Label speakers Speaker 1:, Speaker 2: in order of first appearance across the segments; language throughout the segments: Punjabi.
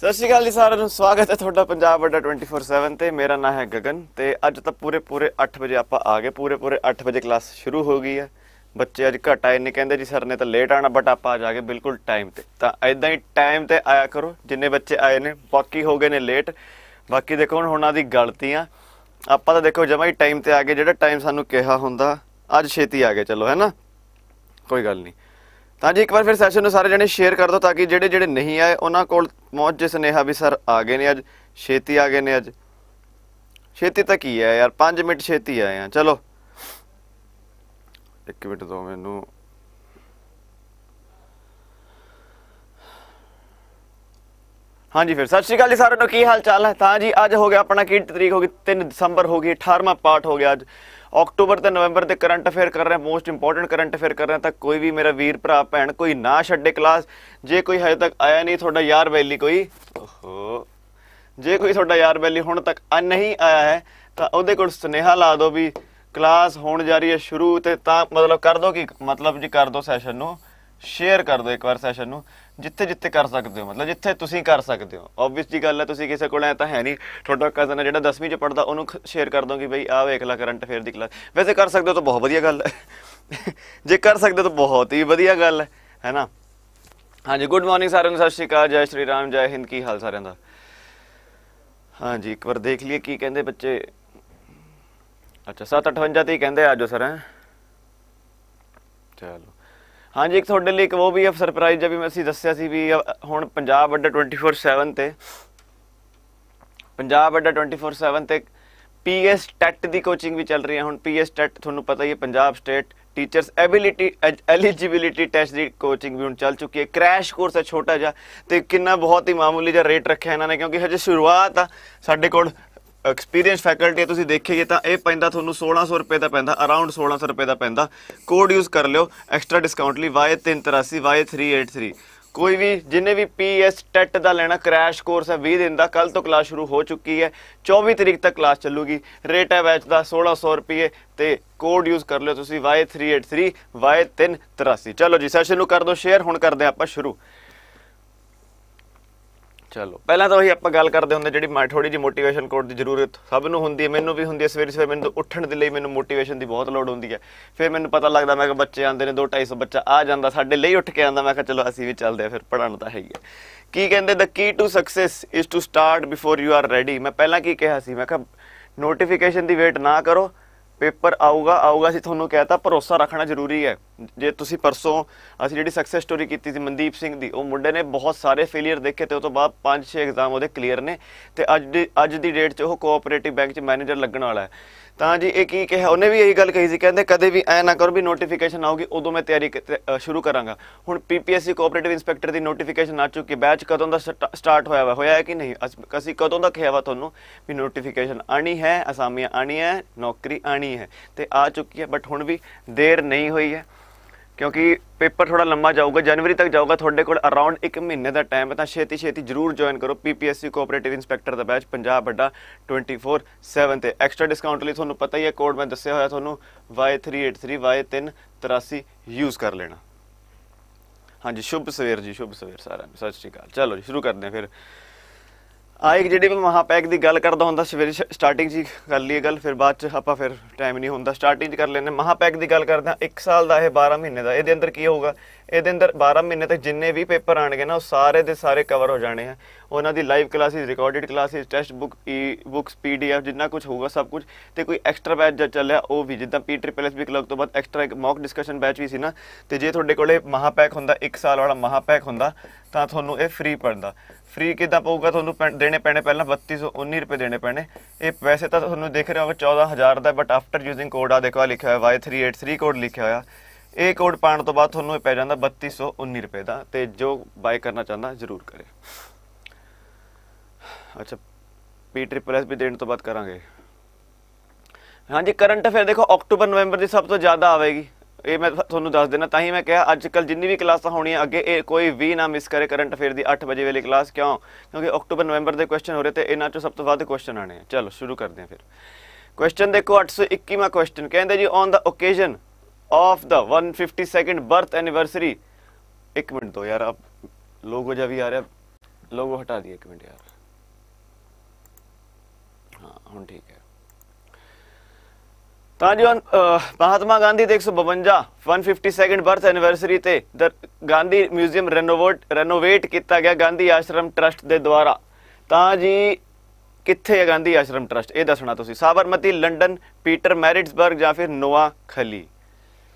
Speaker 1: ਸਤਿ ਸ਼੍ਰੀ ਅਕਾਲ ਜੀ ਸਾਰਿਆਂ ਨੂੰ ਸਵਾਗਤ ਹੈ ਤੁਹਾਡਾ ਪੰਜਾਬ ਵੱਡਾ 24/7 ਤੇ ਮੇਰਾ ਨਾਮ ਹੈ ਗਗਨ ਤੇ ਅੱਜ ਤਾਂ ਪੂਰੇ ਪੂਰੇ 8 ਵਜੇ ਆਪਾਂ ਆ ਗਏ ਪੂਰੇ ਪੂਰੇ 8 ਵਜੇ ਕਲਾਸ ਸ਼ੁਰੂ ਹੋ ਗਈ ਹੈ ਬੱਚੇ ਅੱਜ ਘਟ ਆਏ ਨੇ ਕਹਿੰਦੇ ਜੀ ਸਰ ਨੇ ਤਾਂ ਲੇਟ ਆਣਾ ਬਟ ਆਪਾਂ ਆ ਜਾ ਕੇ ਬਿਲਕੁਲ ਟਾਈਮ ਤੇ ਤਾਂ ਐਦਾਂ ਹੀ ਟਾਈਮ ਤੇ ਆਇਆ ਕਰੋ ਜਿੰਨੇ ਬੱਚੇ ਆਏ ਨੇ ਬਾਕੀ ਹੋ ਗਏ ਨੇ ਲੇਟ ਬਾਕੀ ਦੇਖੋ ਹੁਣ ਉਹਨਾਂ ਦੀ ਗਲਤੀਆਂ ਆਪਾਂ ਤਾਂ ਦੇਖੋ ਜਮਾ ਹੀ ਟਾਈਮ ਤੇ ਆ ਗਏ ਜਿਹੜਾ ਟਾਈਮ ਸਾਨੂੰ ਕਿਹਾ ਹੁੰਦਾ ਅੱਜ ਛੇਤੀ ਆ ਗਏ ਚਲੋ ਹੈਨਾ ਕੋਈ ਗੱਲ ਨਹੀਂ ਤਾਂ ਜੀ ਇੱਕ ਵਾਰ ਫਿਰ ਸੈਸ਼ਨ ਨੂੰ ਸਾਰੇ ਜਣੇ ਸ਼ੇਅਰ ਕਰ ਦਿਓ ਤਾਂ ਕਿ ਜਿਹੜੇ ਜਿਹੜੇ ਨਹੀਂ ਆਏ ਉਹਨਾਂ ਕੋਲ ਪਹੁੰਚ ਜੇ ਸੁਨੇਹਾ ਵੀ ਸਰ ਆ ਗਏ ਨੇ ਅੱਜ ਛੇਤੀ ਆ ਗਏ ਨੇ ਅੱਜ ਛੇਤੀ ਤਾਂ ਕੀ ਹੈ ਯਾਰ 5 ਮਿੰਟ ਛੇਤੀ ਆਏ ਆ ਚਲੋ 1 ਮਿੰਟ ਦੋ ਮੈਨੂੰ ਹਾਂਜੀ ਫਿਰ ਸਤਿ ਸ਼੍ਰੀ ਅਕਾਲ ਜੀ ਸਾਰਿਆਂ ਨੂੰ ਕੀ ਹਾਲ ਚਾਲ ਹੈ ਤਾਂ ਜੀ ਅੱਜ ਹੋ ਗਿਆ ਆਪਣਾ ਕੀ ਤਰੀਕ ਹੋ ਗਈ 3 ਦਸੰਬਰ ਹੋ ਗਈ 18ਵਾਂ ਪਾਠ ਹੋ ਗਿਆ ਅੱਜ ਅਕਤੂਬਰ ਤੇ ਨਵੰਬਰ ਦੇ ਕਰੰਟ ਅਫੇਅਰ ਕਰ ਰਹੇ ਮੋਸਟ ਇੰਪੋਰਟੈਂਟ ਕਰੰਟ ਅਫੇਅਰ ਕਰ ਰਹੇ ਤਾਂ ਕੋਈ ਵੀ ਮੇਰਾ ਵੀਰ ਭਰਾ ਭੈਣ ਕੋਈ ਨਾ ਛੱਡੇ ਕਲਾਸ ਜੇ ਕੋਈ ਹਜੇ ਤੱਕ ਆਇਆ ਨਹੀਂ ਤੁਹਾਡਾ ਯਾਰ ਬੈਲੀ ਕੋਈ ਓਹੋ ਜੇ ਕੋਈ ਤੁਹਾਡਾ ਯਾਰ ਬੈਲੀ ਹੁਣ ਤੱਕ ਨਹੀਂ ਆਇਆ ਹੈ ਤਾਂ ਉਹਦੇ ਕੋਲ ਸੁਨੇਹਾ ਲਾ ਦਿਓ ਵੀ ਕਲਾਸ ਹੋਣ ਜਾ ਰਹੀ ਹੈ ਸ਼ੁਰੂ ਤੇ ਤਾਂ ਮਤਲਬ ਕਰ ਦਿਓ ਕਿ ਮਤਲਬ ਜੀ ਕਰ ਦਿਓ ਸੈਸ਼ਨ ਨੂੰ ਸ਼ੇਅਰ ਕਰ ਦਿਓ ਇੱਕ ਵਾਰ ਸੈਸ਼ਨ ਨੂੰ ਜਿੱਥੇ ਜਿੱਥੇ ਕਰ ਸਕਦੇ ਹੋ ਮਤਲਬ ਜਿੱਥੇ ਤੁਸੀਂ ਕਰ ਸਕਦੇ ਹੋ ਆਬਵੀਅਸ ਗੱਲ ਹੈ ਤੁਸੀਂ ਕਿਸੇ ਕੋਲ ਐ ਤਾਂ ਹੈ ਨਹੀਂ ਤੁਹਾਡਾ ਕਜ਼ਨ ਹੈ ਜਿਹੜਾ 10ਵੀਂ ਚ ਪੜਦਾ ਉਹਨੂੰ ਸ਼ੇਅਰ ਕਰ ਦੋਗੇ ਬਈ ਆਹ ਵੇਖ ਲੈ ਕਰੰਟ ਅਫੇਅਰ ਦੀ ਕਲਾਸ ਵੈਸੇ ਕਰ ਸਕਦੇ ਹੋ ਤਾਂ ਬਹੁਤ ਵਧੀਆ ਗੱਲ ਹੈ ਜੇ ਕਰ ਸਕਦੇ ਹੋ ਤਾਂ ਬਹੁਤ ਹੀ ਵਧੀਆ ਗੱਲ ਹੈ ਹੈਨਾ ਹਾਂਜੀ ਗੁੱਡ ਮਾਰਨਿੰਗ ਸਾਰਿਆਂ ਨੂੰ ਸਤਿ ਸ਼੍ਰੀ ਅਕਾਲ ਜੈ ਸ਼੍ਰੀ ਰਾਮ ਜੈ ਹਿੰਦ ਕੀ ਹਾਲ ਸਾਰਿਆਂ ਦਾ ਹਾਂਜੀ ਇੱਕ ਵਾਰ ਦੇਖ ਲਈਏ ਕੀ ਕਹਿੰਦੇ ਬੱਚੇ ਅੱਛਾ 758 ਤੇ ਹੀ ਕਹਿੰਦੇ ਆਜੋ ਸਰ ਹੈ ਚਲੋ ਹਾਂਜੀ ਇੱਕ ਤੁਹਾਡੇ ਲਈ ਇੱਕ ਉਹ ਵੀ ਹੈ ਸਰਪ੍ਰਾਈਜ਼ ਜਿਵੇਂ ਮੈਂ ਅਸੀਂ ਦੱਸਿਆ ਸੀ ਵੀ ਹੁਣ ਪੰਜਾਬ ਅੱਡਾ 24/7 ਤੇ ਪੰਜਾਬ ਅੱਡਾ 24/7 ਤੇ ਪੀਐਸ ਟੈਟ e ਦੀ ਕੋਚਿੰਗ ਵੀ ਚੱਲ ਰਹੀ ਹੈ ਹੁਣ ਪੀਐਸ ਟੈਟ e ਤੁਹਾਨੂੰ ਪਤਾ ਹੀ ਹੈ Punjab state teachers ability eligibility test ਦੀ ਕੋਚਿੰਗ ਵੀ ਹੁਣ ਚੱਲ ਚੁੱਕੀ ਹੈ ਕ੍ਰੈਸ਼ ਕੋਰਸ ਹੈ ਛੋਟਾ ਜਿਹਾ ਤੇ ਕਿੰਨਾ ਬਹੁਤ ਹੀ ਮਾਮੂਲੀ ਜਿਹਾ ਰੇਟ ਰੱਖਿਆ ਇਹਨਾਂ ਨੇ ਕਿਉਂਕਿ ਹਜੇ ਸ਼ੁਰੂਆਤ ਆ ਸਾਡੇ ਕੋਲ ਐਕਸਪੀਰੀਅੰਸ ਫੈਕਲਟੀ ਤੁਸੀਂ ਦੇਖੀਏ ਤਾਂ ਇਹ ਪੈਂਦਾ ਤੁਹਾਨੂੰ 1600 ਰੁਪਏ ਦਾ ਪੈਂਦਾ ਅਰਾਊਂਡ 1600 ਰੁਪਏ ਦਾ ਪੈਂਦਾ ਕੋਡ ਯੂਜ਼ ਕਰ ਲਿਓ ਐਕਸਟਰਾ ਡਿਸਕਾਊਂਟ ਲਈ Y383 Y383 ਕੋਈ ਵੀ ਜਿੰਨੇ ਵੀ ਪੀਐਸ ਟੈਟ e ਦਾ ਲੈਣਾ ਕ੍ਰੈਸ਼ ਕੋਰਸ ਹੈ 20 ਦਿਨ ਦਾ ਕੱਲ ਤੋਂ ਕਲਾਸ ਸ਼ੁਰੂ ਹੋ ਚੁੱਕੀ ਹੈ 24 ਤਰੀਕ ਤੱਕ ਕਲਾਸ ਚੱਲੂਗੀ ਰੇਟ ਹੈ ਬੈਚ ਦਾ 1600 ਰੁਪਏ ਤੇ ਕੋਡ ਯੂਜ਼ ਕਰ ਲਿਓ ਤੁਸੀਂ Y383 Y383 ਚਲੋ ਜੀ ਸੈਸ਼ਨ ਨੂੰ ਕਰ ਦਿਓ ਸ਼ੇਅਰ ਹੁਣ ਕਰਦੇ ਆਪਾਂ ਸ਼ੁਰੂ ਚਲੋ ਪਹਿਲਾਂ ਤਾਂ ਉਹੀ ਆਪਾਂ ਗੱਲ ਕਰਦੇ ਹੁੰਦੇ ਜਿਹੜੀ ਮੈਂ ਥੋੜੀ ਜੀ ਮੋਟੀਵੇਸ਼ਨ ਕੋਡ ਦੀ ਜ਼ਰੂਰਤ ਸਭ ਨੂੰ ਹੁੰਦੀ ਹੈ ਮੈਨੂੰ ਵੀ ਹੁੰਦੀ ਹੈ ਸਵੇਰੇ ਸਵੇਰੇ ਮੈਨੂੰ ਉੱਠਣ ਦੇ ਲਈ ਮੈਨੂੰ ਮੋਟੀਵੇਸ਼ਨ ਦੀ ਬਹੁਤ ਲੋੜ ਹੁੰਦੀ ਹੈ ਫਿਰ ਮੈਨੂੰ ਪਤਾ ਲੱਗਦਾ ਮੈਂ ਕਿ ਬੱਚੇ ਆਂਦੇ ਨੇ 2 250 ਬੱਚਾ ਆ ਜਾਂਦਾ ਸਾਡੇ ਲਈ ਉੱਠ ਕੇ ਆਂਦਾ ਮੈਂ ਕਿ ਚਲੋ ਅਸੀਂ ਵੀ ਚੱਲਦੇ ਆ ਫਿਰ ਪੜਨ ਤਾਂ ਹੈ ਹੀ ਕੀ ਕਹਿੰਦੇ the key to success is to start before you are ready ਮੈਂ ਪਹਿਲਾਂ ਕੀ ਕਿਹਾ ਸੀ ਮੈਂ ਕਿ ਨੋਟੀਫਿਕੇਸ਼ਨ ਦੀ ਵੇਟ ਨਾ ਕਰੋ ਪੇਪਰ ਆਊਗਾ ਆਊਗਾ ਸੀ ਤੁਹਾਨੂੰ ਕਹਿਤਾ ਭਰੋਸਾ ਰੱਖਣਾ ਜ਼ਰੂਰੀ ਹੈ ਜੇ ਤੁਸੀਂ ਪਰਸੋਂ ਅਸੀਂ ਜਿਹੜੀ ਸਕਸੈਸ ਸਟੋਰੀ ਕੀਤੀ ਸੀ ਮਨਦੀਪ ਸਿੰਘ ਦੀ ਉਹ ਮੁੰਡੇ ਨੇ ਬਹੁਤ ਸਾਰੇ ਫੇਲਿਅਰ ਦੇਖੇ ਤੇ ਉਸ ਤੋਂ ਬਾਅਦ 5-6 ਐਗਜ਼ਾਮ ਉਹਦੇ ਕਲੀਅਰ ਨੇ ਤੇ ਅੱਜ ਅੱਜ ਦੀ ਡੇਟ 'ਚ ਉਹ ਕੋਆਪਰੇਟਿਵ ਬੈਂਕ 'ਚ ਮੈਨੇਜਰ ਲੱਗਣ ਵਾਲਾ ਹੈ ਤਾਂ ਜੀ ਇਹ ਕੀ ਕਿਹਾ ਉਹਨੇ ਵੀ ਇਹੀ ਗੱਲ ਕਹੀ ਸੀ ਕਹਿੰਦੇ ਕਦੇ ਵੀ ਐ ਨਾ ਕਰੋ ਵੀ ਨੋਟੀਫਿਕੇਸ਼ਨ ਆਊਗੀ ਉਦੋਂ ਮੈਂ ਤਿਆਰੀ ਸ਼ੁਰੂ ਕਰਾਂਗਾ ਹੁਣ ਪੀਪੀਐਸਸੀ ਕੋਆਪਰੇਟਿਵ ਇਨਸਪੈਕਟਰ ਦੀ ਨੋਟੀਫਿਕੇਸ਼ਨ ਆ ਚੁੱਕੀ ਬੈਚ ਕਦੋਂ ਦਾ ਸਟਾਰਟ ਹੋਇਆ ਹੋਇਆ ਹੈ ਕਿ ਨਹੀਂ ਅਸੀਂ ਕਦੋਂ ਦਾ ਕਿਹਾ ਵਾ ਤੁਹਾਨੂੰ ਵੀ ਨੋਟੀਫਿਕੇਸ਼ਨ ਆਣੀ ਹੈ ਅਸਾਮੀਆਂ ਆਣੀ ਹੈ ਨੌਕਰੀ ਆਣੀ ਹੈ ਤੇ ਆ ਚੁੱਕੀ ਹੈ ਬਟ ਹੁਣ ਵੀ ਦੇਰ ਨਹੀਂ ਹੋਈ ਹੈ ਕਿਉਂਕਿ ਪੇਪਰ ਥੋੜਾ ਲੰਮਾ ਜਾਊਗਾ ਜਨਵਰੀ ਤੱਕ ਜਾਊਗਾ ਤੁਹਾਡੇ ਕੋਲ ਅਰਾਊਂਡ 1 ਮਹੀਨੇ ਦਾ ਟਾਈਮ ਹੈ ਤਾਂ ਛੇਤੀ ਛੇਤੀ ਜਰੂਰ ਜੁਆਇਨ ਕਰੋ ਪੀਪੀਐਸਸੀ ਕੋਆਪਰੇਟਿਵ ਇਨਸਪੈਕਟਰ ਦਾ ਬੈਚ ਪੰਜਾਬ ਵੱਡਾ 24/7 ਤੇ ਐਕਸਟਰਾ ਡਿਸਕਾਊਂਟ ਲਈ ਤੁਹਾਨੂੰ ਪਤਾ ਹੀ ਹੈ ਕੋਡ ਮੈਂ ਦੱਸਿਆ ਹੋਇਆ ਤੁਹਾਨੂੰ Y383 Y383 ਯੂਜ਼ ਕਰ ਲੈਣਾ ਹਾਂਜੀ ਸ਼ੁਭ ਸਵੇਰ ਜੀ ਸ਼ੁਭ ਸਵੇਰ ਸਾਰਿਆਂ ਨੂੰ ਸਤਿ ਸ਼੍ਰੀ ਅਕਾਲ ਚਲੋ ਜੀ ਸ਼ੁਰੂ ਕਰਦੇ ਹਾਂ ਫਿਰ ਇੱਕ ਜਿਹੜੇ ਮੈਂ ਮਹਾਪੈਕ ਦੀ ਗੱਲ ਕਰਦਾ ਹੁੰਦਾ ਸਵੇਰੇ ਸਟਾਰਟਿੰਗ ਜੀ ਕਰ ਲਈਏ ਗੱਲ ਫਿਰ ਬਾਅਦ ਚ ਆਪਾਂ ਫਿਰ ਟਾਈਮ ਨਹੀਂ ਹੁੰਦਾ ਸਟਾਰਟਿੰਗ ਜੀ ਕਰ ਲੈਨੇ ਮਹਾਪੈਕ ਦੀ ਗੱਲ ਕਰਦੇ ਹਾਂ 1 ਸਾਲ ਦਾ ਇਹ 12 ਮਹੀਨੇ ਦਾ ਇਹਦੇ ਅੰਦਰ ਕੀ ਹੋਊਗਾ ਇਹਦੇ ਅੰਦਰ 12 ਮਹੀਨੇ ਤੱਕ ਜਿੰਨੇ ਵੀ ਪੇਪਰ ਆਣਗੇ ਨਾ ਉਹ ਸਾਰੇ ਦੇ ਸਾਰੇ ਕਵਰ ਹੋ ਜਾਣੇ ਆ ਉਹਨਾਂ ਦੀ live classes recorded classes test book e books PDF ਜਿੰਨਾ ਕੁਝ ਹੋਊਗਾ ਸਭ ਕੁਝ ਤੇ ਕੋਈ ਐਕਸਟਰਾ ਬੈਚ ਜਦ ਚੱਲਿਆ ਉਹ ਵੀ ਜਿੱਦਾਂ ਪੀ ਟ੍ਰਿਪਲ ਐਸ ਵੀ ਕਲਗ ਤੋਂ ਬਾਅਦ ਐਕਸਟਰਾ ਇੱਕ ਮੌਕ ਡਿਸਕਸ਼ਨ ਬੈਚ ਵੀ ਸੀ ਨਾ ਤੇ ਜੇ ਤੁਹਾਡੇ ਕੋਲੇ ਮਹਾਪੈਕ ਹੁੰਦਾ 1 ਸਾਲ ਵਾਲਾ ਮਹਾਪੈਕ ਹੁੰਦਾ ਤਾਂ ਤੁਹਾਨੂੰ ਇਹ ਫ੍ਰੀ ਪੜਦਾ ਫ੍ਰੀ ਕਿਦਾਂ ਪਊਗਾ ਤੁਹਾਨੂੰ ਦੇਣੇ ਪੈਣੇ ਪਹਿਲਾਂ 3219 ਰੁਪਏ ਦੇਣੇ ਪੈਣੇ ਇਹ ਪੈਸੇ ਤਾਂ ਤੁਹਾਨੂੰ ਦਿਖ ਰਿਹਾ ਹੋਗਾ 14000 ਦਾ ਬਟ ਆਫਟਰ ਯੂਜ਼ਿੰਗ ਕੋਡ ਆ ਦੇਖੋ ਆ ਲਿਖਿਆ ਹੋਇਆ Y383 ਕੋਡ ਲਿਖਿਆ ਹੋਇਆ ਇਹ ਕੋਡ ਪਾਣ ਤੋਂ ਬਾਅਦ ਤੁਹਾਨੂੰ ਇਹ ਪੈ ਜਾਂਦਾ 3219 ਰੁਪਏ ਦਾ ਤੇ ਜੋ ਬਾਈ ਕਰਨਾ ਚਾਹੁੰਦਾ ਜ਼ਰੂਰ ਕਰੇ ਅੱਛਾ ਪੀ ਟ੍ਰਿਪਲ ਐਸ ਵੀ ਦੇਣ ਤੋਂ ਬਾਅਦ ਕਰਾਂਗੇ ਹਾਂਜੀ ਕਰੰਟ ਅਫੇਅਰ ਦੇਖੋ ਅਕਤੂਬਰ ਨਵੰਬਰ ਦੀ ਸਭ ਤੋਂ ਜ਼ਿਆਦਾ ਆਵੇਗੀ ਇਹ ਮੈਂ ਤੁਹਾਨੂੰ ਦੱਸ ਦੇਣਾ ਤਾਂ ਹੀ ਮੈਂ ਕਿਹਾ ਅੱਜ ਕੱਲ ਜਿੰਨੀ ਵੀ ਕਲਾਸਾਂ ਹੋਣੀਆਂ ਅੱਗੇ ਇਹ ਕੋਈ ਵੀ ਨਾ ਮਿਸ ਕਰੇ ਕਰੰਟ ਅਫੇਅਰ ਦੀ 8 ਵਜੇ ਵਾਲੀ ਕਲਾਸ ਕਿਉਂ ਕਿਉਂਕਿ ਅਕਤੂਬਰ ਨਵੰਬਰ ਦੇ ਕੁਐਸਚਨ ਹੋ ਰਹੇ ਤੇ ਇਹਨਾਂ ਚੋਂ ਸਭ ਤੋਂ ਵੱਧ ਕੁਐਸਚਨ ਆਣੇ ਆ ਚਲੋ ਸ਼ੁਰੂ ਕਰਦੇ ਹਾਂ ਫਿਰ ਕੁਐਸਚਨ ਦੇਖੋ 821ਵਾਂ ਕੁਐਸਚਨ ਕਹਿੰਦੇ ਜੀ on the occasion of the 152nd birth anniversary 1 minute ਦੋ ਯਾਰ ਆਪ ਲੋਗੋ ਜਾ ਵੀ ਆ ਰਿਹਾ ਲੋਗੋ ਹਟਾ ਦਿਓ 1 ਮਿੰਟ ਯਾਰ ਹਾਂ ਹੁਣ ਠੀਕ ਹੈ ਤਾਂ ਜੀ ਮਹਾਤਮਾ ਗਾਂਧੀ ਦੇ 152 152nd ਬਰਥ ਐਨੀਵਰਸਰੀ ਤੇ ਗਾਂਧੀ ਮਿਊਜ਼ੀਅਮ ਰੈਨੋਵੇਟ ਰੈਨੋਵੇਟ ਕੀਤਾ ਗਿਆ ਗਾਂਧੀ ਆਸ਼ਰਮ ਟਰਸਟ ਦੇ ਦੁਆਰਾ ਤਾਂ ਜੀ ਕਿੱਥੇ ਹੈ ਗਾਂਧੀ ਆਸ਼ਰਮ ਟਰਸਟ ਇਹ ਦੱਸਣਾ ਤੁਸੀਂ ਸਾਬਰਮਤੀ ਲੰਡਨ ਪੀਟਰ ਮੈਰਿਟਸਬਰਗ ਜਾਂ ਫਿਰ ਨੋਆ ਖਲੀ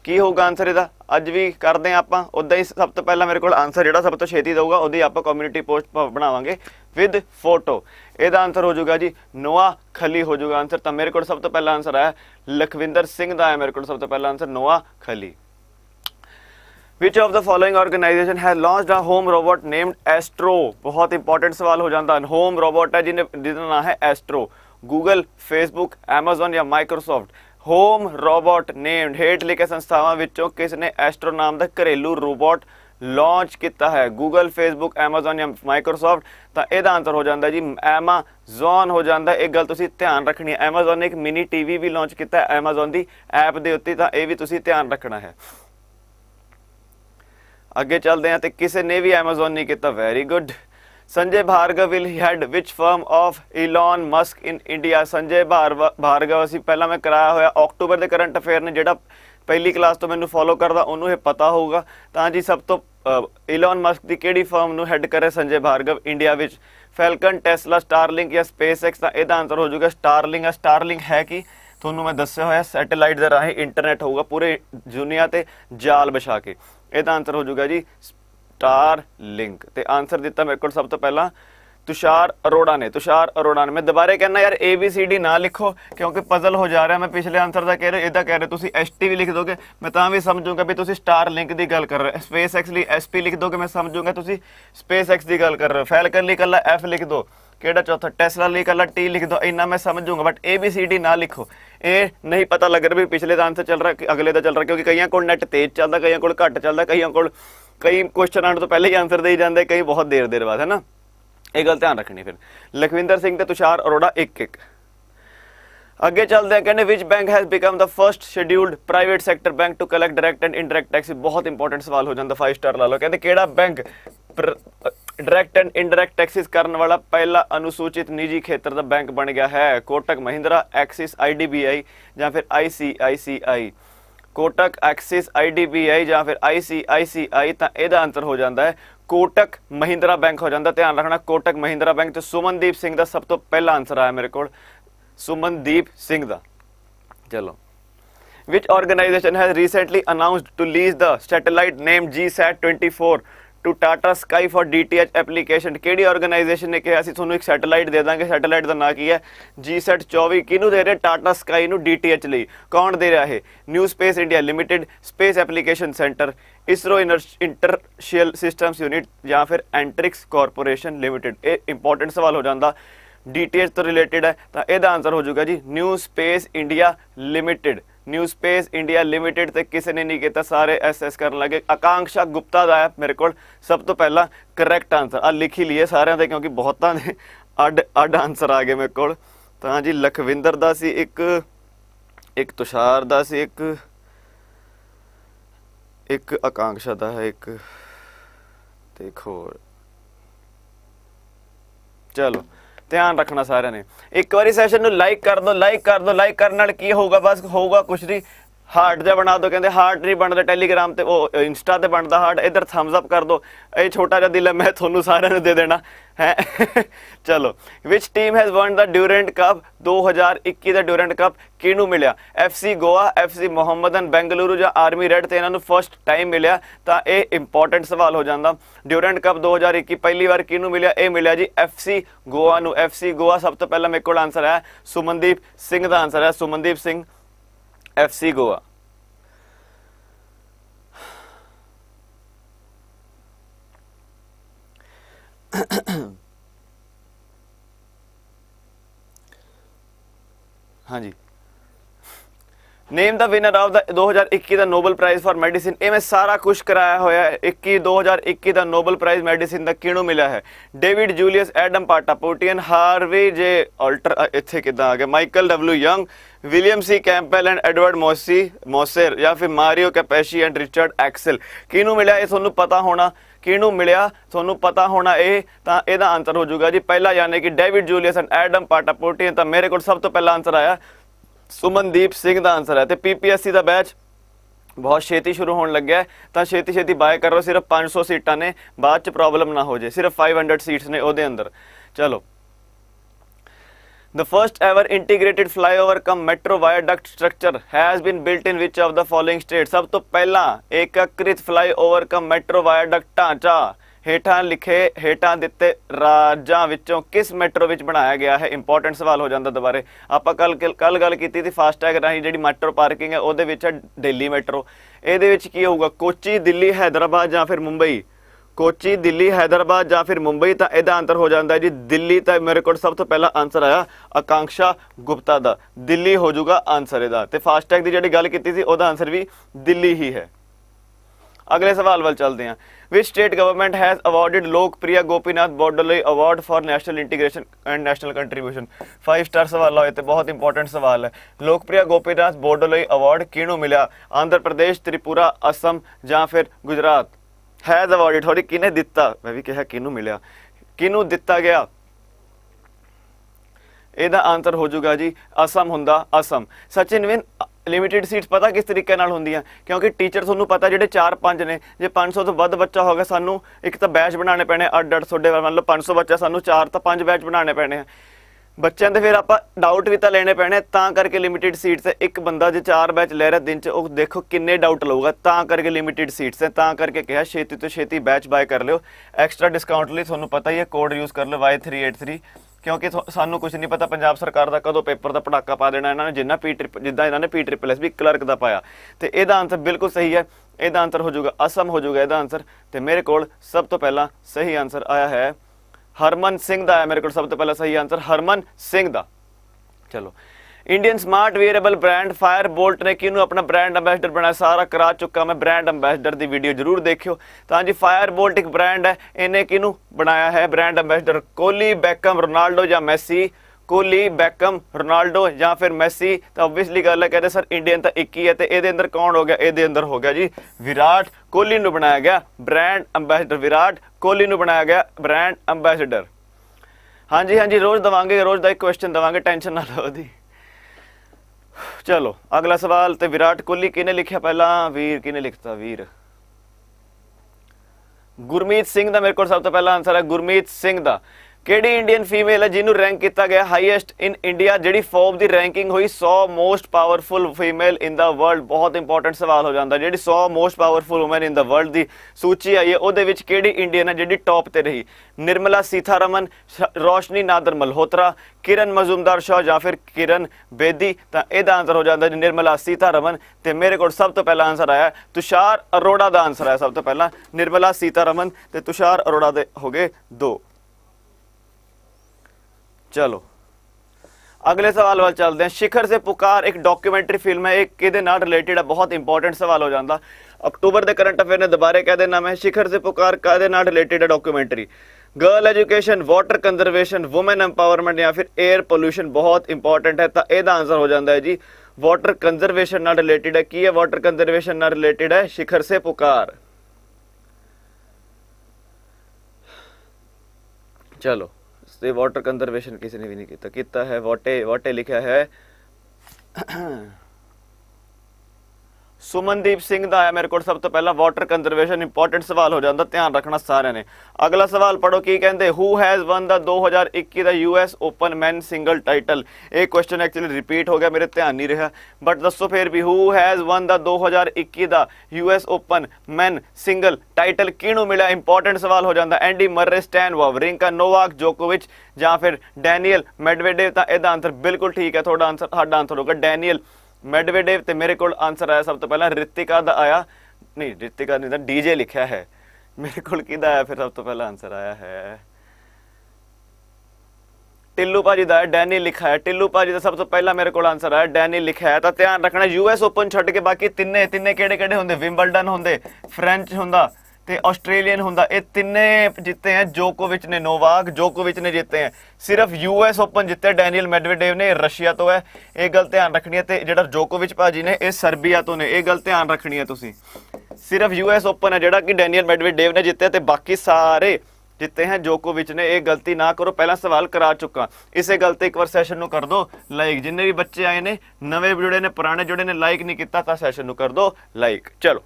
Speaker 1: ਕੀ ਹੋਊਗਾ ਆਨਸਰ ਇਹਦਾ ਅੱਜ ਵੀ ਕਰਦੇ ਆ ਆਪਾਂ ਉਦਾਂ ਹੀ ਸਭ ਤੋਂ ਪਹਿਲਾਂ ਮੇਰੇ ਕੋਲ ਆਨਸਰ ਜਿਹੜਾ ਸਭ ਤੋਂ ਛੇਤੀ ਦਊਗਾ ਉਹਦੀ ਆਪਾਂ ਕਮਿਊਨਿਟੀ ਪੋਸਟ ਬਣਾਵਾਂਗੇ ਵਿਦ ਫੋਟੋ ਇਹਦਾ ਆਨਸਰ ਹੋ ਜਾਊਗਾ ਜੀ ਨੋਆ ਖਲੀ ਹੋ ਜਾਊਗਾ ਆਨਸਰ ਤਾਂ ਮੇਰੇ ਕੋਲ ਸਭ ਤੋਂ ਪਹਿਲਾਂ ਆਨਸਰ ਆਇਆ ਲਖਵਿੰਦਰ ਸਿੰਘ ਦਾ ਆਇਆ ਮੇਰੇ ਕੋਲ ਸਭ ਤੋਂ ਪਹਿਲਾਂ answer Noakhali Which of the following organization has launched a home robot named Astro? ਬਹੁਤ ਇੰਪੋਰਟੈਂਟ ਸਵਾਲ ਹੋ ਜਾਂਦਾ ਹੈ ਹੋਮ ਰੋਬੋਟ ਹੈ ਜਿਹਨੇ ਜਿਹਦਾ ਨਾਮ ਹੈ Astro Google Facebook Amazon ਜਾਂ Microsoft ਹੋਮ ਰੋਬੋਟ ਨੇਮਡ ਹੇਟ ਲਿਖੇ ਸੰਸਥਾਵਾਂ ਵਿੱਚੋਂ ਕਿਸ ਨੇ ਐਸਟਰੋਨਾਮ ਨਾਮ ਦਾ ਘਰੇਲੂ ਰੋਬੋਟ ਲਾਂਚ ਕੀਤਾ ਹੈ Google Facebook Amazon ਜਾਂ Microsoft ਤਾਂ ਇਹਦਾ ਆਨਸਰ ਹੋ ਜਾਂਦਾ ਜੀ Amazon ਹੋ ਜਾਂਦਾ ਇੱਕ ਗੱਲ ਤੁਸੀਂ ਧਿਆਨ ਰੱਖਣੀ ਹੈ Amazon ਨੇ ਇੱਕ ਮਿਨੀ ਟੀਵੀ ਵੀ ਲਾਂਚ ਕੀਤਾ ਹੈ Amazon ਦੀ ਐਪ ਦੇ ਉੱਤੇ ਤਾਂ ਇਹ ਵੀ ਤੁਸੀਂ ਧਿਆਨ ਰੱਖਣਾ ਹੈ ਅੱਗੇ ਚੱਲਦੇ ਹਾਂ ਤੇ ਕਿਸੇ ਨੇ ਵੀ Amazon ਨਹੀਂ ਕੀਤਾ very good Sanjay Bhargava will head which firm of Elon Musk in India Sanjay Bhargava ਅਸੀਂ ਪਹਿਲਾਂ ਮੈਂ ਕਰਾਇਆ ਹੋਇਆ ਅਕਟੋਬਰ ਦੇ ਕਰੰਟ ਅਫੇਅਰ ਨੇ ਜਿਹੜਾ ਪਹਿਲੀ ਕਲਾਸ ਤੋਂ ਮੈਨੂੰ ਫੋਲੋ ਕਰਦਾ ਉਹਨੂੰ ਇਹ ਪਤਾ ਹੋਊਗਾ ਤਾਂ ਜੀ ਸਭ ਤੋਂ ਇਲਨ ਮਸਕ ਦੀ ਕਿਹੜੀ ਫਰਮ ਨੂੰ ਹੈਡ ਕਰੇ ਸੰਜੇ ਭਾਰਗਵ ਇੰਡੀਆ ਵਿੱਚ ਫੈਲਕਨ ਟੈਸਲਾ ਸਟਾਰਲਿੰਕ ਜਾਂ ਸਪੇਸਐਕਸ ਦਾ ਇਹਦਾ ਆਨਸਰ ਹੋ ਜਾਊਗਾ ਸਟਾਰਲਿੰਗ ਆ ਸਟਾਰਲਿੰਗ ਹੈ ਕਿ ਤੁਹਾਨੂੰ ਮੈਂ ਦੱਸਿਆ ਹੋਇਆ ਸੈਟੇਲਾਈਟ ਦੇ ਰਾਹੀਂ ਇੰਟਰਨੈਟ ਹੋਊਗਾ ਪੂਰੇ ਦੁਨੀਆ ਤੇ ਜਾਲ ਵਿਛਾ ਕੇ ਇਹਦਾ ਆਨਸਰ ਹੋ ਜਾਊਗਾ ਜੀ ਸਟਾਰ ਲਿੰਕ ਤੇ ਆਨਸਰ ਦਿੱਤਾ ਮੇਰੇ ਕੋਲ ਸਭ ਤੋਂ ਪਹਿਲਾਂ ਤੁਸ਼ਾਰ ਅਰੋੜਾ ਨੇ ਤੁਸ਼ਾਰ ਅਰੋੜਾ ਨੇ ਮੈਂ ਦੁਬਾਰੇ ਕਹਿੰਦਾ ਯਾਰ ਏ ਬੀ ਸੀ ਡੀ ਨਾ ਲਿਖੋ ਕਿਉਂਕਿ ਪਜ਼ਲ ਹੋ ਜਾ ਰਿਹਾ ਮੈਂ ਪਿਛਲੇ ਆਨਸਰ ਦਾ ਕਹਿ ਰਿਹਾ ਇਹਦਾ ਕਹਿ ਰਿਹਾ ਤੁਸੀਂ ਐਸ ਟੀ ਵੀ ਲਿਖ ਦੋਗੇ ਮੈਂ ਤਾਂ ਵੀ ਸਮਝੂਗਾ ਵੀ ਤੁਸੀਂ ਸਟਾਰ ਲਿੰਕ ਦੀ ਗੱਲ ਕਰ ਰਹੇ ਹੋ ਸਪੇਸ ਐਕਸ ਲਈ ਐਸ ਪੀ ਲਿਖ ਦੋਗੇ ਮੈਂ ਸਮਝੂਗਾ ਤੁਸੀਂ ਸਪੇਸ ਐਕਸ ਦੀ ਗੱਲ ਕਰ ਰਹੇ ਹੋ ਫੈਲਕਨ ਲਈ ਕੱਲਾ ਐਫ ਲਿਖ ਦੋ ਕਿਹੜਾ ਚੌਥਾ ਟੈਸਲਾ ਲਈ ਕੱਲਾ ਟੀ ਲਿਖ ਦੋ ਇੰਨਾ ਮੈਂ ਸਮਝੂਗਾ but A B C D ਨਾ ਲਿਖੋ ਇਹ ਨਹੀਂ ਪਤਾ ਲੱਗ ਰਿਹਾ ਵੀ ਪਿਛਲੇ ਦਾ ਆਨਸਰ ਚੱਲ ਰਿਹਾ ਕਿ ਅਗਲੇ ਦਾ ਚੱਲ ਰਿਹਾ ਕਿਉਂਕਿ ਕਈਆਂ ਕੋਲ ਨੈਟ ਤੇਜ਼ ਚੱਲਦਾ ਕਈਆਂ ਕੋਲ ਘੱਟ ਚੱਲਦਾ ਕਈਆਂ ਕੋਲ ਕਈ ਕੁਐਸਚਨ ਆਉਣ ਤੋਂ ਪਹਿਲੇ ਹੀ ਆਨਸਰ ਦੇ ਜਾਂਦੇ ਕਈ ਬਹੁਤ ਦੇਰ ਦੇਰ ਬਾਅਦ ਹੈ ਨਾ ਇਹ ਗੱਲ ਧਿਆਨ ਰੱਖਣੀ ਫਿਰ ਲਖਵਿੰਦਰ ਸਿੰਘ ਤੇ ਤੁਸ਼ਾਰ ਅਰੋੜਾ ਇੱਕ ਇੱਕ ਅੱਗੇ ਚੱਲਦੇ ਆ ਕਹਿੰਦੇ which bank has become the first scheduled private sector bank to collect direct and indirect tax ਬਹੁਤ ਇੰਪੋਰਟੈਂਟ ਸਵਾਲ ਹੋ ਜਾਂਦਾ 5 ਸਟਾਰ ਲਾ ਲਓ ਕਹਿੰਦੇ ਕਿਹੜਾ bank direct and indirect taxes ਕਰਨ ਵਾਲਾ ਪਹਿਲਾ ਅਨੁਸੂਚਿਤ ਨਿੱਜੀ ਖੇਤਰ ਦਾ ਬੈਂਕ ਬਣ ਗਿਆ ਹੈ ਕੋਟਕ ਮਹਿੰਦਰਾ ਐਕਸਿਸ ਆਈਡੀਬੀਆਈ ਜਾਂ ਫਿਰ ਆਈਸੀਆਈਸੀਆਈ ਕੋਟਕ ਐਕਸਿਸ ਆਈਡੀਬੀਆਈ ਜਾਂ ਫਿਰ ਆਈਸੀਆਈਸੀਆਈ ਤਾਂ ਇਹਦਾ ਆਨਸਰ ਹੋ ਜਾਂਦਾ ਹੈ ਕੋਟਕ ਮਹਿੰਦਰਾ ਬੈਂਕ ਹੋ ਜਾਂਦਾ ਧਿਆਨ ਰੱਖਣਾ ਕੋਟਕ ਮਹਿੰਦਰਾ ਬੈਂਕ ਤੇ ਸੁਮਨਦੀਪ ਸਿੰਘ ਦਾ ਸਭ ਤੋਂ ਪਹਿਲਾ ਆਨਸਰ ਆਇਆ ਮੇਰੇ ਕੋਲ ਸੁਮਨਦੀਪ ਸਿੰਘ ਦਾ ਚਲੋ which organization has recently announced to lease the satellite named GSAT 24 to Tata Sky for DTH application ਕਿਹੜੀ ਆਰਗੇਨਾਈਜੇਸ਼ਨ ਨੇ ਕਿਹਾ ਸੀ ਤੁਹਾਨੂੰ ਇੱਕ ਸੈਟੇਲਾਈਟ ਦੇ ਦਾਂਗੇ ਸੈਟੇਲਾਈਟ ਦਾ ਨਾਂ ਕੀ ਹੈ ਜੀਸੈਟ 24 ਕਿਹਨੂੰ ਦੇ ਰਹੇ ਟਾਟਾ ਸਕਾਈ ਨੂੰ ਡੀਟੀਐਚ ਲਈ ਕੌਣ ਦੇ ਰਿਹਾ ਹੈ New Space India Limited Space Application Centre ISRO inertial systems unit ਜਾਂ ਫਿਰ ਐਂਟ੍ਰਿਕਸ ਕਾਰਪੋਰੇਸ਼ਨ ਲਿਮਿਟਿਡ ਇਹ ਇੰਪੋਰਟੈਂਟ ਸਵਾਲ ਹੋ ਜਾਂਦਾ ਡੀਟੀਐਚ ਤੋਂ ਰਿਲੇਟਡ ਹੈ ਤਾਂ ਇਹਦਾ ਆਨਸਰ ਹੋ ਜਾਊਗਾ ਜੀ New Space India Limited New Space India Limited ਤੇ ਕਿਸੇ ਨੇ ਨਹੀਂ ਕੀਤਾ ਸਾਰੇ ਐਸਐਸ ਕਰਨ ਲੱਗੇ ਆਕਾਂਖਸ਼ਾ ਗੁਪਤਾ ਦਾ ਹੈ ਮੇਰੇ ਕੋਲ ਸਭ ਤੋਂ ਪਹਿਲਾਂ ਕਰੈਕਟ ਆਨਸਰ ਆ ਲਿਖੀ ਲਈ ਸਾਰਿਆਂ ਦੇ ਕਿਉਂਕਿ ਬਹੁਤਾਂ ਦੇ ਅੱਡ ਅੱਡ ਆਨਸਰ ਆ ਗਏ ਮੇਰੇ ਕੋਲ ਤਾਂ ਜੀ ਲਖਵਿੰਦਰ ਦਾ ਸੀ ਇੱਕ ਇੱਕ ਤੁਸ਼ਾਰ ਦਾ ਸੀ ਇੱਕ ਇੱਕ ਆਕਾਂਖਸ਼ਾ ਦਾ ਹੈ ਇੱਕ ਦੇਖੋ ਚਲੋ ਧਿਆਨ ਰੱਖਣਾ ਸਾਰਿਆਂ ਨੇ ਇੱਕ ਵਾਰੀ ਸੈਸ਼ਨ ਨੂੰ ਲਾਈਕ ਕਰ ਦਿਓ ਲਾਈਕ ਕਰ ਦਿਓ ਲਾਈਕ ਕਰਨ ਨਾਲ ਕੀ ਹੋਊਗਾ ਬਸ ਹੋਊਗਾ ਕੁਛ ਨਹੀਂ ਹਾਰਟ ਜਿਹਾ ਬਣਾ ਦਿਓ ਕਹਿੰਦੇ ਹਾਰਟ ਨਹੀਂ ਬਣਦਾ ਟੈਲੀਗ੍ਰਾਮ ਤੇ ਉਹ ਇੰਸਟਾ ਤੇ ਬਣਦਾ ਹਾਰਟ ਇਧਰ ਥੰਬਸ ਅਪ ਕਰ ਦਿਓ ਇਹ ਛੋਟਾ ਜਿਹਾ ਦਿਲ ਹੈ ਮੈਂ ਤੁਹਾਨੂੰ ਸਾਰਿਆਂ ਨੂੰ ਦੇ ਦੇਣਾ ਹੈ ਚਲੋ which team has won the Durand Cup 2021 ਦਾ ਡਿਊਰੈਂਟ ਕੱਪ ਕਿਹਨੂੰ ਮਿਲਿਆ ਐਫਸੀ ਗੋਆ ਐਫਸੀ ਮੁਹੰਮਦਨ ਬੈਂਗਲੁਰੂ ਜਾਂ ਆਰਮੀ ਰੈੱਡ ਤੇ ਇਹਨਾਂ ਨੂੰ ਫਰਸਟ ਟਾਈਮ ਮਿਲਿਆ ਤਾਂ ਇਹ ਇੰਪੋਰਟੈਂਟ ਸਵਾਲ ਹੋ ਜਾਂਦਾ ਡਿਊਰੈਂਟ ਕੱਪ 2021 ਪਹਿਲੀ ਵਾਰ ਕਿਹਨੂੰ ਮਿਲਿਆ ਇਹ ਮਿਲਿਆ ਜੀ ਐਫਸੀ ਗੋਆ ਨੂੰ ਐਫਸੀ ਗੋਆ ਸਭ ਤੋਂ ਪਹਿਲਾਂ ਮੇਰੇ ਕੋਲ ਆਨਸਰ ਹੈ ਸੁਮਨਦੀਪ ਸਿੰਘ ਦਾ ਆਨਸਰ ਹੈ ਸੁਮਨਦੀਪ ਸਿੰਘ ਐਫਸੀ ਗੋਆ ਹਾਂਜੀ name the winner of the 2021 ਦਾ ਨੋਬਲ ਪ੍ਰਾਈਜ਼ ਫਾਰ ਮੈਡੀਸਿਨ ਇਹ ਮੈਂ ਸਾਰਾ ਕੁਝ ਕਰਾਇਆ ਹੋਇਆ ਹੈ 21 2021 ਦਾ ਨੋਬਲ ਪ੍ਰਾਈਜ਼ ਮੈਡੀਸਿਨ ਦਾ ਕਿਹਨੂੰ ਮਿਲਿਆ ਹੈ David Julius Ardem Patapoutian Harvey J Alter ਇੱਥੇ ਕਿਦਾਂ ਆ ਗਿਆ Michael W Young William C Campbell and Edward Mosi Moser ਜਾਂ ਫਿਰ Mario Capecchi and Richard Axel ਕਿਹਨੂੰ ਮਿਲਿਆ ਇਹ ਤੁਹਾਨੂੰ ਪਤਾ ਹੋਣਾ ਕਿਹਨੂੰ ਮਿਲਿਆ ਤੁਹਾਨੂੰ ਪਤਾ ਹੋਣਾ ਇਹ ਤਾਂ ਇਹਦਾ ਆਨਸਰ ਹੋ ਜਾਊਗਾ ਜੀ ਪਹਿਲਾ ਯਾਨੀ ਕਿ David Julius and Ardem Patapoutian ਤਾਂ ਮੇਰੇ ਕੋਲ ਸਭ ਤੋਂ ਪਹਿਲਾ ਆਨਸਰ ਆਇਆ ਸੁਮਨਦੀਪ ਸਿੰਘ ਦਾ ਆਨਸਰ ਹੈ ਤੇ ਪੀਪੀਐਸਸੀ ਦਾ ਬੈਚ ਬਹੁਤ ਛੇਤੀ ਸ਼ੁਰੂ ਹੋਣ ਲੱਗਿਆ ਤਾਂ ਛੇਤੀ ਛੇਤੀ ਬਾਏ ਕਰੋ ਸਿਰਫ 500 ਸੀਟਾਂ ਨੇ ਬਾਅਦ ਚ ਪ੍ਰੋਬਲਮ ਨਾ ਹੋ ਜੇ ਸਿਰਫ 500 ਸੀਟਸ ਨੇ ਉਹਦੇ ਅੰਦਰ ਚਲੋ The first ever integrated flyover cum metro viaduct structure has been built in which of the following state ਸਭ ਤੋਂ ਪਹਿਲਾਂ ਏਕੀਕ੍ਰਿਤ flyover cum metro viaduct ਢਾਂਚਾ ਹੇਠਾਂ ਲਿਖੇ ਹੇਠਾਂ ਦਿੱਤੇ ਰਾਜਾਂ ਵਿੱਚੋਂ ਕਿਸ ਮੈਟਰੋ ਵਿੱਚ ਬਣਾਇਆ ਗਿਆ ਹੈ ਇੰਪੋਰਟੈਂਟ ਸਵਾਲ ਹੋ ਜਾਂਦਾ ਦੁਬਾਰੇ ਆਪਾਂ ਕੱਲ ਕੱਲ ਗੱਲ ਕੀਤੀ ਸੀ ਫਾਸਟ ਟੈਗ ਰਾਹੀਂ ਜਿਹੜੀ ਮੈਟਰੋ ਪਾਰਕਿੰਗ ਹੈ ਉਹਦੇ ਵਿੱਚ ਹੈ ਦਿੱਲੀ ਮੈਟਰੋ ਇਹਦੇ ਵਿੱਚ ਕੀ ਹੋਊਗਾ ਕੋਚੀ ਦਿੱਲੀ ਹైదరాబాద్ ਜਾਂ ਫਿਰ ਮੁੰਬਈ ਕੋਚੀ ਦਿੱਲੀ ਹైదరాబాద్ ਜਾਂ ਫਿਰ ਮੁੰਬਈ ਤਾਂ ਇਹਦਾ ਆਨਸਰ ਹੋ ਜਾਂਦਾ ਜੀ ਦਿੱਲੀ ਤਾਂ ਮੇਰੇ ਕੋਲ ਸਭ ਤੋਂ ਪਹਿਲਾ ਆਨਸਰ ਆਇਆ ਆਕਾਂਖਸ਼ਾ ਗੁਪਤਾ ਦਾ ਦਿੱਲੀ ਹੋ ਜਾਊਗਾ ਆਨਸਰ ਇਹਦਾ ਤੇ ਫਾਸਟ ਟੈਗ ਦੀ ਜਿਹੜੀ ਗੱਲ ਕੀਤੀ ਸੀ ਉਹਦਾ ਆਨਸਰ ਵੀ ਦਿੱਲੀ ਹੀ ਹੈ ਅਗਲੇ ਸਵਾਲ ਵੱਲ ਚੱਲਦੇ ਹਾਂ which state government has awarded Lokpriya Gopinath ਲਈ award for national integration and national contribution 5 star ਸਵਾਲ ਹੋਏ ਤੇ ਬਹੁਤ ਇੰਪੋਰਟੈਂਟ ਸਵਾਲ ਹੈ ਲੋਕਪ੍ਰਿਆ ਗੋਪੀਨਾਥ ਲਈ ਅਵਾਰਡ ਕਿਹਨੂੰ ਮਿਲਿਆ ਆਂਧਰਾ ਪ੍ਰਦੇਸ਼ ਤ੍ਰਿਪੁਰਾ ਅਸਮ ਜਾਂ ਫਿਰ ਗੁਜਰਾਤ ਹੈ ਦਾ ਵਾਰਡ ਥੋੜੀ ਕਿਨੇ ਦਿੱਤਾ ਮੈਂ ਵੀ ਕਿਹਾ ਕਿਨੂੰ ਮਿਲਿਆ ਕਿਨੂੰ ਦਿੱਤਾ ਗਿਆ ਇਹਦਾ ਆਨਸਰ ਹੋ ਜਾਊਗਾ ਜੀ ਅਸਮ ਹੁੰਦਾ ਅਸਮ ਸਚਿਨ ਵਿਨ ਲਿਮਿਟਿਡ ਸੀਟਸ ਪਤਾ ਕਿਸ ਤਰੀਕੇ ਨਾਲ ਹੁੰਦੀਆਂ ਕਿਉਂਕਿ ਟੀਚਰ ਤੁਹਾਨੂੰ ਪਤਾ ਜਿਹੜੇ 4-5 ਨੇ ਜੇ 500 ਤੋਂ ਵੱਧ ਬੱਚਾ ਹੋਗਾ ਸਾਨੂੰ ਇੱਕ ਤਾਂ ਬੈਚ ਬਣਾਉਣੇ ਪੈਣੇ 8-8 ਤੁਹਾਡੇ ਮੰਨ 500 ਬੱਚਾ ਸਾਨੂੰ 4 ਤਾਂ 5 ਬੈਚ ਬਣਾਉਣੇ ਪੈਣੇ ਆ ਬੱਚਿਆਂ ਦੇ ਫਿਰ ਆਪਾਂ ਡਾਊਟ ਵੀ ਤਾਂ ਲੈਣੇ ਪੈਣੇ ਤਾਂ ਕਰਕੇ ਲਿਮਿਟਿਡ ਸੀਟਸ ਹੈ ਇੱਕ ਬੰਦਾ ਜੇ ਚਾਰ ਬੈਚ ਲੈ ਰਿਹਾ ਦਿਨ 'ਚ ਉਹ ਦੇਖੋ ਕਿੰਨੇ ਡਾਊਟ ਲਊਗਾ ਤਾਂ ਕਰਕੇ ਲਿਮਿਟਿਡ ਸੀਟਸ ਹੈ ਤਾਂ ਕਰਕੇ ਕਿਹਾ ਛੇਤੀ ਤੋਂ ਛੇਤੀ ਬੈਚ ਬਾਏ ਕਰ ਲਿਓ ਐਕਸਟਰਾ ਡਿਸਕਾਊਂਟ ਲਈ ਤੁਹਾਨੂੰ ਪਤਾ ਹੀ ਹੈ ਕੋਡ ਯੂਜ਼ ਕਰ ਲਓ Y383 ਕਿਉਂਕਿ ਸਾਨੂੰ ਕੁਝ ਨਹੀਂ ਪਤਾ ਪੰਜਾਬ ਸਰਕਾਰ ਦਾ ਕਦੋਂ ਪੇਪਰ ਦਾ ਪੜਾਕਾ ਪਾ ਦੇਣਾ ਇਹਨਾਂ ਨੇ ਜਿੰਨਾ ਪੀ ਟ੍ਰਿਪ ਜਿੱਦਾਂ ਇਹਨਾਂ ਨੇ P triple S B clerk ਦਾ ਪਾਇਆ ਤੇ ਇਹਦਾ ਆਨਸਰ ਬਿਲਕੁਲ ਸਹੀ ਹੈ ਇਹਦਾ ਆਨਸਰ ਹੋ ਜਾਊਗਾ ਅਸਮ ਹੋ ਜਾਊਗਾ ਇਹਦਾ ਆਨਸਰ ਤੇ ਮੇਰੇ ਕੋਲ ਸਭ ਤੋਂ ਪਹਿਲਾਂ ਸਹੀ ਆਨਸਰ ਆਇਆ ਹੈ ਹਰਮਨ ਸਿੰਘ ਦਾ ਹੈ ਮੇਰੇ ਕੋਲ ਸਭ ਤੋਂ ਪਹਿਲਾ ਸਹੀ ਆਨਸਰ ਹਰਮਨ ਸਿੰਘ ਦਾ ਚਲੋ Indian smart wearable brand Fire Boltt ਨੇ ਕਿਹਨੂੰ ਆਪਣਾ ਬ੍ਰਾਂਡ ਐਮਬੈਸਡਰ ਬਣਾਇਆ ਸਾਰਾ ਕਰਾ ਚੁੱਕਾ ਮੈਂ ਬ੍ਰਾਂਡ ਐਮਬੈਸਡਰ ਦੀ ਵੀਡੀਓ ਜ਼ਰੂਰ ਦੇਖਿਓ ਤਾਂ ਜੀ ਫਾਇਰ ਬੋਲਟ ਇੱਕ ਬ੍ਰਾਂਡ ਹੈ ਇਹਨੇ ਕਿਹਨੂੰ ਬਣਾਇਆ ਹੈ brand ambassador Kohli Beckham Ronaldo ਜਾਂ ਮੈਸੀ ਕੋਹਲੀ ਬੈਕਮ ਰੋਨਾਲਡੋ ਜਾਂ ਫਿਰ ਮੈਸੀ ਤਾਂ ਆਬਵੀਅਸਲੀ ਗੱਲ ਹੈ ਕਹਿੰਦੇ ਸਰ ਇੰਡੀਅਨ ਤਾਂ ਇੱਕ ਹੀ ਹੈ ਤੇ ਇਹਦੇ ਅੰਦਰ ਕੌਣ ਹੋ ਗਿਆ ਇਹਦੇ ਅੰਦਰ ਹੋ ਗਿਆ ਜੀ ਵਿਰਾਟ ਕੋਹਲੀ ਨੂੰ ਬਣਾਇਆ ਗਿਆ ਬ੍ਰਾਂਡ ਐਂਬੈਸਡਰ ਵਿਰਾਟ ਕੋਹਲੀ ਨੂੰ ਬਣਾਇਆ ਗਿਆ ਬ੍ਰਾਂਡ ਐਂਬੈਸਡਰ ਹਾਂਜੀ ਹਾਂਜੀ ਰੋਜ਼ ਦਵਾਂਗੇ ਰੋਜ਼ ਦਾ ਇੱਕ ਕੁਐਸਚਨ ਦਵਾਂਗੇ ਟੈਨਸ਼ਨ ਨਾ ਲਓ ਦੀ ਚਲੋ ਅਗਲਾ ਸਵਾਲ ਤੇ ਵਿਰਾਟ ਕੋਹਲੀ ਕਿਨੇ ਲਿਖਿਆ ਪਹਿਲਾਂ ਵੀਰ ਕਿਨੇ ਲਿਖਤਾ ਵੀਰ ਗੁਰਮੀਤ ਸਿੰਘ ਦਾ ਮੇਰੇ ਕੋਲ ਸਭ ਤੋਂ ਪਹਿਲਾ ਆਨਸਰ ਹੈ ਗੁਰਮੀਤ ਸਿੰਘ ਦਾ ਕਿਹੜੀ ਇੰਡੀਅਨ ਫੀਮੇਲ ਹੈ ਜਿਹਨੂੰ ਰੈਂਕ ਕੀਤਾ ਗਿਆ ਹਾਈਐਸਟ ਇਨ ਇੰਡੀਆ ਜਿਹੜੀ ਫੋਰਬ ਦੀ ਰੈਂਕਿੰਗ ਹੋਈ 100 most powerful female in the world ਬਹੁਤ ਇੰਪੋਰਟੈਂਟ ਸਵਾਲ ਹੋ ਜਾਂਦਾ ਜਿਹੜੀ 100 most powerful women in the world ਦੀ ਸੂਚੀ ਆਈ ਹੈ ਉਹਦੇ ਵਿੱਚ ਕਿਹੜੀ ਇੰਡੀਅਨ ਹੈ ਜਿਹੜੀ ਟੌਪ ਤੇ ਰਹੀ ਨਿਰਮਲਾ ਸੀਥਾਰਮਨ ਰੋਸ਼ਨੀ ਨਾਦਰ ਮਲਹੋਤਰਾ ਕਿਰਨ ਮਜ਼ੂਮਦਾਰ ਸ਼ਾਹ ਜਾਂ ਫਿਰ ਕਿਰਨ ਬੇਦੀ ਤਾਂ ਇਹਦਾ ਆਨਸਰ ਹੋ ਜਾਂਦਾ ਜੀ ਨਿਰਮਲਾ ਸੀਥਾਰਮਨ ਤੇ ਮੇਰੇ ਕੋਲ ਸਭ ਤੋਂ ਪਹਿਲਾ ਆਨਸਰ ਆਇਆ ਤੁਸ਼ਾਰ ਅਰੋੜਾ ਦਾ ਆਨਸਰ ਆਇਆ ਸਭ ਤੋਂ ਪਹਿਲਾਂ ਨਿਰਮਲਾ ਸੀਥਾਰਮਨ ਤੇ ਤੁਸ਼ਾਰ ਅਰੋੜਾ ਦੇ ਹੋ ਗਏ 2 ਚਲੋ ਅਗਲੇ ਸਵਾਲ ਵੱਲ ਚੱਲਦੇ ਹਾਂ ਸ਼ਿਖਰ ਸੇ ਪੁਕਾਰ ਇੱਕ ਡਾਕੂਮੈਂਟਰੀ ਫਿਲਮ ਹੈ ਇਹ ਕਿਹਦੇ ਨਾਲ ਰਿਲੇਟਡ ਹੈ ਬਹੁਤ ਇੰਪੋਰਟੈਂਟ ਸਵਾਲ ਹੋ ਜਾਂਦਾ ਅਕਤੂਬਰ ਦੇ ਕਰੰਟ ਅਫੇਅਰ ਨੇ ਦੁਬਾਰੇ ਕਹਿ ਦੇਣਾ ਮੈਂ ਸ਼ਿਖਰ ਸੇ ਪੁਕਾਰ ਕਾਦੇ ਨਾਲ ਰਿਲੇਟਡ ਹੈ documentary girl education water conservation women empowerment ਜਾਂ ਫਿਰ 에ਅਰ ਪੋਲੂਸ਼ਨ ਬਹੁਤ ਇੰਪੋਰਟੈਂਟ ਹੈ ਤਾਂ ਇਹਦਾ ਆਨਸਰ ਹੋ ਜਾਂਦਾ ਹੈ ਜੀ ਵਾਟਰ ਕੰਜ਼ਰਵੇਸ਼ਨ ਨਾਲ ਰਿਲੇਟਡ ਹੈ ਕੀ ਹੈ ਵਾਟਰ ਕੰਜ਼ਰਵੇਸ਼ਨ ਨਾਲ ਰਿਲੇਟਡ ਹੈ ਸ਼ਿਖਰ ਸੇ ਪੁਕਾਰ ਚਲੋ ਤੇ ਵਾਟਰ ਕੰਜ਼ਰਵੇਸ਼ਨ ਕਿਸੇ ਨੇ ਵੀ ਨਹੀਂ ਕੀਤਾ ਕੀਤਾ ਹੈ ਵਾਟੇ ਵਾਟੇ ਲਿਖਿਆ ਹੈ ਸੁਮਨਦੀਪ ਸਿੰਘ ਦਾ ਆਇਆ ਮੇਰੇ ਕੋਲ ਸਭ ਤੋਂ ਪਹਿਲਾਂ ਵਾਟਰ ਕੰਜ਼ਰਵੇਸ਼ਨ ਇੰਪੋਰਟੈਂਟ ਸਵਾਲ ਹੋ ਜਾਂਦਾ ਧਿਆਨ ਰੱਖਣਾ ਸਾਰਿਆਂ ਨੇ ਅਗਲਾ ਸਵਾਲ ਪੜੋ ਕੀ ਕਹਿੰਦੇ ਹੂ ਹੈਜ਼ ਵਨ ਦਾ 2021 ਦਾ US Open man single title ਇਹ ਕੁਐਸਚਨ ਐਕਚੁਅਲੀ ਰਿਪੀਟ ਹੋ ਗਿਆ ਮੇਰੇ ਧਿਆਨ ਨਹੀਂ ਰਿਹਾ ਬਟ ਦੱਸੋ ਫੇਰ ਵੀ ਹੂ ਹੈਜ਼ ਵਨ ਦਾ 2021 ਦਾ US Open man single title ਕਿਹਨੂੰ ਮਿਲਿਆ ਇੰਪੋਰਟੈਂਟ ਸਵਾਲ ਹੋ ਜਾਂਦਾ ਐਂਡੀ ਮਰਰੇ ਸਟੈਨ ਵਾਵਰਿੰਕਾ ਨੋਵਾਕ ਜੋਕੋਵਿਚ ਜਾਂ ਫਿਰ ਡੈਨੀਅਲ ਮੈਡਵੇਡੇਵ ਤਾਂ ਇਹਦਾ ਆਨਸਰ ਬਿਲਕੁਲ ਠੀਕ ਹੈ ਤੁਹਾਡਾ ਆਨਸਰ ਸਾਡਾ ਆਨਸਰ ਹੋਗਾ ਡੈਨੀਅਲ ਮੈਡਵੇਡੇਵ ਤੇ ਮੇਰੇ ਕੋਲ ਆਨਸਰ ਆਇਆ ਸਭ ਤੋਂ ਪਹਿਲਾਂ ਰਿਤਿਕਾ ਦਾ ਆਇਆ ਨਹੀਂ ਰਿਤਿਕਾ ਨਹੀਂ ਤਾਂ ਡੀਜੇ ਲਿਖਿਆ ਹੈ ਮੇਰੇ ਕੋਲ ਕਿਹਦਾ ਆਇਆ ਫਿਰ ਸਭ ਤੋਂ ਪਹਿਲਾਂ ਆਨਸਰ ਆਇਆ ਹੈ ਟਿੱਲੂ ਭਾਜੀ ਦਾ ਡੈਨੀ ਲਿਖਾ ਹੈ ਟਿੱਲੂ ਭਾਜੀ ਦਾ ਸਭ ਤੋਂ ਪਹਿਲਾਂ ਮੇਰੇ ਕੋਲ ਆਨਸਰ ਹੈ ਡੈਨੀ ਲਿਖਿਆ ਹੈ ਤਾਂ ਧਿਆਨ ਰੱਖਣਾ ਯੂਐਸ ਓਪਨ ਛੱਡ ਕੇ ਬਾਕੀ ਤਿੰਨੇ ਤਿੰਨੇ ਕਿਹੜੇ ਕਿਹੜੇ ਹੁੰਦੇ ਵਿੰਬਲਡਨ ਹੁੰਦੇ ਫ੍ਰੈਂਚ ਹੁੰਦਾ ਤੇ ਆਸਟ੍ਰੇਲੀਅਨ ਹੁੰਦਾ ਇਹ ਤਿੰਨੇ ਜਿੱਤੇ ਹਨ ਜੋਕੋਵਿਚ ਨੇ ਨੋਵਾਕ ਜੋਕੋਵਿਚ ਨੇ ਜਿੱਤੇ ਹਨ ਸਿਰਫ ਯੂਐਸ ਓਪਨ ਜਿੱਤੇ ਡੈਨੀਅਲ ਮੈਡਵੇਡੇਵ ਨੇ ਰਸ਼ੀਆ ਤੋਂ ਹੈ ਇਹ ਗੱਲ ਧਿਆਨ ਰੱਖਣੀ ਹੈ ਤੇ ਜਿਹੜਾ ਜੋਕੋਵਿਚ ਭਾਜੀ ਨੇ ਇਹ ਸਰਬੀਆ ਤੋਂ ਨੇ ਇਹ ਗੱਲ ਧਿਆਨ ਰੱਖਣੀ ਹੈ ਤੁਸੀਂ ਸਿਰਫ ਯੂਐਸ ਓਪਨ ਹੈ ਜਿਹੜਾ ਕਿ ਡੈਨੀਅਲ ਮੈਡਵੇਡੇਵ ਨੇ ਜਿੱਤੇ ਤੇ ਬਾਕੀ ਸਾਰੇ ਜਿੱਤੇ ਹਨ ਜੋਕੋਵਿਚ ਨੇ ਇਹ ਗਲਤੀ ਨਾ ਕਰੋ ਪਹਿਲਾ ਸਵਾਲ ਕਰਾ ਚੁੱਕਾ ਇਸੇ ਗੱਲ ਤੇ ਇੱਕ ਵਾਰ ਸੈਸ਼ਨ ਨੂੰ ਕਰ ਦੋ ਲਾਈਕ ਜਿੰਨੇ ਵੀ ਬੱਚੇ ਆਏ ਨੇ ਨਵੇਂ ਜੁੜੇ ਨੇ ਪੁਰਾਣੇ ਜੁੜੇ ਨੇ ਲਾਈਕ ਨਹੀਂ ਕੀਤਾ ਤਾਂ ਸੈਸ਼ਨ ਨੂੰ ਕਰ ਦੋ ਲਾਈਕ ਚਲੋ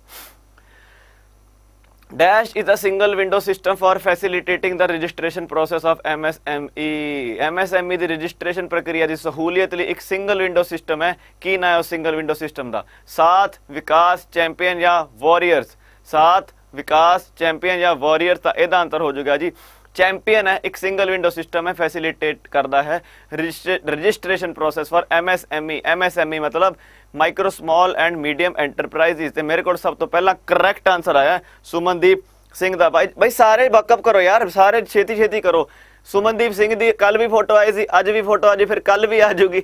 Speaker 1: Dash is a single window system for facilitating the registration process of MSME. MSME ਦੀ ਰਜਿਸਟ੍ਰੇਸ਼ਨ ਪ੍ਰਕਿਰਿਆ ਦੀ ਸਹੂਲੀਅਤ ਲਈ ਇੱਕ ਸਿੰਗਲ ਵਿੰਡੋ ਸਿਸਟਮ ਹੈ ਕੀ ਨਾ ਹੈ ਉਸ ਸਿੰਗਲ ਵਿੰਡੋ ਸਿਸਟਮ ਦਾ ਸਾਥ ਵਿਕਾਸ ਚੈਂਪੀਅਨ ਜਾਂ ਵਾਰੀਅਰਸ ਸਾਥ ਵਿਕਾਸ ਚੈਂਪੀਅਨ ਜਾਂ ਵਾਰੀਅਰ ਤਾਂ ਇਹਦਾ ਅੰਤਰ ਹੋ ਜਾਊਗਾ ਜੀ ਚੈਂਪੀਅਨ ਹੈ ਇੱਕ ਸਿੰਗਲ ਵਿੰਡੋ ਸਿਸਟਮ ਹੈ ਫੈਸਿਲਿਟੇਟ ਕਰਦਾ ਹੈ registration process for MSME MSME ਮਤਲਬ micro small and medium enterprises ਤੇ ਮੇਰੇ ਕੋਲ ਸਭ ਤੋਂ ਪਹਿਲਾਂ ਕਰੈਕਟ ਆਨਸਰ ਆਇਆ ਸੁਮਨਦੀਪ ਸਿੰਘ ਦਾ ਭਾਈ ਭਾਈ ਸਾਰੇ ਬੈਕਅਪ ਕਰੋ ਯਾਰ ਸਾਰੇ ਛੇਤੀ ਛੇਤੀ ਕਰੋ ਸੁਮਨਦੀਪ ਸਿੰਘ ਦੀ ਕੱਲ ਵੀ ਫੋਟੋ ਆਈ ਸੀ ਅੱਜ ਵੀ ਫੋਟੋ ਆ ਜੇ ਫਿਰ ਕੱਲ ਵੀ ਆ ਜੂਗੀ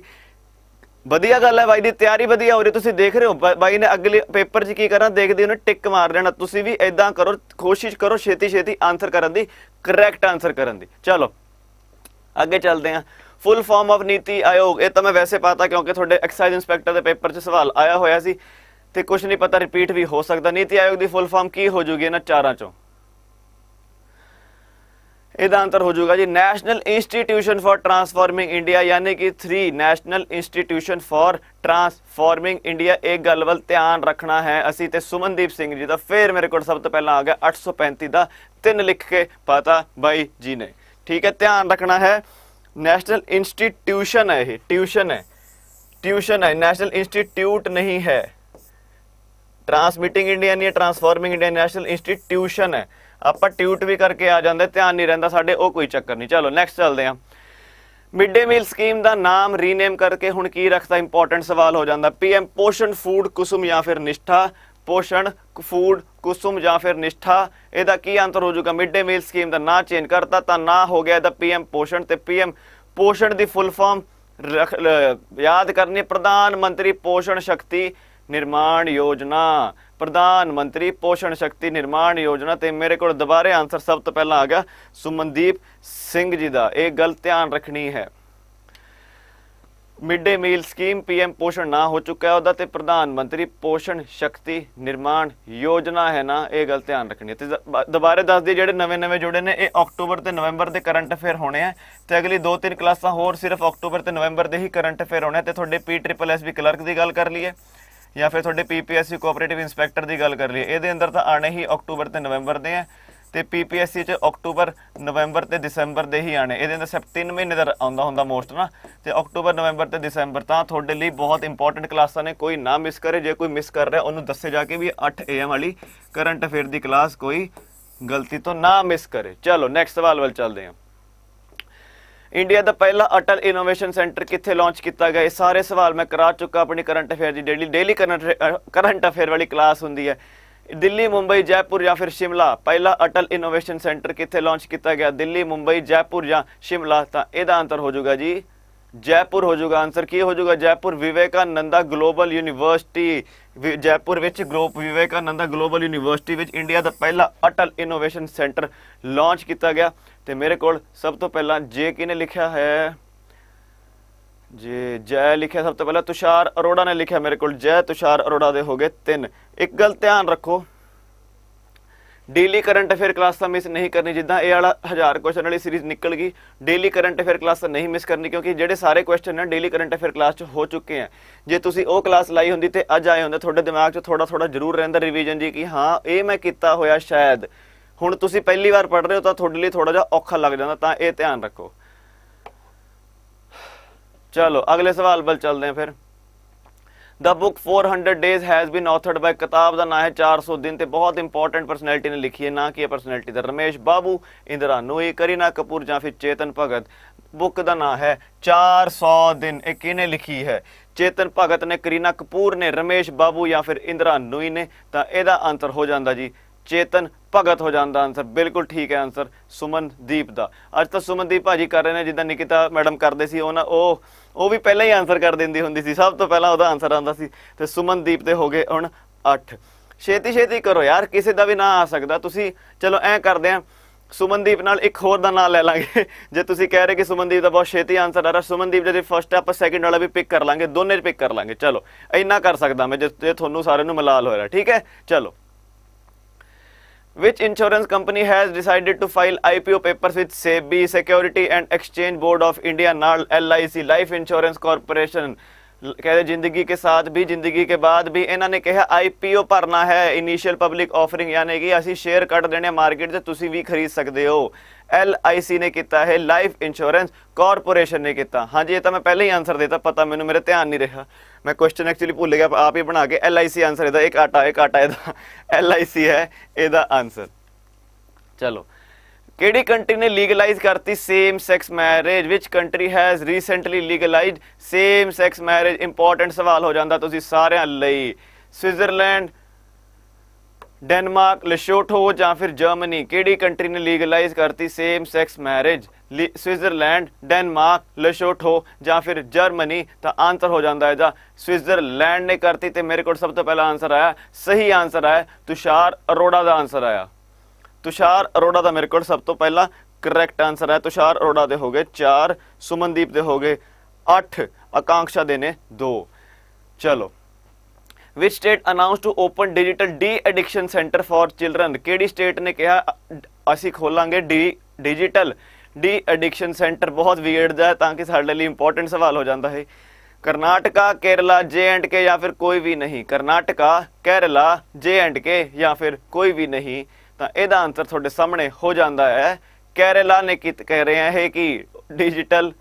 Speaker 1: ਵਧੀਆ ਗੱਲ ਹੈ ਬਾਈ ਦੀ ਤਿਆਰੀ ਵਧੀਆ ਹੋ ਰਹੀ ਤੁਸੀਂ ਦੇਖ ਰਹੇ ਹੋ ਬਾਈ ਨੇ ਅਗਲੇ ਪੇਪਰ 'ਚ ਕੀ ਕਰਾਂ ਦੇਖਦੇ ਉਹਨੇ ਟਿਕ ਮਾਰ ਲੈਣਾ ਤੁਸੀਂ ਵੀ ਇਦਾਂ ਕਰੋ ਕੋਸ਼ਿਸ਼ ਕਰੋ ਛੇਤੀ ਛੇਤੀ ਆਨਸਰ ਕਰਨ ਦੀ ਕਰੈਕਟ ਆਨਸਰ ਕਰਨ ਦੀ ਚਲੋ ਅੱਗੇ ਚੱਲਦੇ ਹਾਂ ਫੁੱਲ ਫਾਰਮ ਆਫ ਨੀਤੀ ਆਯੋਗ ਇਹ ਤਾਂ ਮੈਂ ਵੈਸੇ ਪਤਾ ਕਿਉਂਕਿ ਤੁਹਾਡੇ ਐਕਸਾਈਜ਼ ਇਨਸਪੈਕਟਰ ਦੇ ਪੇਪਰ 'ਚ ਸਵਾਲ ਆਇਆ ਹੋਇਆ ਸੀ ਤੇ ਕੁਝ ਨਹੀਂ ਪਤਾ ਰਿਪੀਟ ਵੀ ਹੋ ਸਕਦਾ ਨੀਤੀ ਆਯੋਗ ਦੀ ਫੁੱਲ ਫਾਰਮ ਕੀ ਹੋ ਜੂਗੀ ਇਹਨਾਂ ਚਾਰਾਂ 'ਚੋਂ ਇਹਦਾ ਆਨਸਰ ਹੋ ਜਾਊਗਾ ਜੀ national institution for transforming India ਯਾਨੀ ਕਿ 3 national institution for transforming India ਇਹ ਗੱਲ ਵੱਲ ਧਿਆਨ ਰੱਖਣਾ ਹੈ ਅਸੀਂ ਤੇ ਸੁਮਨਦੀਪ ਸਿੰਘ ਜੀ ਦਾ ਫੇਰ ਮੇਰੇ ਕੋਲ ਸਭ ਤੋਂ ਪਹਿਲਾਂ ਆ ਗਿਆ 835 ਦਾ 3 ਲਿਖ ਕੇ ਪਤਾ ਬਾਈ ਜੀ ਨੇ ਠੀਕ ਹੈ ਧਿਆਨ ਰੱਖਣਾ ਹੈ ਨੈਸ਼ਨਲ ਇੰਸਟੀਟਿਊਸ਼ਨ ਹੈ ਇਹ ਟਿਊਸ਼ਨ ਹੈ ट्यूशन है नेशनल इंस्टीट्यूट नहीं है ट्रांसमिटिंग इंडिया नहीं है ट्रांसफॉर्मिंग इंडिया नेशनल इंस्टीट्यूशन है ਆਪਾਂ ਟਿਊਟ ਵੀ ਕਰਕੇ ਆ ਜਾਂਦੇ ਧਿਆਨ ਨਹੀਂ ਰਹਿੰਦਾ ਸਾਡੇ ਉਹ ਕੋਈ ਚੱਕਰ ਨਹੀਂ ਚਲੋ ਨੈਕਸਟ ਚੱਲਦੇ ਆ ਮਿਡ ਡੇ ਮੀਲ ਸਕੀਮ ਦਾ ਨਾਮ ਰੀਨੇਮ ਕਰਕੇ ਹੁਣ ਕੀ ਰੱਖਦਾ ਇੰਪੋਰਟੈਂਟ ਸਵਾਲ ਹੋ ਜਾਂਦਾ ਪੀਐਮ ਪੋਸ਼ਣ ਫੂਡ ਕੁਸਮ ਜਾਂ ਫਿਰ ਨਿਸ਼ਠਾ ਪੋਸ਼ਣ ਫੂਡ ਕੁਸਮ ਜਾਂ ਫਿਰ ਨਿਸ਼ਠਾ ਇਹਦਾ ਕੀ ਅੰਤਰ ਹੋ ਜਾਊਗਾ ਮਿਡ ਡੇ ਮੀਲ ਸਕੀਮ ਦਾ ਨਾਂ ਚੇਂਜ ਕਰਤਾ ਤਾਂ ਨਾਂ ਹੋ ਗਿਆ ਇਹਦਾ ਪੀਐਮ ਪੋਸ਼ਣ ਤੇ ਪੀਐਮ ਪੋਸ਼ਣ ਦੀ ਫੁੱਲ ਫਾਰਮ ਯਾਦ ਕਰਨੀ ਪ੍ਰਧਾਨ ਮੰਤਰੀ ਪੋਸ਼ਣ ਸ਼ਕਤੀ ਨਿਰਮਾਣ ਯੋਜਨਾ ਪ੍ਰਧਾਨ ਮੰਤਰੀ ਪੋਸ਼ਣ ਸ਼ਕਤੀ ਨਿਰਮਾਣ ਯੋਜਨਾ ਤੇ ਮੇਰੇ ਕੋਲ ਦੁਬਾਰੇ ਆਨਸਰ ਸਭ ਤੋਂ ਪਹਿਲਾਂ ਆ ਗਿਆ ਸੁਮਨਦੀਪ ਸਿੰਘ ਜੀ ਦਾ ਇਹ ਗੱਲ ਧਿਆਨ ਰੱਖਣੀ ਹੈ mid day meal scheme PM Poshan ਨਾ ਹੋ ਚੁੱਕਾ ਉਹਦਾ ਤੇ ਪ੍ਰਧਾਨ ਮੰਤਰੀ ਪੋਸ਼ਣ ਸ਼ਕਤੀ ਨਿਰਮਾਣ ਯੋਜਨਾ ਹੈ ਨਾ ਇਹ ਗੱਲ ਧਿਆਨ ਰੱਖਣੀ ਤੇ ਦੁਬਾਰੇ ਦੱਸ ਦਈਏ ਜਿਹੜੇ ਨਵੇਂ-ਨਵੇਂ ਜੁੜੇ ਨੇ ਇਹ ਅਕਤੂਬਰ ਤੇ ਨਵੰਬਰ ਦੇ ਕਰੰਟ ਅਫੇਅਰ ਹੋਣੇ ਆ ਤੇ ਅਗਲੀ 2-3 ਕਲਾਸਾਂ ਹੋਰ ਸਿਰਫ ਅਕਤੂਬਰ ਤੇ ਨਵੰਬਰ ਦੇ ਹੀ ਕਰੰਟ ਅਫੇਅਰ ਹੋਣੇ ਤੇ ਤੁਹਾਡੇ P triple S B clerk ਦੀ ਗੱਲ ਕਰ ਲਈਏ ਜਾਂ ਫਿਰ ਤੁਹਾਡੇ ਪੀਪੀਐਸਸੀ ਕੋਆਪਰੇਟਿਵ ਇਨਸਪੈਕਟਰ ਦੀ ਗੱਲ ਕਰ ਲਈਏ ਇਹਦੇ ਅੰਦਰ ਤਾਂ ਆਣੇ ਹੀ ਅਕਤੂਬਰ ਤੇ ਨਵੰਬਰ ਦੇ ਆ ਤੇ ਪੀਪੀਐਸਸੀ ਚ ਅਕਤੂਬਰ ਨਵੰਬਰ ਤੇ ਦਸੰਬਰ ਦੇ ਹੀ ਆਣੇ ਇਹਦੇ ਅੰਦਰ ਸਿਰਫ 3 ਮਹੀਨੇ ਦਾ ਆਉਂਦਾ ਹੁੰਦਾ ਮੋਸਟ ਨਾ ਤੇ ਅਕਤੂਬਰ ਨਵੰਬਰ ਤੇ ਦਸੰਬਰ ਤਾਂ ਤੁਹਾਡੇ ਲਈ ਬਹੁਤ ਇੰਪੋਰਟੈਂਟ ਕਲਾਸਾਂ ਨੇ ਕੋਈ ਨਾ ਮਿਸ ਕਰੇ ਜੇ ਕੋਈ ਮਿਸ ਕਰ ਰਿਹਾ ਉਹਨੂੰ ਦੱਸੇ ਜਾ ਕੇ ਵੀ 8 ਏਐਮ ਵਾਲੀ ਕਰੰਟ ਅਫੇਅਰ ਦੀ ਕਲਾਸ ਕੋਈ ਗਲਤੀ ਤੋਂ ਨਾ ਮਿਸ ਕਰੇ ਚਲੋ ਨੈਕਸਟ ਸਵਾਲ ਵੱਲ ਚੱਲਦੇ ਹਾਂ ਇੰਡੀਆ ਦਾ ਪਹਿਲਾ ਅਟਲ ਇਨੋਵੇਸ਼ਨ ਸੈਂਟਰ ਕਿੱਥੇ ਲਾਂਚ ਕੀਤਾ ਗਿਆ ਇਹ ਸਾਰੇ ਸਵਾਲ ਮੈਂ ਕਰਾ ਚੁੱਕਾ ਆਪਣੀ ਕਰੰਟ ਅਫੇਅਰ ਦੀ ਡੇਲੀ ਡੇਲੀ ਕਰੰਟ ਅਫੇਅਰ ਵਾਲੀ ਕਲਾਸ ਹੁੰਦੀ ਹੈ ਦਿੱਲੀ ਮੁੰਬਈ ਜੈਪੁਰ ਜਾਂ ਫਿਰ ਸ਼ਿਮਲਾ ਪਹਿਲਾ ਅਟਲ ਇਨੋਵੇਸ਼ਨ ਸੈਂਟਰ ਕਿੱਥੇ ਲਾਂਚ ਕੀਤਾ ਗਿਆ ਦਿੱਲੀ ਮੁੰਬਈ ਜੈਪੁਰ ਜਾਂ ਸ਼ਿਮਲਾ ਤਾਂ ਇਹਦਾ ਆਨਸਰ ਹੋ ਜਾਊਗਾ ਜੀ ਜੈਪੁਰ ਹੋ ਜਾਊਗਾ ਆਨਸਰ ਕੀ ਹੋ ਜਾਊਗਾ ਜੈਪੁਰ ਵਿਵੇਕਾਨੰਦਾ ਗਲੋਬਲ ਯੂਨੀਵਰਸਿਟੀ ਜੈਪੁਰ ਵਿੱਚ ਗਰੁੱਪ ਵਿਵੇਕਾਨੰਦਾ ਗਲੋਬਲ ਯੂਨੀਵਰਸਿਟੀ ਵਿੱਚ ਇੰਡੀਆ ਦਾ ਪਹਿਲਾ ਅਟਲ ਇਨੋਵੇਸ਼ਨ ਸੈਂਟਰ ਲਾਂਚ ਕੀਤਾ ਗਿਆ ਤੇ ਮੇਰੇ ਕੋਲ ਸਭ ਤੋਂ ਪਹਿਲਾਂ ਜੇ ਕਿਨੇ ਲਿਖਿਆ ਹੈ ਜੇ ਜੈ ਲਿਖਿਆ ਸਭ ਤੋਂ ਪਹਿਲਾਂ ਤੁਸ਼ਾਰ ਅਰੋੜਾ ਨੇ ਲਿਖਿਆ ਮੇਰੇ ਕੋਲ ਜੈ ਤੁਸ਼ਾਰ ਅਰੋੜਾ ਦੇ ਹੋ ਗਏ ਇੱਕ ਗੱਲ ਧਿਆਨ ਰੱਖੋ ਡੇਲੀ ਕਰੰਟ ਅਫੇਅਰ ਕਲਾਸ ਤਾਂ ਮਿਸ ਨਹੀਂ ਕਰਨੀ ਜਿੱਦਾਂ ਇਹ ਵਾਲਾ 1000 ਕੁਐਸਚਨ ਵਾਲੀ ਸੀਰੀਜ਼ ਨਿਕਲ ਗਈ ਡੇਲੀ ਕਰੰਟ ਅਫੇਅਰ ਕਲਾਸ ਤਾਂ ਨਹੀਂ ਮਿਸ ਕਰਨੀ ਕਿਉਂਕਿ ਜਿਹੜੇ ਸਾਰੇ ਕੁਐਸਚਨ ਨੇ ਡੇਲੀ ਕਰੰਟ ਅਫੇਅਰ ਕਲਾਸ 'ਚ ਹੋ ਚੁੱਕੇ ਆ ਜੇ ਤੁਸੀਂ ਉਹ ਕਲਾਸ ਲਈ ਹੁੰਦੀ ਤੇ ਅੱਜ ਆਏ ਹੁੰਦੇ ਤੁਹਾਡੇ ਦਿਮਾਗ 'ਚ ਥੋੜਾ ਥੋੜਾ ਜ਼ਰੂਰ ਰਹਿੰਦਾ ਰਿਵੀਜ਼ਨ ਜੀ ਕਿ ਹਾਂ ਇਹ ਮੈਂ ਕੀਤਾ ਹੋਇਆ ਸ਼ਾਇਦ ਹੁਣ ਤੁਸੀਂ ਪਹਿਲੀ ਵਾਰ ਪੜ੍ਹ ਰਹੇ ਹੋ ਤਾਂ ਤੁਹਾਡੇ ਲਈ ਥੋੜਾ ਜਿਹਾ ਔਖਾ ਲੱਗ ਜਾਂਦਾ ਤਾਂ ਇਹ ਧਿਆਨ ਰੱਖੋ ਚਲੋ ਅਗਲੇ ਸਵਾਲ ਵੱਲ ਚੱਲਦੇ ਹਾਂ ਫਿਰ the book 400 days has been authored by ਕਿਤਾਬ ਦਾ ਨਾਮ ਹੈ 400 ਦਿਨ ਤੇ ਬਹੁਤ ਇੰਪੋਰਟੈਂਟ ਪਰਸਨੈਲਿਟੀ ਨੇ ਲਿਖੀ ਹੈ ਨਾ ਕਿ ਇਹ ਪਰਸਨੈਲਿਟੀ ਦਾ ਰਮੇਸ਼ ਬਾਬੂ ਇੰਦਰਾ ਨੋਏ ਕਰੀਨਾ ਕਪੂਰ ਜਾਂ ਫਿਰ ਚੇਤਨ ਭਗਤ ਬੁੱਕ ਦਾ ਨਾਮ ਹੈ 400 ਦਿਨ ਇਹ ਕਿਹਨੇ ਲਿਖੀ ਹੈ ਚੇਤਨ ਭਗਤ ਨੇ ਕਰੀਨਾ ਕਪੂਰ ਨੇ ਰਮੇਸ਼ ਬਾਬੂ ਜਾਂ ਫਿਰ ਇੰਦਰਾ ਨੋਏ ਨੇ ਤਾਂ ਇਹਦਾ ਆਨਸਰ ਹੋ ਜਾਂਦਾ ਜੀ ਚੇਤਨ ਭਗਤ ਹੋ ਜਾਂਦਾ ਆਨਸਰ ਬਿਲਕੁਲ ਠੀਕ ਹੈ ਆਨਸਰ ਸੁਮਨਦੀਪ ਦਾ ਅੱਜ ਤਾਂ ਸੁਮਨਦੀਪ ਭਾਜੀ ਕਰ ਰਹੇ ਨੇ ਜਿੱਦਾਂ ਨਿਕਿਤਾ ਮੈਡਮ ਕਰਦੇ ਸੀ ਨਾ ਉਹ ਉਹ ਵੀ ਪਹਿਲਾਂ ਹੀ ਆਨਸਰ ਕਰ ਦਿੰਦੀ ਹੁੰਦੀ ਸੀ ਸਭ ਤੋਂ ਪਹਿਲਾਂ ਉਹਦਾ ਆਨਸਰ ਆਉਂਦਾ ਸੀ ਤੇ ਸੁਮਨਦੀਪ ਤੇ ਹੋ ਗਏ ਹੁਣ 8 ਛੇਤੀ ਛੇਤੀ ਕਰੋ ਯਾਰ ਕਿਸੇ ਦਾ ਵੀ ਨਾਂ ਆ ਸਕਦਾ ਤੁਸੀਂ ਚਲੋ ਐ ਕਰਦੇ ਆ ਸੁਮਨਦੀਪ ਨਾਲ ਇੱਕ ਹੋਰ ਦਾ ਨਾਮ ਲੈ ਲਾਂਗੇ ਜੇ ਤੁਸੀਂ ਕਹਿ ਰਹੇ ਕਿ ਸੁਮਨਦੀਪ ਦਾ ਬਹੁਤ ਛੇਤੀ ਆਨਸਰ ਆ ਰਿਹਾ ਸੁਮਨਦੀਪ ਦੇ ਫਰਸਟ ਆਪਾਂ ਸੈਕਿੰਡ ਵਾਲਾ ਵੀ ਪਿਕ ਕਰ ਲਾਂਗੇ ਦੋਨੇ ਪਿਕ ਕਰ ਲਾਂਗੇ ਚਲੋ ਇੰਨਾ ਕਰ ਸਕਦਾ ਮੈਂ ਜੇ ਤੁਹਾਨੂੰ ਸਾਰਿਆਂ ਨੂੰ ਮਲਾਲ ਹੋ ਰਿਹਾ ਠੀਕ ਹੈ ਚਲੋ Which insurance company has decided to file IPO papers with SEBI, Security and Exchange Board of India, NAL, LIC, Life Insurance Corporation? कहते जिंदगी के साथ भी जिंदगी के बाद भी इन्होंने कहा आईपीओ ਭਰਨਾ ਹੈ ਇਨੀਸ਼ੀਅਲ ਪਬਲਿਕ ਆਫਰਿੰਗ ਯਾਨੀ ਕਿ ਅਸੀਂ ਸ਼ੇਅਰ ਕੱਢ ਦੇਣੇ ਮਾਰਕੀਟ ਤੇ ਤੁਸੀਂ ਵੀ ਖਰੀਦ ਸਕਦੇ ਹੋ LIC ਨੇ ਕੀਤਾ ਹੈ ਲਾਈਫ ਇੰਸ਼ੋਰੈਂਸ ਕਾਰਪੋਰੇਸ਼ਨ ਨੇ ਕੀਤਾ ਹਾਂਜੀ ਇਹ ਤਾਂ ਮੈਂ ਪਹਿਲੇ ਹੀ ਆਨਸਰ ਦਿੱਤਾ ਪਤਾ ਮੈਨੂੰ ਮੇਰੇ ਧਿਆਨ ਨਹੀਂ ਰਿਹਾ ਮੈਂ ਕੁਐਸਚਨ ਐਕਚੁਅਲੀ ਭੁੱਲ ਗਿਆ ਆਪ ਹੀ ਬਣਾ ਕੇ ਐਲ ਆਈ ਸੀ ਆਨਸਰ ਇਹਦਾ ਇੱਕ ਆਟਾ ਇੱਕ ਆਟਾ ਇਹਦਾ ਐਲ ਆਈ ਸੀ ਹੈ ਇਹਦਾ ਆਨਸਰ ਚਲੋ ਕਿਹੜੀ ਕੰਟਰੀ ਨੇ ਲੀਗਲਾਈਜ਼ ਕਰਤੀ same sex marriage which country has recently legalised same sex marriage important ਸਵਾਲ ਹੋ ਜਾਂਦਾ ਤੁਸੀਂ ਸਾਰਿਆਂ ਲਈ ਸਵਿਟਜ਼ਰਲੈਂਡ ਡੈਨਮਾਰਕ ਲਿਸ਼ੋਟੋ ਜਾਂ ਫਿਰ ਜਰਮਨੀ ਕਿਹੜੀ ਕੰਟਰੀ ਨੇ ਲੀਗਲਾਈਜ਼ ਕਰਤੀ same sex marriage Switzerland Denmark Lesotho ਜਾਂ ਫਿਰ ਜਰਮਨੀ ਤਾਂ ਆਨਸਰ ਹੋ ਜਾਂਦਾ ਹੈ ਜਾਂ ਸਵਿਟਜ਼ਰਲੈਂਡ ਨੇ ਕਰਤੀ ਤੇ ਮੇਰੇ ਕੋਲ ਸਭ ਤੋਂ ਪਹਿਲਾ ਆਨਸਰ ਆਇਆ ਸਹੀ ਆਨਸਰ ਆਇਆ ਤੁਸ਼ਾਰ ਅਰੋੜਾ ਦਾ ਆਨਸਰ ਆਇਆ ਤੁਸ਼ਾਰ ਅਰੋੜਾ ਦਾ ਮੇਰੇ ਕੋਲ ਸਭ ਤੋਂ ਪਹਿਲਾਂ ਕਰੈਕਟ ਆਨਸਰ ਹੈ ਤੁਸ਼ਾਰ ਅਰੋੜਾ ਦੇ ਹੋ ਗਏ 4 ਸੁਮਨਦੀਪ ਦੇ ਹੋ ਗਏ 8 ਆਕਾਂक्षा ਦੇ ਨੇ 2 ਚਲੋ which state announced to open digital de addiction centre for children ਕਿਹੜੀ ਸਟੇਟ ਨੇ ਕਿਹਾ ਅਸੀਂ ਖੋਲਾਂਗੇ de digital de addiction centre ਬਹੁਤ ਵੀਅਰਡ ਦਾ ਤਾਂ ਕਿ ਸਾਡੇ ਲਈ ਇੰਪੋਰਟੈਂਟ ਸਵਾਲ ਹੋ ਜਾਂਦਾ ਹੈ ਕਰਨਾਟਕਾ ਕੇਰਲਾ ਜੇ ਐਂਡ ਕੇ ਜਾਂ ਫਿਰ ਕੋਈ ਵੀ ਨਹੀਂ ਕਰਨਾਟਕਾ ਕੇਰਲਾ ਜੇ ਐਂਡ ਕੇ ਜਾਂ ਫਿਰ ਕੋਈ ਵੀ ਨਹੀਂ ਤਾਂ ਇਹਦਾ ਆਨਸਰ ਤੁਹਾਡੇ ਸਾਹਮਣੇ ਹੋ ਜਾਂਦਾ ਹੈ ਕੇਰਲਾ ਨੇ ਕੀ ਕਹਿ ਰਹੇ ਹੈ ਕਿ ਡਿਜੀਟਲ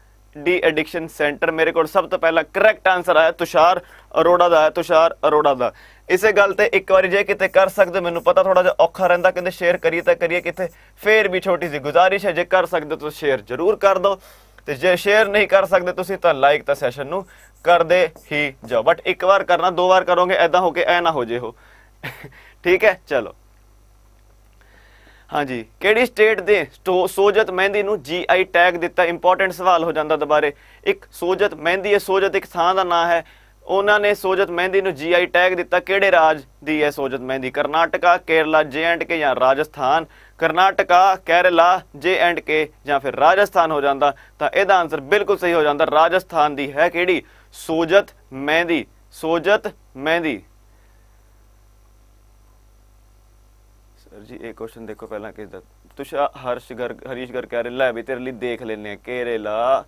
Speaker 1: ਡੀ ਐਡਿਕਸ਼ਨ ਸੈਂਟਰ ਮੇਰੇ ਕੋਲ ਸਭ ਤੋਂ ਪਹਿਲਾਂ ਕਰੈਕਟ ਆਨਸਰ ਆਇਆ ਤੁਸ਼ਾਰ ਅਰੋੜਾ ਦਾ ਤੁਸ਼ਾਰ ਅਰੋੜਾ ਦਾ ਇਸੇ ਗੱਲ ਤੇ ਇੱਕ ਵਾਰੀ ਜੇ ਕਿਤੇ ਕਰ ਸਕਦੇ ਮੈਨੂੰ ਪਤਾ ਥੋੜਾ ਜਿਹਾ ਔਖਾ ਰਹਿੰਦਾ ਕਹਿੰਦੇ ਸ਼ੇਅਰ ਕਰੀਏ ਤਾਂ ਕਰੀਏ ਕਿਤੇ ਫੇਰ ਵੀ ਛੋਟੀ ਜੀ ਗੁਜ਼ਾਰਿਸ਼ ਹੈ ਜੇ ਕਰ ਸਕਦੇ ਤਾਂ ਸ਼ੇਅਰ ਜ਼ਰੂਰ ਕਰ ਦਿਓ ਤੇ ਜੇ ਸ਼ੇਅਰ ਨਹੀਂ ਕਰ ਸਕਦੇ ਤੁਸੀਂ ਤਾਂ ਲਾਈਕ ਤਾਂ ਸੈਸ਼ਨ ਨੂੰ ਕਰਦੇ ਹੀ ਜਾਓ ਬਟ ਇੱਕ ਵਾਰ ਕਰਨਾ ਦੋ ਵਾਰ ਕਰੋਗੇ ਐਦਾਂ ਹੋ ਕੇ ਐ ਨਾ ਹੋ ਜੇ ਹੋ ਠੀਕ ਹੈ ਚਲੋ ਹਾਂਜੀ ਕਿਹੜੀ ਸਟੇਟ ਦੇ ਸੋਜਤ ਮਹਿੰਦੀ ਨੂੰ ਜੀਆਈ ਟੈਗ ਦਿੱਤਾ ਇੰਪੋਰਟੈਂਟ ਸਵਾਲ ਹੋ ਜਾਂਦਾ ਦੁਬਾਰੇ ਇੱਕ ਸੋਜਤ ਮਹਿੰਦੀ ਹੈ ਸੋਜਤ ਇੱਕ ਥਾਂ ਦਾ ਨਾਂ ਹੈ ਉਹਨਾਂ ਨੇ ਸੋਜਤ ਮਹਿੰਦੀ ਨੂੰ ਜੀਆਈ ਟੈਗ ਦਿੱਤਾ ਕਿਹੜੇ ਰਾਜ ਦੀ ਹੈ ਸੋਜਤ ਮਹਿੰਦੀ ਕਰਨਾਟਕਾ ਕੇਰਲਾ ਕੇ ਜਾਂ ਰਾਜਸਥਾਨ ਕਰਨਾਟਕਾ ਕੇਰਲਾ ਕੇ ਜਾਂ ਫਿਰ ਰਾਜਸਥਾਨ ਹੋ ਜਾਂਦਾ ਤਾਂ ਇਹਦਾ ਆਨਸਰ ਬਿਲਕੁਲ ਸਹੀ ਹੋ ਜਾਂਦਾ ਰਾਜਸਥਾਨ ਦੀ ਹੈ ਕਿਹੜੀ ਸੋਜਤ ਮਹਿੰਦੀ ਸੋਜਤ ਮਹਿੰਦੀ ਸਰ ਜੀ ਇਹ ਕੁਐਸਚਨ ਦੇਖੋ ਪਹਿਲਾਂ ਕਿਸ ਦਾ ਤੁਸ਼ਾ ਹਰਸ਼ ਗਰ ਹਰੀਸ਼ ਗਰ ਰਿਹਾ ਵੀ ਤੇਰੇ ਲਈ ਦੇਖ ਲੈਨੇ ਆ ਕੇਰਲਾ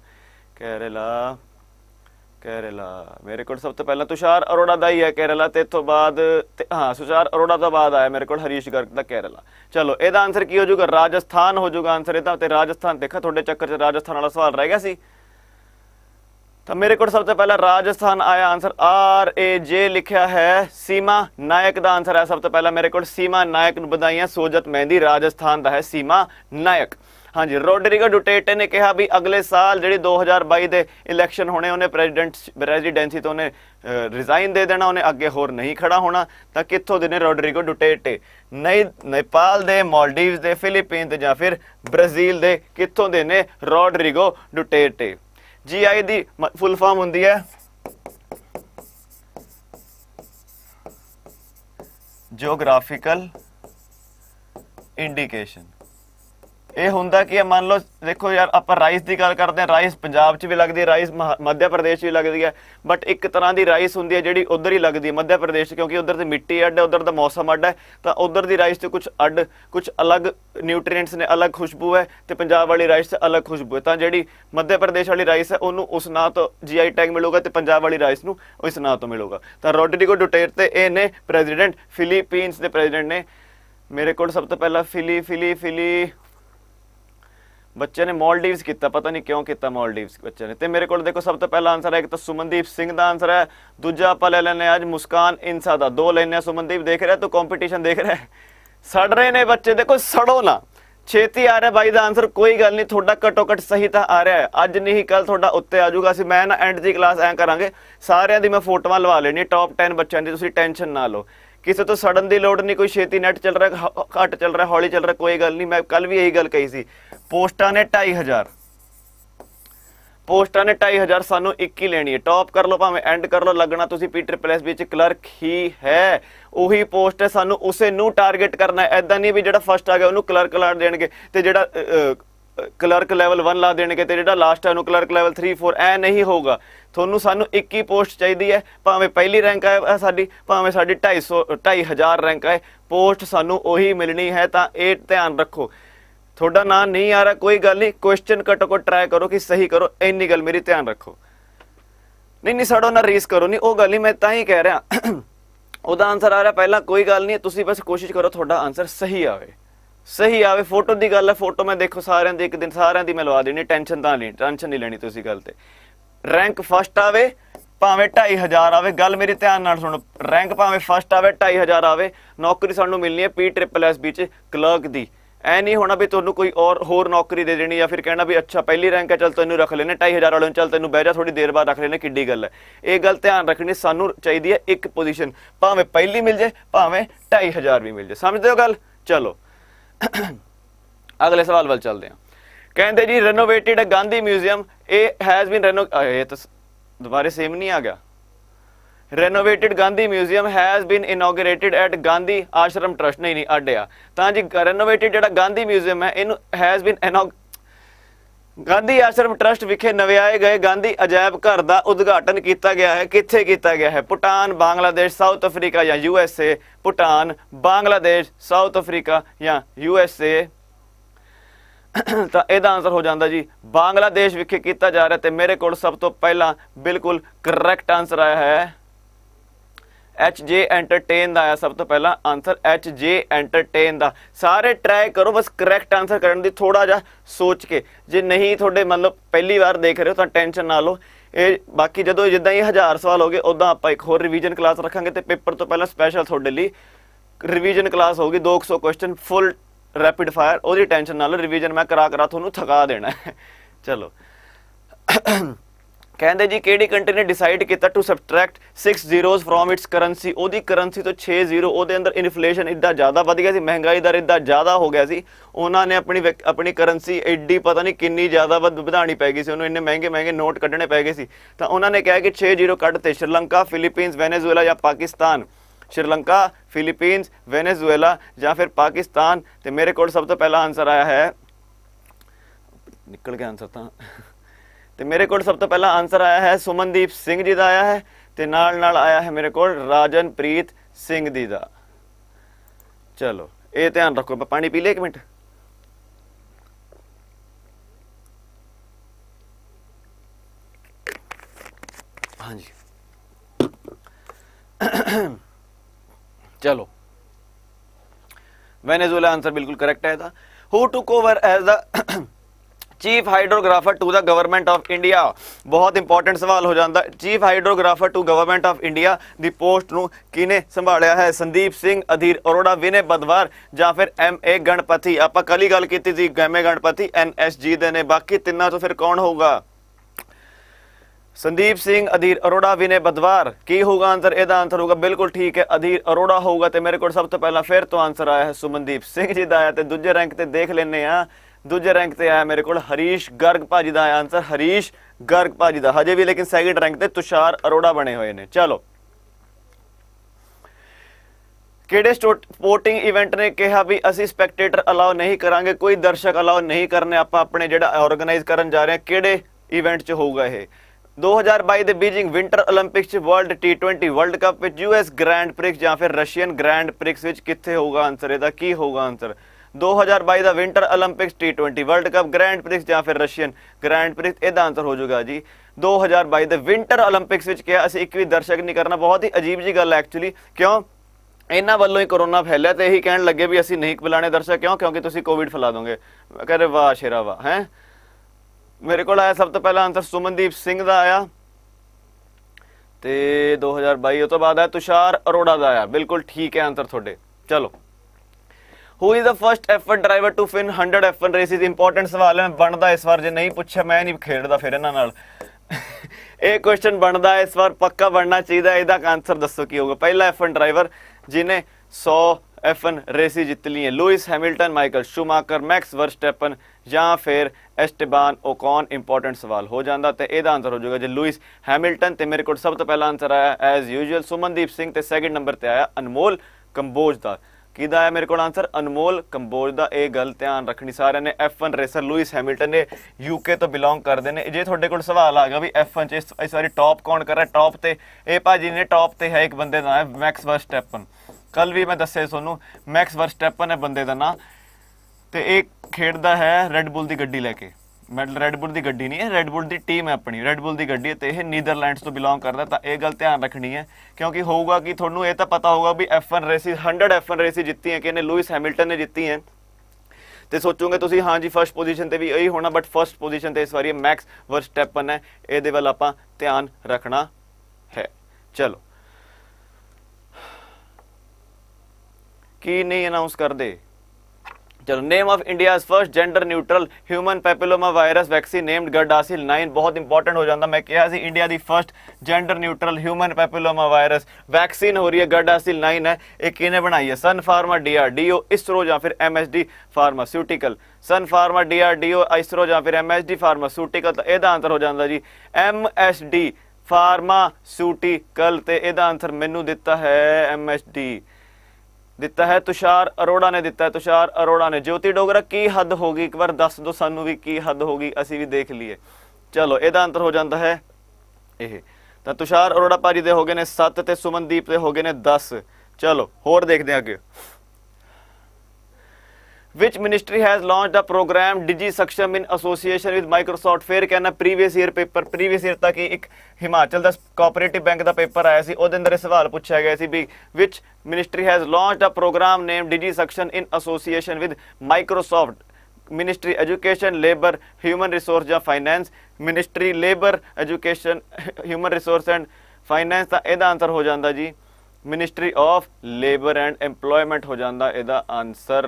Speaker 1: ਕੇਰਲਾ ਕੇਰਲਾ ਮੇਰੇ ਕੋਲ ਸਭ ਤੋਂ ਪਹਿਲਾਂ ਤੁਸ਼ਾਰ ਅਰੋੜਾ ਦਾ ਹੀ ਹੈ ਕੇਰਲਾ ਤੇ ਇਥੋਂ ਬਾਅਦ ਹਾਂ ਸੁਸ਼ਾਰ ਅਰੋੜਾ ਤੋਂ ਬਾਅਦ ਆਇਆ ਮੇਰੇ ਕੋਲ ਹਰੀਸ਼ ਗਰ ਦਾ ਕੇਰਲਾ ਚਲੋ ਇਹਦਾ ਆਨਸਰ ਕੀ ਹੋ ਜਾਊਗਾ ਰਾਜਸਥਾਨ ਹੋ ਜਾਊਗਾ ਆਨਸਰ ਇਹਦਾ ਤੇ ਰਾਜਸਥਾਨ ਦੇਖਾ ਤੁਹਾਡੇ ਚੱਕਰ 'ਚ ਰਾਜਸਥਾਨ ਵਾਲਾ ਸਵਾਲ ਰਹਿ ਗਿਆ ਸੀ ਤਾਂ ਮੇਰੇ ਕੋਲ ਸਭ ਤੋਂ ਪਹਿਲਾਂ ਰਾਜਸਥਾਨ ਆਇਆ ਆਨਸਰ ਆਰ ਏ ਜੇ ਲਿਖਿਆ ਹੈ ਸੀਮਾ ਨਾਇਕ ਦਾ ਆਨਸਰ ਹੈ ਸਭ ਤੋਂ ਪਹਿਲਾਂ ਮੇਰੇ ਕੋਲ ਸੀਮਾ ਨਾਇਕ ਨੂੰ ਵਧਾਈਆਂ ਸੋਜਤ ਮਹਿੰਦੀ ਰਾਜਸਥਾਨ ਦਾ ਹੈ ਸੀਮਾ ਨਾਇਕ ਹਾਂਜੀ ਰੋਡਰੀਗੋ ਡੁਟੇਟੇ ਨੇ ਕਿਹਾ ਵੀ ਅਗਲੇ ਸਾਲ ਜਿਹੜੇ 2022 ਦੇ ਇਲੈਕਸ਼ਨ ਹੋਣੇ ਉਹਨੇ ਪ੍ਰੈਜ਼ੀਡੈਂਟ ਰੈਜ਼ੀਡੈਂਸੀ ਤੋਂ ਉਹਨੇ ਰਿਜ਼ਾਈਨ ਦੇ ਦੇਣਾ ਉਹਨੇ ਅੱਗੇ ਹੋਰ ਨਹੀਂ ਖੜਾ ਹੋਣਾ ਤਾਂ ਕਿੱਥੋਂ ਦੇ ਨੇ ਰੋਡਰੀਗੋ ਡੁਟੇਟੇ ਨਹੀਂ ਨੇਪਾਲ ਦੇ ਮਾਲਦੀਵਸ ਦੇ ਫਿਲੀਪੀਨ ਦੇ ਜਾਂ ਫਿਰ ਬ੍ਰਾਜ਼ੀਲ ਦੇ ਕਿੱਥੋਂ ਦੇ ਨੇ ਰੋਡਰੀਗੋ ਡੁਟੇਟੇ ਜੀਆਈ ਦੀ ਫੁੱਲ ਫਾਰਮ ਹੁੰਦੀ ਹੈ ਜੀਓਗ੍ਰਾਫੀਕਲ ਇੰਡੀਕੇਸ਼ਨ ਇਹ ਹੁੰਦਾ ਕਿ ਮੰਨ ਲਓ ਦੇਖੋ ਯਾਰ ਆਪਾਂ ਰਾਈਸ ਦੀ ਗੱਲ ਕਰਦੇ ਆ ਰਾਈਸ ਪੰਜਾਬ 'ਚ ਵੀ ਲੱਗਦੀ ਹੈ ਰਾਈਸ ਮੱਧ ਪ੍ਰਦੇਸ਼ ਵੀ ਲੱਗਦੀ ਹੈ ਬਟ ਇੱਕ ਤਰ੍ਹਾਂ ਦੀ ਰਾਈਸ ਹੁੰਦੀ ਹੈ ਜਿਹੜੀ ਉਧਰ ਹੀ ਲੱਗਦੀ ਹੈ ਮੱਧ ਪ੍ਰਦੇਸ਼ ਕਿਉਂਕਿ ਉਧਰ ਤੇ ਮਿੱਟੀ ਅੱਡ ਹੈ ਉਧਰ ਦਾ ਮੌਸਮ ਅੱਡ ਹੈ ਤਾਂ ਉਧਰ ਦੀ ਰਾਈਸ ਤੇ ਕੁਝ ਅੱਡ ਕੁਝ ਅਲੱਗ ਨਿਊਟ੍ਰੀਐਂਟਸ ਨੇ ਅਲੱਗ ਖੁਸ਼ਬੂ ਹੈ ਤੇ ਪੰਜਾਬ ਵਾਲੀ ਰਾਈਸ ਤੇ ਅਲੱਗ ਖੁਸ਼ਬੂ ਹੈ ਤਾਂ ਜਿਹੜੀ ਮੱਧ ਪ੍ਰਦੇਸ਼ ਵਾਲੀ ਰਾਈਸ ਹੈ ਉਹਨੂੰ ਉਸ ਨਾਂ ਤੋਂ ਜੀਆਈ ਟੈਗ ਮਿਲੂਗਾ ਤੇ ਪੰਜਾਬ ਵਾਲੀ ਰਾਈਸ ਨੂੰ ਉਸ ਨਾਂ ਤੋਂ ਮਿਲੂਗਾ ਤਾਂ ਰੋਡਰੀਗੋ ਤੇ ਇਹ ਨੇ ਪ੍ਰੈਜ਼ੀਡੈਂਟ ਫਿਲੀਪੀਨਸ ਦੇ ਪ੍ਰੈਜ਼ੀਡੈਂਟ ਨੇ ਮੇਰੇ ਕੋਲ ਸਭ ਤੋਂ ਪਹਿਲਾਂ ਫਿਲੀ ਫਿਲੀ ਫਿਲੀ ਬੱਚੇ ਨੇ ਮਾਲਦੀਵਸ ਕੀਤਾ ਪਤਾ ਨਹੀਂ ਕਿਉਂ ਕੀਤਾ ਮਾਲਦੀਵਸ ਬੱਚੇ ਨੇ ਤੇ ਮੇਰੇ ਕੋਲ ਦੇਖੋ ਸਭ ਤੋਂ ਪਹਿਲਾ ਆਨਸਰ ਹੈ ਇੱਕ ਤਾਂ ਸੁਮਨਦੀਪ ਸਿੰਘ ਦਾ ਆਨਸਰ ਹੈ ਦੂਜਾ ਆਪਾਂ ਲੈ ਲੈਨੇ ਅੱਜ ਮੁਸਕਾਨ ਇਨਸਾ ਦਾ ਦੋ ਲੈਨੇ ਸੁਮਨਦੀਪ ਦੇਖ ਰਿਹਾ ਤੂੰ ਕੰਪੀਟੀਸ਼ਨ ਦੇਖ ਰਿਹਾ ਸੜ ਰਹੇ ਨੇ ਬੱਚੇ ਦੇਖੋ ਸੜੋ ਨਾ ਛੇਤੀ ਆ ਰਿਹਾ ਬਾਈ ਦਾ ਆਨਸਰ ਕੋਈ ਗੱਲ ਨਹੀਂ ਤੁਹਾਡਾ ਘਟੋ ਘਟ ਸਹੀ ਤਾਂ ਆ ਰਿਹਾ ਅੱਜ ਨਹੀਂ ਕੱਲ ਤੁਹਾਡਾ ਉੱਤੇ ਆ ਜਾਊਗਾ ਅਸੀਂ ਮੈਂ ਨਾ ਐਂਡ ਦੀ ਕਲਾਸ ਐਂ ਕਰਾਂਗੇ ਸਾਰਿਆਂ ਦੀ ਮੈਂ ਫੋਟੋਆਂ ਲਵਾ ਲੈਣੀ ਟੌਪ 10 ਬੱਚਿਆਂ ਦੀ ਤੁਸੀਂ ਟੈਨਸ਼ਨ ਨਾ ਲਓ ਕਿਸੇ ਤੋਂ ਸੜਨ ਦੀ ਲੋੜ ਨਹੀਂ ਕੋਈ ਛੇਤੀ ਨੈਟ ਚੱਲ ਰਿਹਾ ਘਟ ਚੱਲ ਰਿਹਾ ਹੌਲੀ ਚੱਲ ਰਿਹਾ ਕੋਈ ਗੱਲ ਨਹੀਂ ਮੈਂ ਕੱਲ ਵੀ ਇਹੀ ਗੱਲ ਕਹੀ ਸੀ ਪੋਸਟਾਂ ਨੇ 2500 ਪੋਸਟਾਂ ਨੇ 2500 ਸਾਨੂੰ 21 ਲੈਣੀ ਹੈ ਟੌਪ ਕਰ ਲਓ ਭਾਵੇਂ ਐਂਡ ਕਰ ਲਓ ਲੱਗਣਾ ਤੁਸੀਂ ਪੀਟਰ ਟ੍ਰਿਪਲ ਵਿੱਚ ਕਲਰਕ ਹੀ ਹੈ ਉਹੀ ਪੋਸਟ ਹੈ ਸਾਨੂੰ ਉਸੇ ਨੂੰ ਟਾਰਗੇਟ ਕਰਨਾ ਹੈ ਐਦਾਂ ਨਹੀਂ ਵੀ ਜਿਹੜਾ ਫਸਟ ਆ ਗਿਆ ਉਹਨੂੰ ਕਲਰਕ ਲਾੜ ਦੇਣਗੇ ਤੇ ਜਿਹੜਾ ਕਲਰਕ ਲੈਵਲ 1 ਲਾ ਦੇਣਗੇ ਤੇ ਜਿਹੜਾ ਲਾਸਟ ਹੈ ਉਹਨੂੰ ਕਲਰਕ ਲੈਵਲ 3 4 ਐ ਨਹੀਂ ਹੋਊਗਾ ਤੁਹਾਨੂੰ ਸਾਨੂੰ 21 ਪੋਸਟ ਚਾਹੀਦੀ ਹੈ ਭਾਵੇਂ ਪਹਿਲੀ ਰੈਂਕ ਆਏ ਸਾਡੀ ਭਾਵੇਂ ਸਾਡੀ 250 2500 ਰੈਂਕ ਆਏ ਪੋਸਟ ਸਾਨੂੰ ਉਹੀ ਮਿਲਣੀ ਹੈ ਤਾਂ ਇਹ ਧਿਆਨ ਰੱਖੋ ਤੁਹਾਡਾ ਨਾਂ ਨਹੀਂ ਆ ਰਿਹਾ ਕੋਈ ਗੱਲ ਨਹੀਂ ਕੁਐਸਚਨ ਘਟੋ ਕੋ ਟਰਾਈ ਕਰੋ ਕਿ ਸਹੀ ਕਰੋ ਇੰਨੀ ਗੱਲ ਮੇਰੀ ਧਿਆਨ ਰੱਖੋ ਨਹੀਂ ਨਹੀਂ ਸਾਡੋ ਨਾ ਰੀਸ ਕਰੋ ਨਹੀਂ ਉਹ ਗੱਲ ਨਹੀਂ ਮੈਂ ਤਾਂ ਹੀ ਕਹਿ ਰਿਹਾ ਉਹਦਾ ਆਨਸਰ ਆ ਰਿਹਾ ਪਹਿਲਾਂ ਕੋਈ ਗੱਲ ਨਹੀਂ ਤੁਸੀਂ ਬਸ ਕੋਸ਼ਿਸ਼ ਕਰੋ ਤੁਹਾਡਾ ਆਨਸਰ ਸਹੀ ਆਵੇ ਸਹੀ ਆਵੇ ਫੋਟੋ ਦੀ ਗੱਲ ਹੈ ਫੋਟੋ ਮੈਂ ਦੇਖੋ ਸਾਰਿਆਂ ਦੀ ਇੱਕ ਦਿਨ ਸਾਰਿਆਂ ਦੀ ਮੈਂ ਲਵਾ ਦੇਣੀ ਟੈਨਸ਼ਨ ਤਾਂ ਨਹੀਂ ਟੈਨਸ਼ਨ ਨਹੀਂ ਲੈਣੀ ਤੁਸੀਂ ਗੱਲ ਤੇ ਰੈਂਕ ਫਸਟ ਆਵੇ ਭਾਵੇਂ 2500 ਆਵੇ ਗੱਲ ਮੇਰੀ ਧਿਆਨ ਨਾਲ ਸੁਣੋ ਰੈਂਕ ਭਾਵੇਂ ਫਸਟ ਆਵੇ 2500 ਆਵੇ ਨੌਕਰੀ ਸਾਨੂੰ ਮਿਲਣੀ ਹੈ ਪੀ ਟ੍ਰਿਪਲ ਐਸ ਵਿੱਚ ਕਲਰਕ ਦੀ ਐ ਨਹੀਂ ਹੋਣਾ ਵੀ ਤੁਹਾਨੂੰ ਕੋਈ ਔਰ ਹੋਰ ਨੌਕਰੀ ਦੇ ਦੇਣੀ ਜਾਂ ਫਿਰ ਕਹਿਣਾ ਵੀ ਅੱਛਾ ਪਹਿਲੀ ਰੈਂਕ ਹੈ ਚਲ ਤੈਨੂੰ ਰੱਖ ਲੈਨੇ 2500 ਵਾਲੇ ਨੂੰ ਚਲ ਤੈਨੂੰ ਬਹਿ ਜਾ ਥੋੜੀ ਦੇਰ ਬਾਅਦ ਰੱਖ ਲੈਨੇ ਕਿੱਡੀ ਗੱਲ ਹੈ ਇਹ ਗੱਲ ਧਿਆਨ ਰੱਖਣੀ ਸਾਨੂੰ ਚਾਹੀਦੀ ਹੈ ਇੱਕ ਪੋਜੀਸ਼ਨ ਭਾਵੇਂ ਪਹਿਲੀ ਮਿਲ ਜੇ ਭਾਵੇਂ 2500 ਵੀ ਮਿਲ ਜੇ ਸਮਝਦੇ ਹੋ ਗੱਲ ਚਲੋ ਅਗਲੇ ਸਵਾਲ ਵੱਲ ਚੱਲਦੇ ਹਾਂ ਕਹਿੰਦੇ ਜੀ ਰੈਨੋਵੇਟਿਡ ਗਾਂਧੀ ਮਿਊਜ਼ੀਅਮ ਇਹ ਹੈਜ਼ ਬੀਨ ਰੈਨੋ ਇਹ ਤਾਂ ਦੁਬਾਰੇ ਸੇਮ ਨਹੀਂ ਆ ਗਿਆ renovated Gandhi museum has been inaugurated at Gandhi Ashram trust ਨਹੀਂ ਨਹੀਂ ਅੱਡਿਆ ਤਾਂ ਜੀ ਰੈਨੋਵੇਟਿਡ ਜਿਹੜਾ ਗਾਂਧੀ ਮਿਊਜ਼ੀਅਮ ਹੈ ਇਹਨੂੰ has been Gandhi Ashram trust ਵਿਖੇ ਨਵਿਆਏ ਗਏ ਗਾਂਧੀ ਅਜਾਇਬ ਘਰ ਦਾ ਉਦਘਾਟਨ ਕੀਤਾ ਗਿਆ ਹੈ ਕਿੱਥੇ ਕੀਤਾ ਗਿਆ ਹੈ ਪੁਟਾਨ ਬੰਗਲਾਦੇਸ਼ ਸਾਊਥ ਅਫਰੀਕਾ ਜਾਂ U S A Bhutan Bangladesh South Africa ਜਾਂ ਯੂ ਐਸ ਏ ਤਾਂ ਇਹਦਾ ਆਨਸਰ ਹੋ ਜਾਂਦਾ ਜੀ ਬੰਗਲਾਦੇਸ਼ ਵਿਖੇ ਕੀਤਾ ਜਾ ਰਿਹਾ ਤੇ ਮੇਰੇ ਕੋਲ ਸਭ ਤੋਂ ਪਹਿਲਾਂ ਬਿਲਕੁਲ ਕਰੈਕਟ ਆਨਸਰ ਆਇਆ ਹੈ ਐਚ ਜੇ ਐਂਟਰਟੇਨ ਦਾ ਆਇਆ ਸਭ ਤੋਂ ਪਹਿਲਾਂ ਆਨਸਰ ਐਚ ਜੇ ਐਂਟਰਟੇਨ ਦਾ ਸਾਰੇ ਟਰਾਈ ਕਰੋ ਬਸ ਕਰੈਕਟ ਆਨਸਰ ਕਰਨ ਦੀ ਥੋੜਾ ਜਿਹਾ ਸੋਚ ਕੇ ਜੇ ਨਹੀਂ ਤੁਹਾਡੇ ਮਤਲਬ ਪਹਿਲੀ ਵਾਰ ਦੇਖ ਰਹੇ ਹੋ ਤਾਂ ਟੈਨਸ਼ਨ ਨਾ ਲਓ ਇਹ ਬਾਕੀ ਜਦੋਂ ਜਿੱਦਾਂ ਹੀ 1000 ਸਵਾਲ ਹੋਗੇ ਉਦੋਂ ਆਪਾਂ ਇੱਕ ਹੋਰ ਰਿਵੀਜ਼ਨ ਕਲਾਸ ਰੱਖਾਂਗੇ ਤੇ ਪੇਪਰ ਤੋਂ ਪਹਿਲਾਂ ਸਪੈਸ਼ਲ ਤੁਹਾਡੇ ਲਈ ਰਿਵੀਜ਼ਨ ਕਲਾਸ ਹੋਗੀ 200 ਕੁਐਸਚਨ ਫੁੱਲ ਰੈਪਿਡ ਫਾਇਰ ਉਹਦੀ ਟੈਨਸ਼ਨ ਨਾ ਲਓ ਰਿਵੀਜ਼ਨ ਮੈਂ ਕਰਾ ਕਰਾ ਤੁਹਾਨੂੰ ਥਕਾ ਦੇਣਾ ਚਲੋ ਕਹਿੰਦੇ ਜੀ ਕਿਹੜੀ ਕੰਟਰੀ ਨੇ ਡਿਸਾਈਡ ਕੀਤਾ to subtract 6 zeros from its currency ਉਹਦੀ ਕਰੰਸੀ ਤੋਂ 6 ਜ਼ੀਰੋ ਉਹਦੇ ਅੰਦਰ ਇਨਫਲੇਸ਼ਨ ਇੱਦਾਂ ਜ਼ਿਆਦਾ ਵਧ ਗਿਆ ਸੀ ਮਹਿੰਗਾਈ ਦਾ ਇੱਦਾਂ ਜ਼ਿਆਦਾ ਹੋ ਗਿਆ ਸੀ ਉਹਨਾਂ ਨੇ ਆਪਣੀ ਆਪਣੀ ਕਰੰਸੀ ਐਡੀ ਪਤਾ ਨਹੀਂ ਕਿੰਨੀ ਜ਼ਿਆਦਾ ਵਧਾਣੀ ਪੈ ਗਈ ਸੀ ਉਹਨੂੰ ਇੰਨੇ ਮਹਿੰਗੇ ਮਹਿੰਗੇ ਨੋਟ ਕੱਢਣੇ ਪੈ ਗਏ ਸੀ ਤਾਂ ਉਹਨਾਂ ਨੇ ਕਿਹਾ ਕਿ 6 ਜ਼ੀਰੋ ਕੱਢ ਤੇ ਸ਼੍ਰੀਲੰਕਾ ਫਿਲੀਪੀਨਸ ਵੈਨੇਜ਼ੁਏਲਾ ਜਾਂ ਪਾਕਿਸਤਾਨ ਸ਼੍ਰੀਲੰਕਾ ਫਿਲੀਪੀਨਸ ਵੈਨੇਜ਼ੁਏਲਾ ਜਾਂ ਫਿਰ ਪਾਕਿਸਤਾਨ ਤੇ ਮੇਰੇ ਕੋਲ ਸਭ ਤੋਂ ਪਹਿਲਾ ਆਨਸਰ ਆਇਆ ਹੈ ਨਿਕਲ ਗਿਆ ਆਨਸਰ ਤਾਂ ਤੇ ਮੇਰੇ ਕੋਲ ਸਭ ਤੋਂ ਪਹਿਲਾਂ ਆਨਸਰ ਆਇਆ ਹੈ ਸੁਮਨਦੀਪ ਸਿੰਘ ਜੀ ਦਾ ਆਇਆ ਹੈ ਤੇ ਨਾਲ ਨਾਲ ਆਇਆ ਹੈ ਮੇਰੇ ਕੋਲ ਰਾਜਨਪ੍ਰੀਤ ਸਿੰਘ ਦੀ ਦਾ ਚਲੋ ਇਹ ਧਿਆਨ ਰੱਖੋ ਮੈਂ ਪਾਣੀ ਪੀ ਲੇ 1 ਮਿੰਟ ਹਾਂਜੀ चलो वेनेजुएला आंसर बिल्कुल करेक्ट आया था who took over as the chief hydrographer to the government of India ਬਹੁਤ ਇੰਪੋਰਟੈਂਟ ਸਵਾਲ ਹੋ ਜਾਂਦਾ chief hydrographer to government of India ਦੀ ਪੋਸਟ ਨੂੰ ਕਿਨੇ ਸੰਭਾਲਿਆ ਹੈ ਸੰਦੀਪ ਸਿੰਘ ਅਧੀਰ ਅਰੋੜਾ ਵਿਨੇ ਬਦਵਾਰ ਜਾਂ ਫਿਰ ਐਮ ਏ ਗਣਪਤੀ ਆਪਾਂ ਕੱਲੀ ਗੱਲ ਕੀਤੀ ਸੀ ਗੈਮੇ ਗਣਪਤੀ ਐਨ ਐਸ ਜੀ ਦੇ ਨੇ ਬਾਕੀ ਤਿੰਨਾਂ ਤੋਂ ਫਿਰ ਕੌਣ ਹੋਊਗਾ ਸੰਦੀਪ ਸਿੰਘ ਅਧੀਰ ਅਰੋੜਾ ਵਿਨੇ ਬਦਵਾਰ ਕੀ ਹੋਊਗਾ ਆਨਸਰ ਇਹਦਾ ਆਨਸਰ ਹੋਊਗਾ ਬਿਲਕੁਲ ਠੀਕ ਹੈ ਅਧੀਰ ਅਰੋੜਾ ਹੋਊਗਾ ਤੇ ਮੇਰੇ ਕੋਲ ਸਭ ਤੋਂ ਪਹਿਲਾਂ ਫਿਰ ਤੋਂ ਆਨਸਰ ਆਇਆ ਹੈ ਸੁਮਨਦੀਪ ਸਿੰਘ ਜੀ ਦਾ ਆਇਆ ਤੇ ਦੂਜੇ ਰੈਂਕ ਤੇ ਦੇਖ ਲੈਨੇ ਆ ਦੂਜੇ ਰੈਂਕ ਤੇ ਆਇਆ ਮੇਰੇ ਕੋਲ ਹਰੀਸ਼ ਗਰਗ ਭਾਜੀ ਦਾ ਆਨਸਰ ਹਰੀਸ਼ ਗਰਗ ਭਾਜੀ ਦਾ ਹਜੇ ਵੀ ਲੇਕਿਨ ਸੈਕਿੰਡ ਰੈਂਕ ਤੇ ਤੁਸ਼ਾਰ ਅਰੋੜਾ ਬਣੇ ਹੋਏ ਨੇ ਚਲੋ ਕਿਹੜੇ ਸਪੋਰਟਿੰਗ ਇਵੈਂਟ ਨੇ ਕਿਹਾ ਵੀ ਅਸੀਂ ਸਪੈਕਟੇਟਰ ਅਲਾਉ ਨਹੀਂ ਕਰਾਂਗੇ ਕੋਈ ਦਰਸ਼ਕ ਅਲਾਉ ਨਹੀਂ ਕਰਨੇ ਆਪਾਂ ਆਪਣੇ ਜਿਹੜਾ ਆਰਗੇਨਾਈਜ਼ ਕਰਨ ਜਾ ਰਹੇ ਹਾਂ ਕਿਹੜੇ ਇਵੈਂਟ 'ਚ ਹੋਊਗਾ ਇਹ 2022 ਦੇ ਬੀਜਿੰਗ ਵਿంటర్ 올림픽 'ਚ ਵਰਲਡ ਟੀ20 ਵਰਲਡ ਕੱਪ ਵਿੱਚ ਯੂਐਸ ਗ੍ਰੈਂਡ ਪ੍ਰਿਕਸ ਜਾਂ ਫਿਰ ਰਸ਼ੀਅਨ ਗ੍ਰੈਂਡ ਪ੍ਰਿਕਸ ਵਿੱਚ ਕਿੱਥੇ ਹੋਊਗਾ ਆਨਸਰ ਇਹਦਾ ਕੀ ਹੋਊਗਾ ਆਨਸਰ 2022 ਦਾ ਵਿੰਟਰ 올림픽ਸ T20 world cup grand prix ਜਾਂ ਫਿਰ ਰਸ਼ੀਅਨ ਗ੍ਰੈਂਡ ਪ੍ਰਿਕਸ ਇਹਦਾ ਆਨਸਰ ਹੋ ਜਾਊਗਾ ਜੀ 2022 ਦੇ ਵਿੰਟਰ 올림픽ਸ ਵਿੱਚ ਕਿਹਾ ਅਸੀਂ ਇੱਕ ਵੀ ਦਰਸ਼ਕ ਨਹੀਂ ਕਰਨਾ ਬਹੁਤ ਹੀ ਅਜੀਬ ਜੀ ਗੱਲ ਐਕਚੁਅਲੀ ਕਿਉਂ ਇਹਨਾਂ ਵੱਲੋਂ ਹੀ ਕਰੋਨਾ ਫੈਲਿਆ ਤੇ ਇਹੀ ਕਹਿਣ ਲੱਗੇ ਵੀ ਅਸੀਂ ਨਹੀਂ ਬੁਲਾਣੇ ਦਰਸ਼ਕ ਕਿਉਂ ਕਿਉਂਕਿ ਤੁਸੀਂ ਕੋਵਿਡ ਫੈਲਾ ਦੋਗੇ ਕਹਿੰਦੇ ਵਾਹ ਸ਼ੇਰਾ ਵਾਹ ਹੈ ਮੇਰੇ ਕੋਲ ਆਇਆ ਸਭ ਤੋਂ ਪਹਿਲਾਂ ਆਨਸਰ ਸੁਮਨਦੀਪ ਸਿੰਘ ਦਾ ਆਇਆ ਤੇ 2022 ਉਹ ਤੋਂ ਬਾਅਦ ਆਇਆ ਤੁਸ਼ਾਰ ਅਰੋੜਾ ਦਾ ਆਇਆ ਬਿਲਕੁਲ ਠੀਕ ਹੈ ਆਨਸਰ ਤੁਹਾਡੇ ਚਲੋ who is the first F1 driver to win 100 F1 races important ਸਵਾਲ ਹੈ ਬਣਦਾ ਇਸ ਵਾਰ ਜੇ ਨਹੀਂ ਪੁੱਛਿਆ ਮੈਂ ਨਹੀਂ ਖੇਡਦਾ ਫਿਰ ਇਹਨਾਂ ਨਾਲ ਇਹ ਕੁਐਸਚਨ ਬਣਦਾ ਇਸ ਵਾਰ ਪੱਕਾ ਬਣਨਾ ਚਾਹੀਦਾ ਇਹਦਾ ਆਨਸਰ ਦੱਸੋ ਕੀ ਹੋਊਗਾ ਪਹਿਲਾ F1 ਡਰਾਈਵਰ ਜਿਨੇ 100 F1 ਰੇਸੀ ਜਿੱਤ ਲਈ Lewis Hamilton Michael Schumacher Max Verstappen ਜਾਂ ਫਿਰ ਐਸਟੇਬਾਨ ਓਕਨ ਇੰਪੋਰਟੈਂਟ ਸਵਾਲ ਹੋ ਜਾਂਦਾ ਤੇ ਇਹਦਾ ਆਨਸਰ ਹੋ ਜਾਊਗਾ ਜੇ ਲੂਇਸ ਹੈਮਿਲਟਨ ਤੇ ਮੇਰੇ ਕੋਲ ਸਭ ਤੋਂ ਪਹਿਲਾ ਆਨਸਰ ਆਇਆ ਐਜ਼ ਯੂਜੂਅਲ ਸੁਮਨਦੀਪ ਸਿੰਘ ਤੇ ਸੈਕਿੰਡ ਨੰਬਰ ਤੇ ਆਇਆ ਅਨਮੋਲ ਕੰਬੋਜ ਦਾ ਕਿਹਦਾ ਆਇਆ ਮੇਰੇ ਕੋਲ ਆਨਸਰ ਅਨਮੋਲ ਕੰਬੋਜ ਦਾ ਇਹ ਗੱਲ ਧਿਆਨ ਰੱਖਣੀ ਸਾਰਿਆਂ ਨੇ F1 ਰੇਸਰ ਲੂਇਸ ਹੈਮਿਲਟਨ ਨੇ ਯੂਕੇ ਤੋਂ ਬਿਲੋਂਗ ਕਰਦੇ ਨੇ ਜੇ ਤੁਹਾਡੇ ਕੋਲ ਸਵਾਲ ਆ ਗਿਆ ਵੀ F1 ਚ ਇਸ ਵਾਰੀ ਟੌਪ ਕੌਣ ਕਰ ਰਿਹਾ ਟੌਪ ਤੇ ਇਹ ਭਾਜੀ ਨੇ ਟੌਪ ਤੇ ਹੈ ਇੱਕ ਬੰਦੇ ਦਾ ਹੈ ਮੈਕਸ ਵਰਸਟੈਪਨ ਕੱਲ ਵੀ ਮੈਂ ਦੱਸਿਆ ਤੁਹਾਨੂੰ ਮੈਕਸ ਵਰਸਟੈਪਨ ਹੈ ਬੰਦੇ ਦਾ ਨਾਂ ਤੇ ਇਹ ਖੇਡਦਾ ਹੈ ਰੈੱਡ ਬੁੱਲ ਦੀ ਗੱਡੀ ਲੈ ਕੇ ਮੈਡਲ ਬੁੱਲ ਦੀ ਗੱਡੀ ਨਹੀਂ ਹੈ ਬੁੱਲ ਦੀ ਟੀਮ ਹੈ ਆਪਣੀ ਬੁੱਲ ਦੀ ਗੱਡੀ ਹੈ ਤੇ ਇਹ ਨੀਦਰਲੈਂਡਸ ਤੋਂ ਬਿਲੋਂਗ ਕਰਦਾ ਤਾਂ ਇਹ ਗੱਲ ਧਿਆਨ ਰੱਖਣੀ ਹੈ ਕਿਉਂਕਿ ਹੋਊਗਾ ਕਿ ਤੁਹਾਨੂੰ ਇਹ ਤਾਂ ਪਤਾ ਹੋਊਗਾ ਵੀ F1 ਰੇਸਿਸ 100 F1 ਰੇਸਿਸ ਜਿੱਤੀ ਹੈ ਕਿ ਇਹਨੇ ਲੂਇਸ ਹੈਮਿਲਟਨ ਨੇ ਜਿੱਤੀ ਹੈ ਤੇ ਸੋਚੋਗੇ ਤੁਸੀਂ ਹਾਂ ਜੀ ਫਰਸਟ ਪੋਜੀਸ਼ਨ ਤੇ ਵੀ ਇਹੀ ਹੋਣਾ ਬਟ ਫਰਸਟ ਪੋਜੀਸ਼ਨ ਤੇ ਇਸ ਵਾਰੀ ਮੈਕਸ ਵਰਸਟੈਪਨ ਹੈ ਇਹਦੇ ਵੱਲ ਆਪਾਂ ਧਿਆਨ ਰੱਖਣਾ ਹੈ ਚਲੋ ਕੀ ਨਹੀਂ ਅਨਾਉਂਸ ਕਰਦੇ ਚਲੋ name of India first gender neutral human papilloma virus vaccine named Gardasil 9 ਬਹੁਤ ਇੰਪੋਰਟੈਂਟ ਹੋ ਜਾਂਦਾ ਮੈਂ ਕਿਹਾ ਸੀ ਇੰਡੀਆ ਦੀ first gender neutral human papilloma virus vaccine ਹੋ ਰਹੀ ਹੈ ਗਰਡਾਸਿਲ 9 ਹੈ ਇਹ ਕਿਹਨੇ ਬਣਾਈ ਹੈ ਸਨ ਫਾਰਮਾ ਡੀਆਰਡੀਓ ਇਸਰੋ ਜਾਂ ਫਿਰ MSD pharmaceutical Sun Pharma DRDO ISRO ਜਾਂ ਫਿਰ ਐਮਐਸਡੀ ਫਾਰਮਾਸਿਊਟੀਕਲ ਤਾਂ ਇਹਦਾ ਆਨਸਰ ਹੋ ਜਾਂਦਾ ਜੀ ਐਮਐਸਡੀ ਫਾਰਮਾਸਿਊਟੀਕਲ ਤੇ ਇਹਦਾ ਆਨਸਰ ਮੈਨੂੰ ਦਿੱਤਾ ਹੈ ਐਮਐਸਡੀ ਦਿੱਤਾ ਹੈ ਤੁਸ਼ਾਰ ਅਰੋੜਾ ਨੇ ਦਿੱਤਾ ਹੈ ਤੁਸ਼ਾਰ ਅਰੋੜਾ ਨੇ ਜੋਤੀ ਡੋਗਰਾ ਕੀ ਹੱਦ ਹੋ ਗਈ ਇੱਕ ਵਾਰ ਦੱਸ ਦੋ ਸਾਨੂੰ ਵੀ ਕੀ ਹੱਦ ਹੋ ਗਈ ਅਸੀਂ ਵੀ ਦੇਖ ਲਈਏ ਚਲੋ ਇਹਦਾ ਅੰਤਰ ਹੋ ਜਾਂਦਾ ਹੈ ਇਹ ਤਾਂ ਤੁਸ਼ਾਰ ਅਰੋੜਾ ਪਾਜੀ ਦੇ ਹੋ ਗਏ ਨੇ 7 ਤੇ ਸੁਮਨਦੀਪ ਦੇ ਹੋ ਗਏ ਨੇ 10 ਚਲੋ ਹੋਰ ਦੇਖਦੇ ਹਾਂ ਅੱਗੇ which ministry has launched the program Digi Saksham in association with Microsoft fair ਕਹਿੰਦਾ previous year paper previous year ਤੱਕ ek himachal da cooperative bank da paper ਆਇਆ ਸੀ ਉਹਦੇ andar eh sawal puchya gaya si we which ministry has launched a program named Digi Saksham in association with Microsoft ministry education labor human resource ਜਾਂ finance ministry labor education human resource and finance ਦਾ ਇਹਦਾ answer ho janda ji ministry of labor and employment ho janda ਇਹਦਾ answer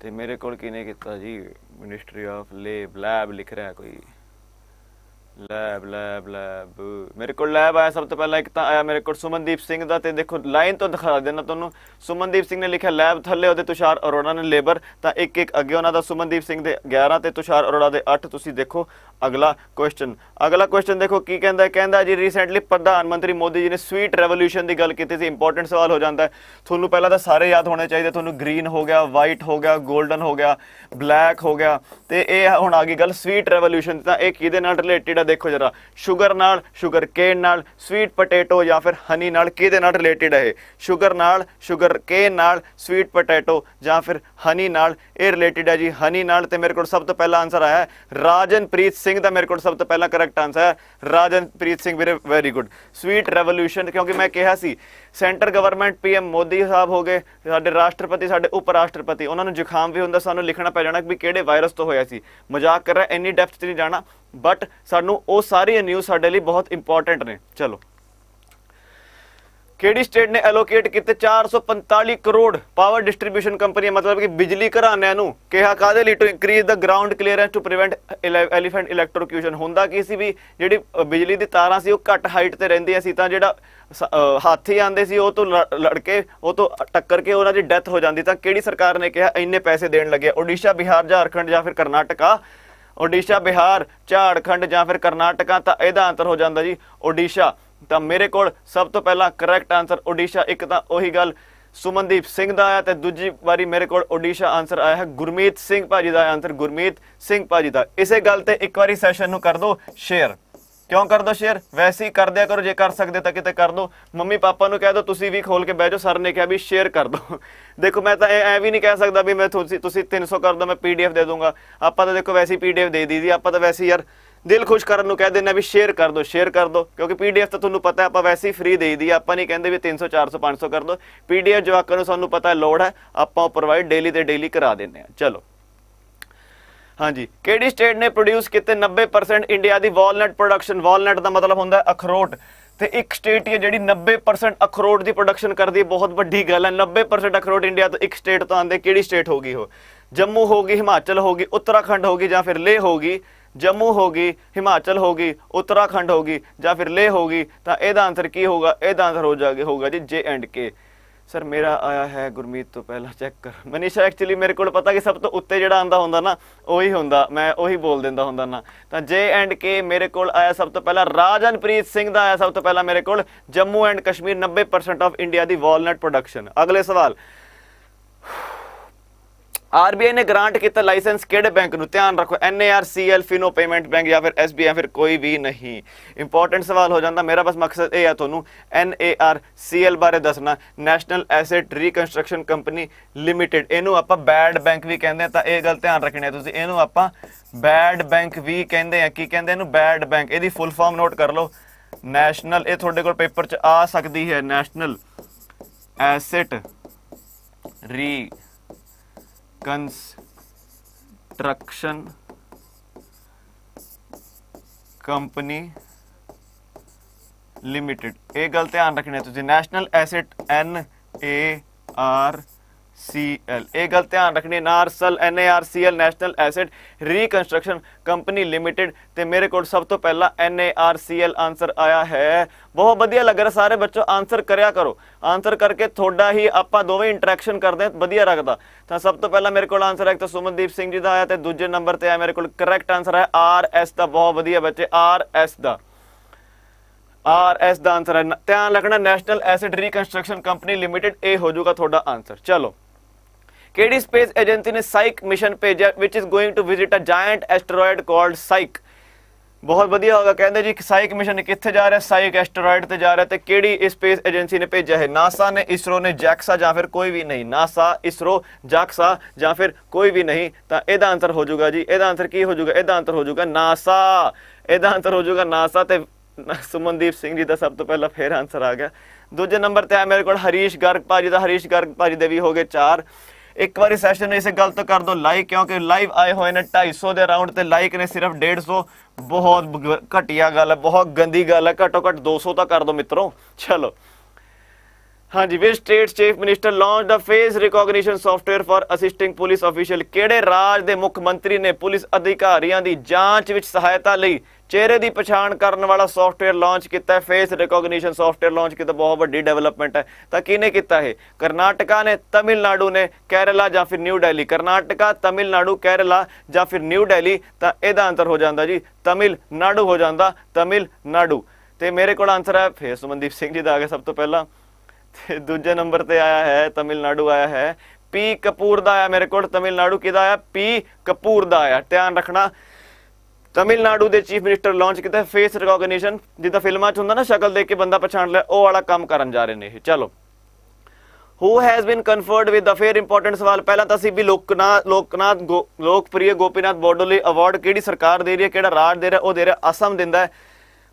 Speaker 1: ਤੇ ਮੇਰੇ ਕੋਲ ਕਿਨੇ ਕੀਤਾ ਜੀ ਮਿਨਿਸਟਰੀ ਆਫ ਲੇਬ ਲੈਬ ਲਿਖ ਰਿਹਾ ਕੋਈ ਲੈਬ ਲੈਬ ਲੈਬ ਮੇਰੇ ਕੋਲ ਲੈਬ ਆਇਆ ਸਭ ਤੋਂ ਪਹਿਲਾਂ ਇੱਕ ਤਾਂ ਆਇਆ ਮੇਰੇ ਕੋਲ ਸੁਮਨਦੀਪ ਸਿੰਘ ਦਾ ਤੇ ਦੇਖੋ ਲਾਈਨ ਤੋਂ ਦਿਖਾ ਦੇਣਾ ਤੁਹਾਨੂੰ ਸੁਮਨਦੀਪ ਸਿੰਘ ਨੇ ਲਿਖਿਆ ਲੈਬ ਥੱਲੇ ਉਹਦੇ ਤੁਸ਼ਾਰ ਅਰੋੜਾ ਨੇ ਲੇਬਰ ਤਾਂ ਇੱਕ ਇੱਕ ਅੱਗੇ ਉਹਨਾਂ ਦਾ ਸੁਮਨਦੀਪ ਸਿੰਘ ਦੇ 11 ਤੇ ਤੁਸ਼ਾਰ ਅਰੋੜਾ ਦੇ 8 ਤੁਸੀਂ ਦੇਖੋ ਅਗਲਾ ਕੁਐਸਚਨ ਅਗਲਾ ਕੁਐਸਚਨ ਦੇਖੋ ਕੀ ਕਹਿੰਦਾ ਕਹਿੰਦਾ ਜੀ ਰੀਸੈਂਟਲੀ ਪ੍ਰਧਾਨ ਮੰਤਰੀ ਮੋਦੀ ਜੀ ਨੇ ਸਵੀਟ ਰੈਵੋਲੂਸ਼ਨ ਦੀ ਗੱਲ ਕੀਤੀ ਸੀ ਇੰਪੋਰਟੈਂਟ ਸਵਾਲ ਹੋ ਜਾਂਦਾ ਤੁਹਾਨੂੰ ਪਹਿਲਾਂ ਤਾਂ ਸਾਰੇ ਯਾਦ ਹੋਣੇ ਚਾਹੀਦੇ ਤੁਹਾਨੂੰ ਗ੍ਰੀਨ ਹੋ ਗਿਆ ਵਾਈਟ ਹੋ ਗਿਆ 골ਡਨ ਹੋ ਗਿਆ ਬਲੈਕ ਹੋ ਗਿਆ ਤੇ ਇਹ ਹੁਣ ਆ ਗਈ ਗੱਲ ਸਵੀਟ ਰੈਵੋਲੂਸ਼ਨ ਦੀ ਤਾਂ ਇਹ ਕਿਹਦੇ ਨਾਲ ਰਿਲੇਟਡ ਆ ਦੇਖੋ ਜਰਾ ਸ਼ੂਗਰ ਨਾਲ ਸ਼ੂਗਰ ਕੇਨ ਨਾਲ ਸਵੀਟ ਪੋਟੇਟੋ ਜਾਂ ਫਿਰ ਹਨੀ ਨਾਲ ਕਿਹਦੇ ਨਾਲ ਰਿਲੇਟਡ ਹੈ ਸ਼ੂਗਰ ਨਾਲ ਸ਼ੂਗਰ ਕੇਨ ਨਾਲ ਸਵੀਟ ਪੋਟੇਟੋ ਜਾਂ ਫਿਰ ਹਨੀ ਨਾਲ ਇਹ ਰਿਲੇਟਡ ਹੈ ਜੀ ਹਨੀ ਨਾਲ ਤੇ ਮੇਰੇ ਕੋਲ ਸਭ ਤੋਂ ਪਹਿਲਾ ਆਨਸਰ ਆਇਆ ਰਾਜਨਪ੍ਰੀਤ ਸਿੰਘ ਦਾ ਮੇਰੇ ਕੋਲ ਸਭ ਤੋਂ ਪਹਿਲਾ ਕਰੈਕਟ ਆਨਸਰ ਹੈ ਰਾਜਨਪ੍ਰੀਤ ਸਿੰਘ ਵੀਰੇ ਵੈਰੀ ਗੁੱਡ ਸਵੀਟ ਰੈਵੋਲੂਸ਼ਨ ਕਿਉਂਕਿ ਮੈਂ ਕਿਹਾ ਸੀ centre government PM Modi Sahib ਹੋ ਗਏ ਸਾਡੇ ਰਾਸ਼ਟਰਪਤੀ ਸਾਡੇ ਉਪ ਰਾਸ਼ਟਰਪਤੀ ਉਹਨਾਂ ਨੂੰ ਜ਼ੁਕਾਮ ਵੀ ਹੁੰਦਾ ਸਾਨੂੰ ਲਿਖਣਾ ਪੈ ਜਾਣਾ ਕਿ ਕਿਹੜੇ ਵਾਇਰਸ ਤੋਂ ਹੋਇਆ ਸੀ ਮਜ਼ਾਕ ਕਰ ਰਿਹਾ ਇੰਨੀ ਡੈਪਥ ਤੇ ਨਹੀਂ ਜਾਣਾ ਬਟ ਸਾਨੂੰ ਉਹ ਸਾਰੀਆਂ ਨਿਊਜ਼ ਸਾਡੇ ਲਈ ਬਹੁਤ ਇੰਪੋਰਟੈਂਟ ਨੇ ਚਲੋ ਕਿਹੜੀ ਸਟੇਟ ਨੇ ਅਲੋਕੇਟ ਕੀਤੇ 445 ਕਰੋੜ ਪਾਵਰ ਡਿਸਟ੍ਰੀਬਿਊਸ਼ਨ ਕੰਪਨੀ ਮਤਲਬ ਕਿ ਬਿਜਲੀ ਘਰਾਣਿਆਂ ਨੂੰ ਕਿਹਾ ਕਾਦੇ ਲਈ to increase the ground clearance to prevent elephant electrocution ਹੁੰਦਾ ਕੀ ਸੀ ਵੀ ਜਿਹੜੀ ਬਿਜਲੀ ਦੀ ਤਾਰਾਂ ਸੀ ਉਹ ਘੱਟ ਹਾਈਟ ਤੇ ਰਹਿੰਦੀਆਂ ਸੀ ਤਾਂ ਜਿਹੜਾ ਹਾਥੀ ਆਂਦੇ ਸੀ ਉਹ ਤੋਂ ਲੜ ਕੇ ਉਹ ਤੋਂ ਟੱਕਰ ਕੇ ਉਹਨਾਂ ਦੀ ਡੈਥ ਹੋ ਜਾਂਦੀ ਤਾਂ ਕਿਹੜੀ ਸਰਕਾਰ ਨੇ ਕਿਹਾ ਇੰਨੇ ਪੈਸੇ ਦੇਣ ਲੱਗੇ ਓਡੀਸ਼ਾ ਬਿਹਾਰ ਝਾਰਖੰਡ ਜਾਂ ਫਿਰ ਕਰਨਾਟਕਾ ਓਡੀਸ਼ਾ ਬਿਹਾਰ ਝਾਰਖੰਡ ਜਾਂ ਫਿਰ ਕਰਨਾਟਕਾ ਤਾਂ ਇਹਦਾ ਅੰਤਰ ਹੋ ਜਾਂਦਾ ਜੀ ਓਡੀਸ਼ਾ ਤਾਂ ਮੇਰੇ ਕੋਲ ਸਭ ਤੋਂ ਪਹਿਲਾਂ ਕਰੈਕਟ ਆਨਸਰ ਓਡੀਸ਼ਾ ਇੱਕ ਤਾਂ ਉਹੀ ਗੱਲ ਸੁਮਨਦੀਪ ਸਿੰਘ ਦਾ ਆਇਆ ਤੇ ਦੂਜੀ ਵਾਰੀ ਮੇਰੇ ਕੋਲ ਓਡੀਸ਼ਾ ਆਨਸਰ ਆਇਆ ਹੈ ਗੁਰਮੀਤ ਸਿੰਘ ਭਾਜੀ ਦਾ ਆਨਸਰ ਗੁਰਮੀਤ ਸਿੰਘ ਭਾਜੀ ਦਾ ਇਸੇ ਗੱਲ ਤੇ ਇੱਕ ਵਾਰੀ ਸੈਸ਼ਨ ਨੂੰ ਕਰ ਦੋ ਸ਼ੇਅਰ ਕਿਉਂ ਕਰ ਦੋ ਸ਼ੇਅਰ ਵੈਸੇ ਹੀ ਕਰ ਦਿਆ ਕਰੋ ਜੇ ਕਰ ਸਕਦੇ ਤਾਂ ਕਿਤੇ ਕਰ ਦੋ ਮੰਮੀ ਪਾਪਾ ਨੂੰ ਕਹਿ ਦੋ ਤੁਸੀਂ ਵੀ ਖੋਲ ਕੇ ਬਹਿ ਜਾਓ ਸਰ ਨੇ ਕਿਹਾ ਵੀ ਸ਼ੇਅਰ ਕਰ ਦੋ ਦੇਖੋ ਮੈਂ ਤਾਂ ਐ ਵੀ ਨਹੀਂ ਕਹਿ ਸਕਦਾ ਵੀ ਮੈਂ ਤੁਸੀਂ ਤੁਸੀਂ 300 ਕਰ ਦੋ ਮੈਂ ਪੀਡੀਐਫ ਦੇ ਦੂੰਗਾ ਆਪਾਂ ਤਾਂ ਦੇਖੋ ਵੈਸੇ ਹੀ ਪੀਡੀਐਫ ਦੇ ਦੀਦੀ ਆਪਾਂ ਤਾਂ ਵੈਸੇ ਯਾਰ ਦਿਲ ਖੁਸ਼ ਕਰਨ ਨੂੰ ਕਹਿ ਦਿੰਨਾ ਵੀ ਸ਼ੇਅਰ ਕਰ ਦਿਓ ਸ਼ੇਅਰ ਕਰ ਦਿਓ ਕਿਉਂਕਿ ਪੀਡੀਐਫ ਤਾਂ ਤੁਹਾਨੂੰ ਪਤਾ ਆਪਾਂ ਵੈਸੇ ਹੀ ਫ੍ਰੀ ਦੇ ਦੀ ਆਪਾਂ ਨਹੀਂ ਕਹਿੰਦੇ ਵੀ 300 400 500 ਕਰ ਦੋ ਪੀਡੀਐਫ ਜਵਾਕਾਂ ਨੂੰ ਸਾਨੂੰ ਪਤਾ ਲੋੜ ਹੈ ਆਪਾਂ ਉਹ ਪ੍ਰੋਵਾਈਡ ਡੇਲੀ ਤੇ ਡੇਲੀ ਕਰਾ ਦਿੰਨੇ ਆ ਚਲੋ ਹਾਂਜੀ ਕਿਹੜੀ ਸਟੇਟ ਨੇ ਪ੍ਰੋਡਿਊਸ ਕੀਤੇ 90% ਇੰਡੀਆ ਦੀ ਵਾਲਨਟ ਪ੍ਰੋਡਕਸ਼ਨ ਵਾਲਨਟ ਦਾ ਮਤਲਬ ਹੁੰਦਾ ਅਖਰੋਟ ਤੇ ਇੱਕ ਸਟੇਟ ਹੈ ਜਿਹੜੀ 90% ਅਖਰੋਟ ਦੀ ਪ੍ਰੋਡਕਸ਼ਨ ਕਰਦੀ ਹੈ ਬਹੁਤ ਵੱਡੀ ਗੱਲ ਹੈ 90% ਅਖਰੋਟ ਇੰਡੀਆ ਤੋਂ ਇੱਕ ਸਟੇਟ ਤੋਂ ਆਉਂਦੇ ਕਿਹੜੀ ਸਟੇਟ ਹੋਗੀ ਹੋ ਜੰਮੂ ਹੋਗੀ ਹਿਮਾਚਲ ਹੋਗੀ ਉੱਤਰਾਖੰਡ ਹੋਗੀ ਜਾਂ ਫਿਰ ਲੇਹ ਹੋਗੀ ਜੰਮੂ ਹੋਗੀ ਹਿਮਾਚਲ ਹੋਗੀ ਉੱਤਰਾਖੰਡ ਹੋਗੀ ਜਾਂ ਫਿਰ ਲੇਹ ਹੋਗੀ ਤਾਂ ਇਹਦਾ ਆਨਸਰ ਕੀ ਹੋਗਾ ਇਹਦਾ ਆਨਸਰ ਹੋ ਜਾਗੇ ਹੋਗਾ ਜੀ ਜੇ ਐਂਡ ਕੇ ਸਰ ਮੇਰਾ ਆਇਆ ਹੈ ਗੁਰਮੀਤ ਤੋਂ ਪਹਿਲਾਂ ਚੈੱਕ ਕਰ ਮਨੀਸ਼ਾ ਐਕਚੁਅਲੀ ਮੇਰੇ ਕੋਲ ਪਤਾ ਕਿ ਸਭ ਤੋਂ ਉੱਤੇ ਜਿਹੜਾ ਆਂਦਾ ਹੁੰਦਾ ਨਾ ਉਹੀ ਹੁੰਦਾ ਮੈਂ ਉਹੀ ਬੋਲ ਦਿੰਦਾ ਹੁੰਦਾ ਨਾ ਤਾਂ ਜੇ ਐਂਡ ਕੇ ਮੇਰੇ ਕੋਲ ਆਇਆ ਸਭ ਤੋਂ ਪਹਿਲਾਂ ਰਾਜਨਪ੍ਰੀਤ ਸਿੰਘ ਦਾ ਆਇਆ ਸਭ ਤੋਂ ਪਹਿਲਾਂ ਮੇਰੇ ਕੋਲ Jammu and Kashmir 90% of India ਦੀ ਵਾਲਨਟ ਪ੍ਰੋਡਕਸ਼ਨ ਅਗਲੇ ਸਵਾਲ ਆਰਬੀਆਈ ਨੇ ਗ੍ਰਾਂਟ ਕੀਤਾ ਲਾਇਸੈਂਸ ਕਿਹੜੇ ਬੈਂਕ ਨੂੰ ਧਿਆਨ ਰੱਖੋ ਐਨਏਆਰਸੀਐਲ ਫਿਨੋ ਪੇਮੈਂਟ ਬੈਂਕ ਜਾਂ ਫਿਰ ਐਸਬੀਆਈ ਫਿਰ ਕੋਈ ਵੀ ਨਹੀਂ ਇੰਪੋਰਟੈਂਟ ਸਵਾਲ ਹੋ ਜਾਂਦਾ ਮੇਰਾ ਬਸ ਮਕਸਦ ਇਹ ਆ ਤੁਹਾਨੂੰ ਐਨਏਆਰਸੀਐਲ ਬਾਰੇ ਦੱਸਣਾ national asset reconstruction company limited ਇਹਨੂੰ ਆਪਾਂ ਬੈਡ ਬੈਂਕ ਵੀ ਕਹਿੰਦੇ ਆ ਤਾਂ ਇਹ ਗੱਲ ਧਿਆਨ ਰੱਖਣੀ ਹੈ ਤੁਸੀਂ ਇਹਨੂੰ ਆਪਾਂ ਬੈਡ ਬੈਂਕ ਵੀ ਕਹਿੰਦੇ ਆ ਕੀ ਕਹਿੰਦੇ ਇਹਨੂੰ ਬੈਡ ਬੈਂਕ ਇਹਦੀ ਫੁੱਲ ਫਾਰਮ ਨੋਟ ਕਰ ਲਓ ਨੈਸ਼ਨਲ ਇਹ ਤੁਹਾਡੇ ਕੋਲ ਪੇਪਰ 'ਚ ਆ ਸਕਦੀ ਹੈ national asset reconstruction company limited एक गल ध्यान रखनी तुझे national asset N A R C L ਇਹ ਗੱਲ ਧਿਆਨ ਰੱਖਣੀ NARCL NARCL national asset reconstruction company limited ਤੇ ਮੇਰੇ ਕੋਲ ਸਭ ਤੋਂ ਪਹਿਲਾਂ ਐਨਏਆਰਸੀਐਲ ਆਨਸਰ ਆਇਆ ਹੈ ਬਹੁਤ ਵਧੀਆ ਲੱਗ ਰਿਹਾ ਸਾਰੇ ਬੱਚੋ ਆਨਸਰ ਕਰਿਆ ਕਰੋ ਆਨਸਰ ਕਰਕੇ ਤੁਹਾਡਾ ਹੀ ਆਪਾਂ ਦੋਵੇਂ ਇੰਟਰੈਕਸ਼ਨ ਕਰਦੇ ਹਾਂ ਵਧੀਆ ਲੱਗਦਾ ਤਾਂ ਸਭ ਤੋਂ ਪਹਿਲਾਂ ਮੇਰੇ ਕੋਲ ਆਨਸਰ ਹੈ ਇੱਕ ਤਾਂ ਸੁਮਨਦੀਪ ਸਿੰਘ ਜੀ ਦਾ ਆਇਆ ਤੇ ਦੂਜੇ ਨੰਬਰ ਤੇ ਆਇਆ ਮੇਰੇ ਕੋਲ ਕਰੈਕਟ ਆਨਸਰ ਹੈ ਆਰ ਐਸ ਦਾ ਬਹੁਤ ਵਧੀਆ ਬੱਚੇ ਆਰ ਐਸ ਦਾ ਆਰ ਐਸ ਦਾ ਆਨਸਰ ਹੈ ਧਿਆਨ ਰੱਖਣਾ national asset reconstruction company limited ਇਹ ਹੋ ਜਾਊਗਾ ਤੁਹਾਡਾ ਆਨਸਰ ਚਲੋ ਕਿਹੜੀ ਸਪੇਸ ਏਜੰਸੀ ਨੇ ਸਾਈਕ ਮਿਸ਼ਨ ਭੇਜਿਆ which is going to visit a giant asteroid called Psyche ਬਹੁਤ ਵਧੀਆ ਹੋਗਾ ਕਹਿੰਦੇ ਜੀ ਸਾਈਕ ਮਿਸ਼ਨ ਕਿੱਥੇ ਜਾ ਰਿਹਾ ਸਾਈਕ ਐਸਟਰੋਇਡ ਤੇ ਜਾ ਰਿਹਾ ਤੇ ਕਿਹੜੀ ਸਪੇਸ ਏਜੰਸੀ ਨੇ ਭੇਜਿਆ ਹੈ ਨਾਸਾ ਨੇ ਇਸਰੋ ਨੇ ਜੈਕਸਾ ਜਾਂ ਫਿਰ ਕੋਈ ਵੀ ਨਹੀਂ ਨਾਸਾ ਇਸਰੋ ਜੈਕਸਾ ਜਾਂ ਫਿਰ ਕੋਈ ਵੀ ਨਹੀਂ ਤਾਂ ਇਹਦਾ ਆਨਸਰ ਹੋ ਜਾਊਗਾ ਜੀ ਇਹਦਾ ਆਨਸਰ ਕੀ ਹੋ ਜਾਊਗਾ ਇਹਦਾ ਆਨਸਰ ਹੋ ਜਾਊਗਾ ਨਾਸਾ ਇਹਦਾ ਆਨਸਰ ਹੋ ਜਾਊਗਾ ਨਾਸਾ ਤੇ ਸੁਮਨਦੀਪ ਸਿੰਘ ਜੀ ਦਾ ਸਭ ਤੋਂ ਪਹਿਲਾਂ ਫੇਰ ਆਨਸਰ ਆ ਗਿਆ ਦੂਜੇ ਨੰਬਰ ਤੇ ਆ ਮੇਰੇ ਕੋਲ ਹਰੀਸ਼ ਗਰਗ ਭਾਜੀ ਦਾ ਹਰੀਸ਼ ਗਰਗ ਭਾਜੀ ਦੇ ਵੀ ਹੋ ਗਏ 4 ਇੱਕ ਵਾਰੀ ਸੈਸ਼ਨ ਨੂੰ ਇਸੇ ਗੱਲ ਤੋਂ ਕਰ ਦਿਓ ਲਾਈਕ ਕਿਉਂਕਿ ਲਾਈਵ ਆਏ ਹੋਏ ਨੇ 250 ਦੇ ਅਰਾਊਂਡ ਤੇ ਲਾਈਕ ਨੇ ਸਿਰਫ 150 ਬਹੁਤ ਘਟੀਆ ਗੱਲ ਹੈ ਬਹੁਤ ਗੰਦੀ ਗੱਲ ਹੈ ਘਟੋ ਘਟ 200 ਤਾਂ ਕਰ ਦਿਓ ਮਿੱਤਰੋ ਚਲੋ ਹਾਂਜੀ which state chief minister launch the face recognition software for assisting police official ਕਿਹੜੇ ਰਾਜ ਦੇ ਮੁੱਖ ਮੰਤਰੀ ਨੇ ਪੁਲਿਸ ਅਧਿਕਾਰੀਆਂ ਦੀ ਜਾਂਚ ਵਿੱਚ ਸਹਾਇਤਾ ਲਈ ਚਿਹਰੇ ਦੀ ਪਛਾਣ ਕਰਨ ਵਾਲਾ ਸੌਫਟਵੇਅਰ ਲਾਂਚ ਕੀਤਾ ਹੈ ਫੇਸ ਰੈਕੋਗਨੀਸ਼ਨ ਸੌਫਟਵੇਅਰ ਲਾਂਚ ਕੀਤਾ ਬਹੁਤ ਵੱਡੀ ਡਿਵੈਲਪਮੈਂਟ ਹੈ ਤਾਂ ਕਿਹਨੇ ਕੀਤਾ ਇਹ ਕਰਨਾਟਕਾ ਨੇ ਤਾਮਿਲਨਾਡੂ ਨੇ ਕੇਰਲਾ ਜਾਂ ਫਿਰ ਨਿਊ ਦਿੱਲੀ ਕਰਨਾਟਕਾ ਤਾਮਿਲਨਾਡੂ ਕੇਰਲਾ ਜਾਂ ਫਿਰ ਨਿਊ ਦਿੱਲੀ ਤਾਂ ਇਹਦਾ ਅੰਤਰ ਹੋ ਜਾਂਦਾ ਜੀ ਤਾਮਿਲਨਾਡੂ ਹੋ ਜਾਂਦਾ ਤਾਮਿਲਨਾਡੂ ਤੇ ਮੇਰੇ ਕੋਲ ਆਨਸਰ ਹੈ ਫੇਸ ਸੁਮਨਦੀਪ ਸਿੰਘ ਜੀ ਦਾ ਆ ਗਿਆ ਸਭ ਤੋਂ ਪਹਿਲਾਂ ਤੇ ਦੂਜੇ ਨੰਬਰ ਤੇ ਆਇਆ ਹੈ ਤਾਮਿਲਨਾਡੂ ਆਇਆ ਹੈ ਪੀ ਕਪੂਰ ਦਾ ਆਇਆ ਮੇਰੇ ਕੋਲ ਤਾਮਿਲਨਾਡੂ ਕਿਹਦਾ ਆਇਆ ਪੀ ਕਪੂਰ ਦਾ ਆਇਆ ਧਿਆਨ ਰੱਖਣਾ ਤਮਿਲਨਾਡੂ ਦੇ ਚੀਫ ਮਿਨਿਸਟਰ ਲਾਂਚ ਕੀਤਾ ਫੇਸ ਰੈਕਗਨੀਸ਼ਨ ਜਿੱਦਾਂ ਫਿਲਮਾਂ 'ਚ ਹੁੰਦਾ ਨਾ ਸ਼ਕਲ ਦੇਖ ਕੇ ਬੰਦਾ ਪਛਾਣ ਲੈ ਉਹ ਵਾਲਾ ਕੰਮ ਕਰਨ ਜਾ ਰਹੇ ਨੇ ਇਹ ਚਲੋ who has been conferred with fair important ਸਵਾਲ ਪਹਿਲਾਂ ਤਾਂ ਸੀ ਵੀ ਲੋਕਨਾ ਲੋਕਨਾਥ ਲੋਕਪ੍ਰਿਯ ਗੋਪੀਨਾਥ ਬੋਡੋਲੇ ਅਵਾਰਡ ਕਿਹੜੀ ਸਰਕਾਰ ਦੇ ਰਹੀ ਹੈ ਕਿਹੜਾ ਰਾਜ ਦੇ ਰਿਹਾ ਉਹ ਦੇ ਰਿਹਾ ਅਸਮ ਦਿੰਦਾ ਹੈ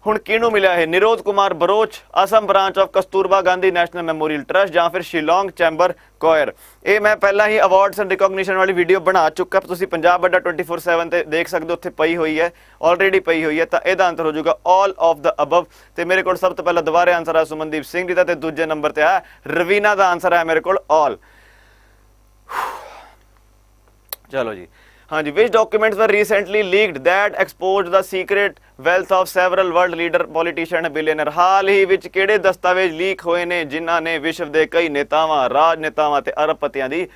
Speaker 1: ਹੁਣ ਕਿਹਨੂੰ ਮਿਲਿਆ ਹੈ Nirod Kumar Barooah Assam branch of Kasturba Gandhi national memorial trust ਜਾਂ ਫਿਰ ਸ਼ਿਲੋਂਗ ਚੈਂਬਰ ਕੋਇਰ ਇਹ ਮੈਂ ਪਹਿਲਾਂ ਹੀ ਅਵਾਰਡਸ ਐਂਡ ਰਿਕਗਨੀਸ਼ਨ ਵਾਲੀ ਵੀਡੀਓ ਬਣਾ ਚੁੱਕਾ ਤੁਸੀਂ ਪੰਜਾਬ ਅੱਡਾ 24/7 ਤੇ ਦੇਖ ਸਕਦੇ ਹੋ ਉੱਥੇ ਪਈ ਹੋਈ ਹੈ ਆਲਰੇਡੀ ਪਈ ਹੋਈ ਹੈ ਤਾਂ ਇਹਦਾ ਆਨਸਰ ਹੋ ਜਾਊਗਾ 올 ਆਫ ਦਾ ਅਬਵ ਤੇ ਮੇਰੇ ਕੋਲ ਸਭ ਤੋਂ ਪਹਿਲਾਂ ਦੁਬਾਰੇ ਆਨਸਰ ਆ ਸੁਮਨਦੀਪ ਸਿੰਘ ਜੀ ਦਾ ਤੇ ਦੂਜੇ ਨੰਬਰ ਤੇ ਆ ਰਵੀਨਾ ਦਾ ਆਨਸਰ ਆ ਮੇਰੇ ਕੋਲ 올 ਚਲੋ ਜੀ ਹਾਂਜੀ which documents were recently leaked that exposed the secret wealth of several world leader politician billionaire ਹਾਲ ਹੀ ਵਿੱਚ ਕਿਹੜੇ ਦਸਤਾਵੇਜ਼ ਲੀਕ ਹੋਏ ਨੇ ਜਿਨ੍ਹਾਂ ਨੇ ਵਿਸ਼ਵ ਦੇ ਕਈ ਨੇਤਾਵਾਂ ਰਾਜਨੇਤਾਵਾਂ ਤੇ ਅਰਬਪਤੀਆਂ ਦੀ